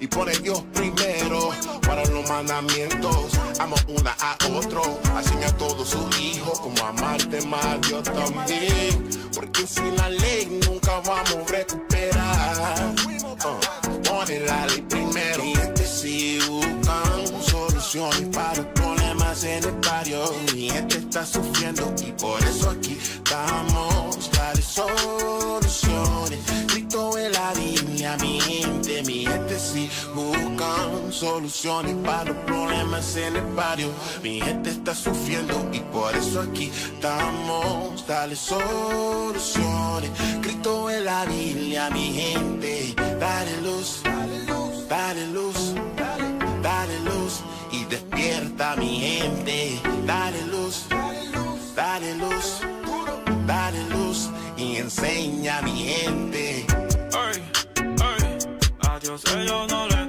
Speaker 1: y pone Dios primero. Para los mandamientos, amo una a otro. Así a todos sus hijos, como amarte más Dios también. Porque sin la ley nunca vamos a recuperar. Uh, pone la ley primero. este sí buscan soluciones para los problemas en el barrio. Mi gente está sufriendo y por eso aquí estamos. Para soluciones. Cristo es la a mi gente, mi gente sí buscan soluciones para los problemas en el barrio. Mi gente está sufriendo y por eso aquí estamos, dale soluciones. Cristo en la Biblia, mi gente, dale luz, dale luz, dale luz, dale, luz y despierta mi gente, dale luz, dale luz, dale luz, dale luz y enseña mi gente. Yo soy yo no le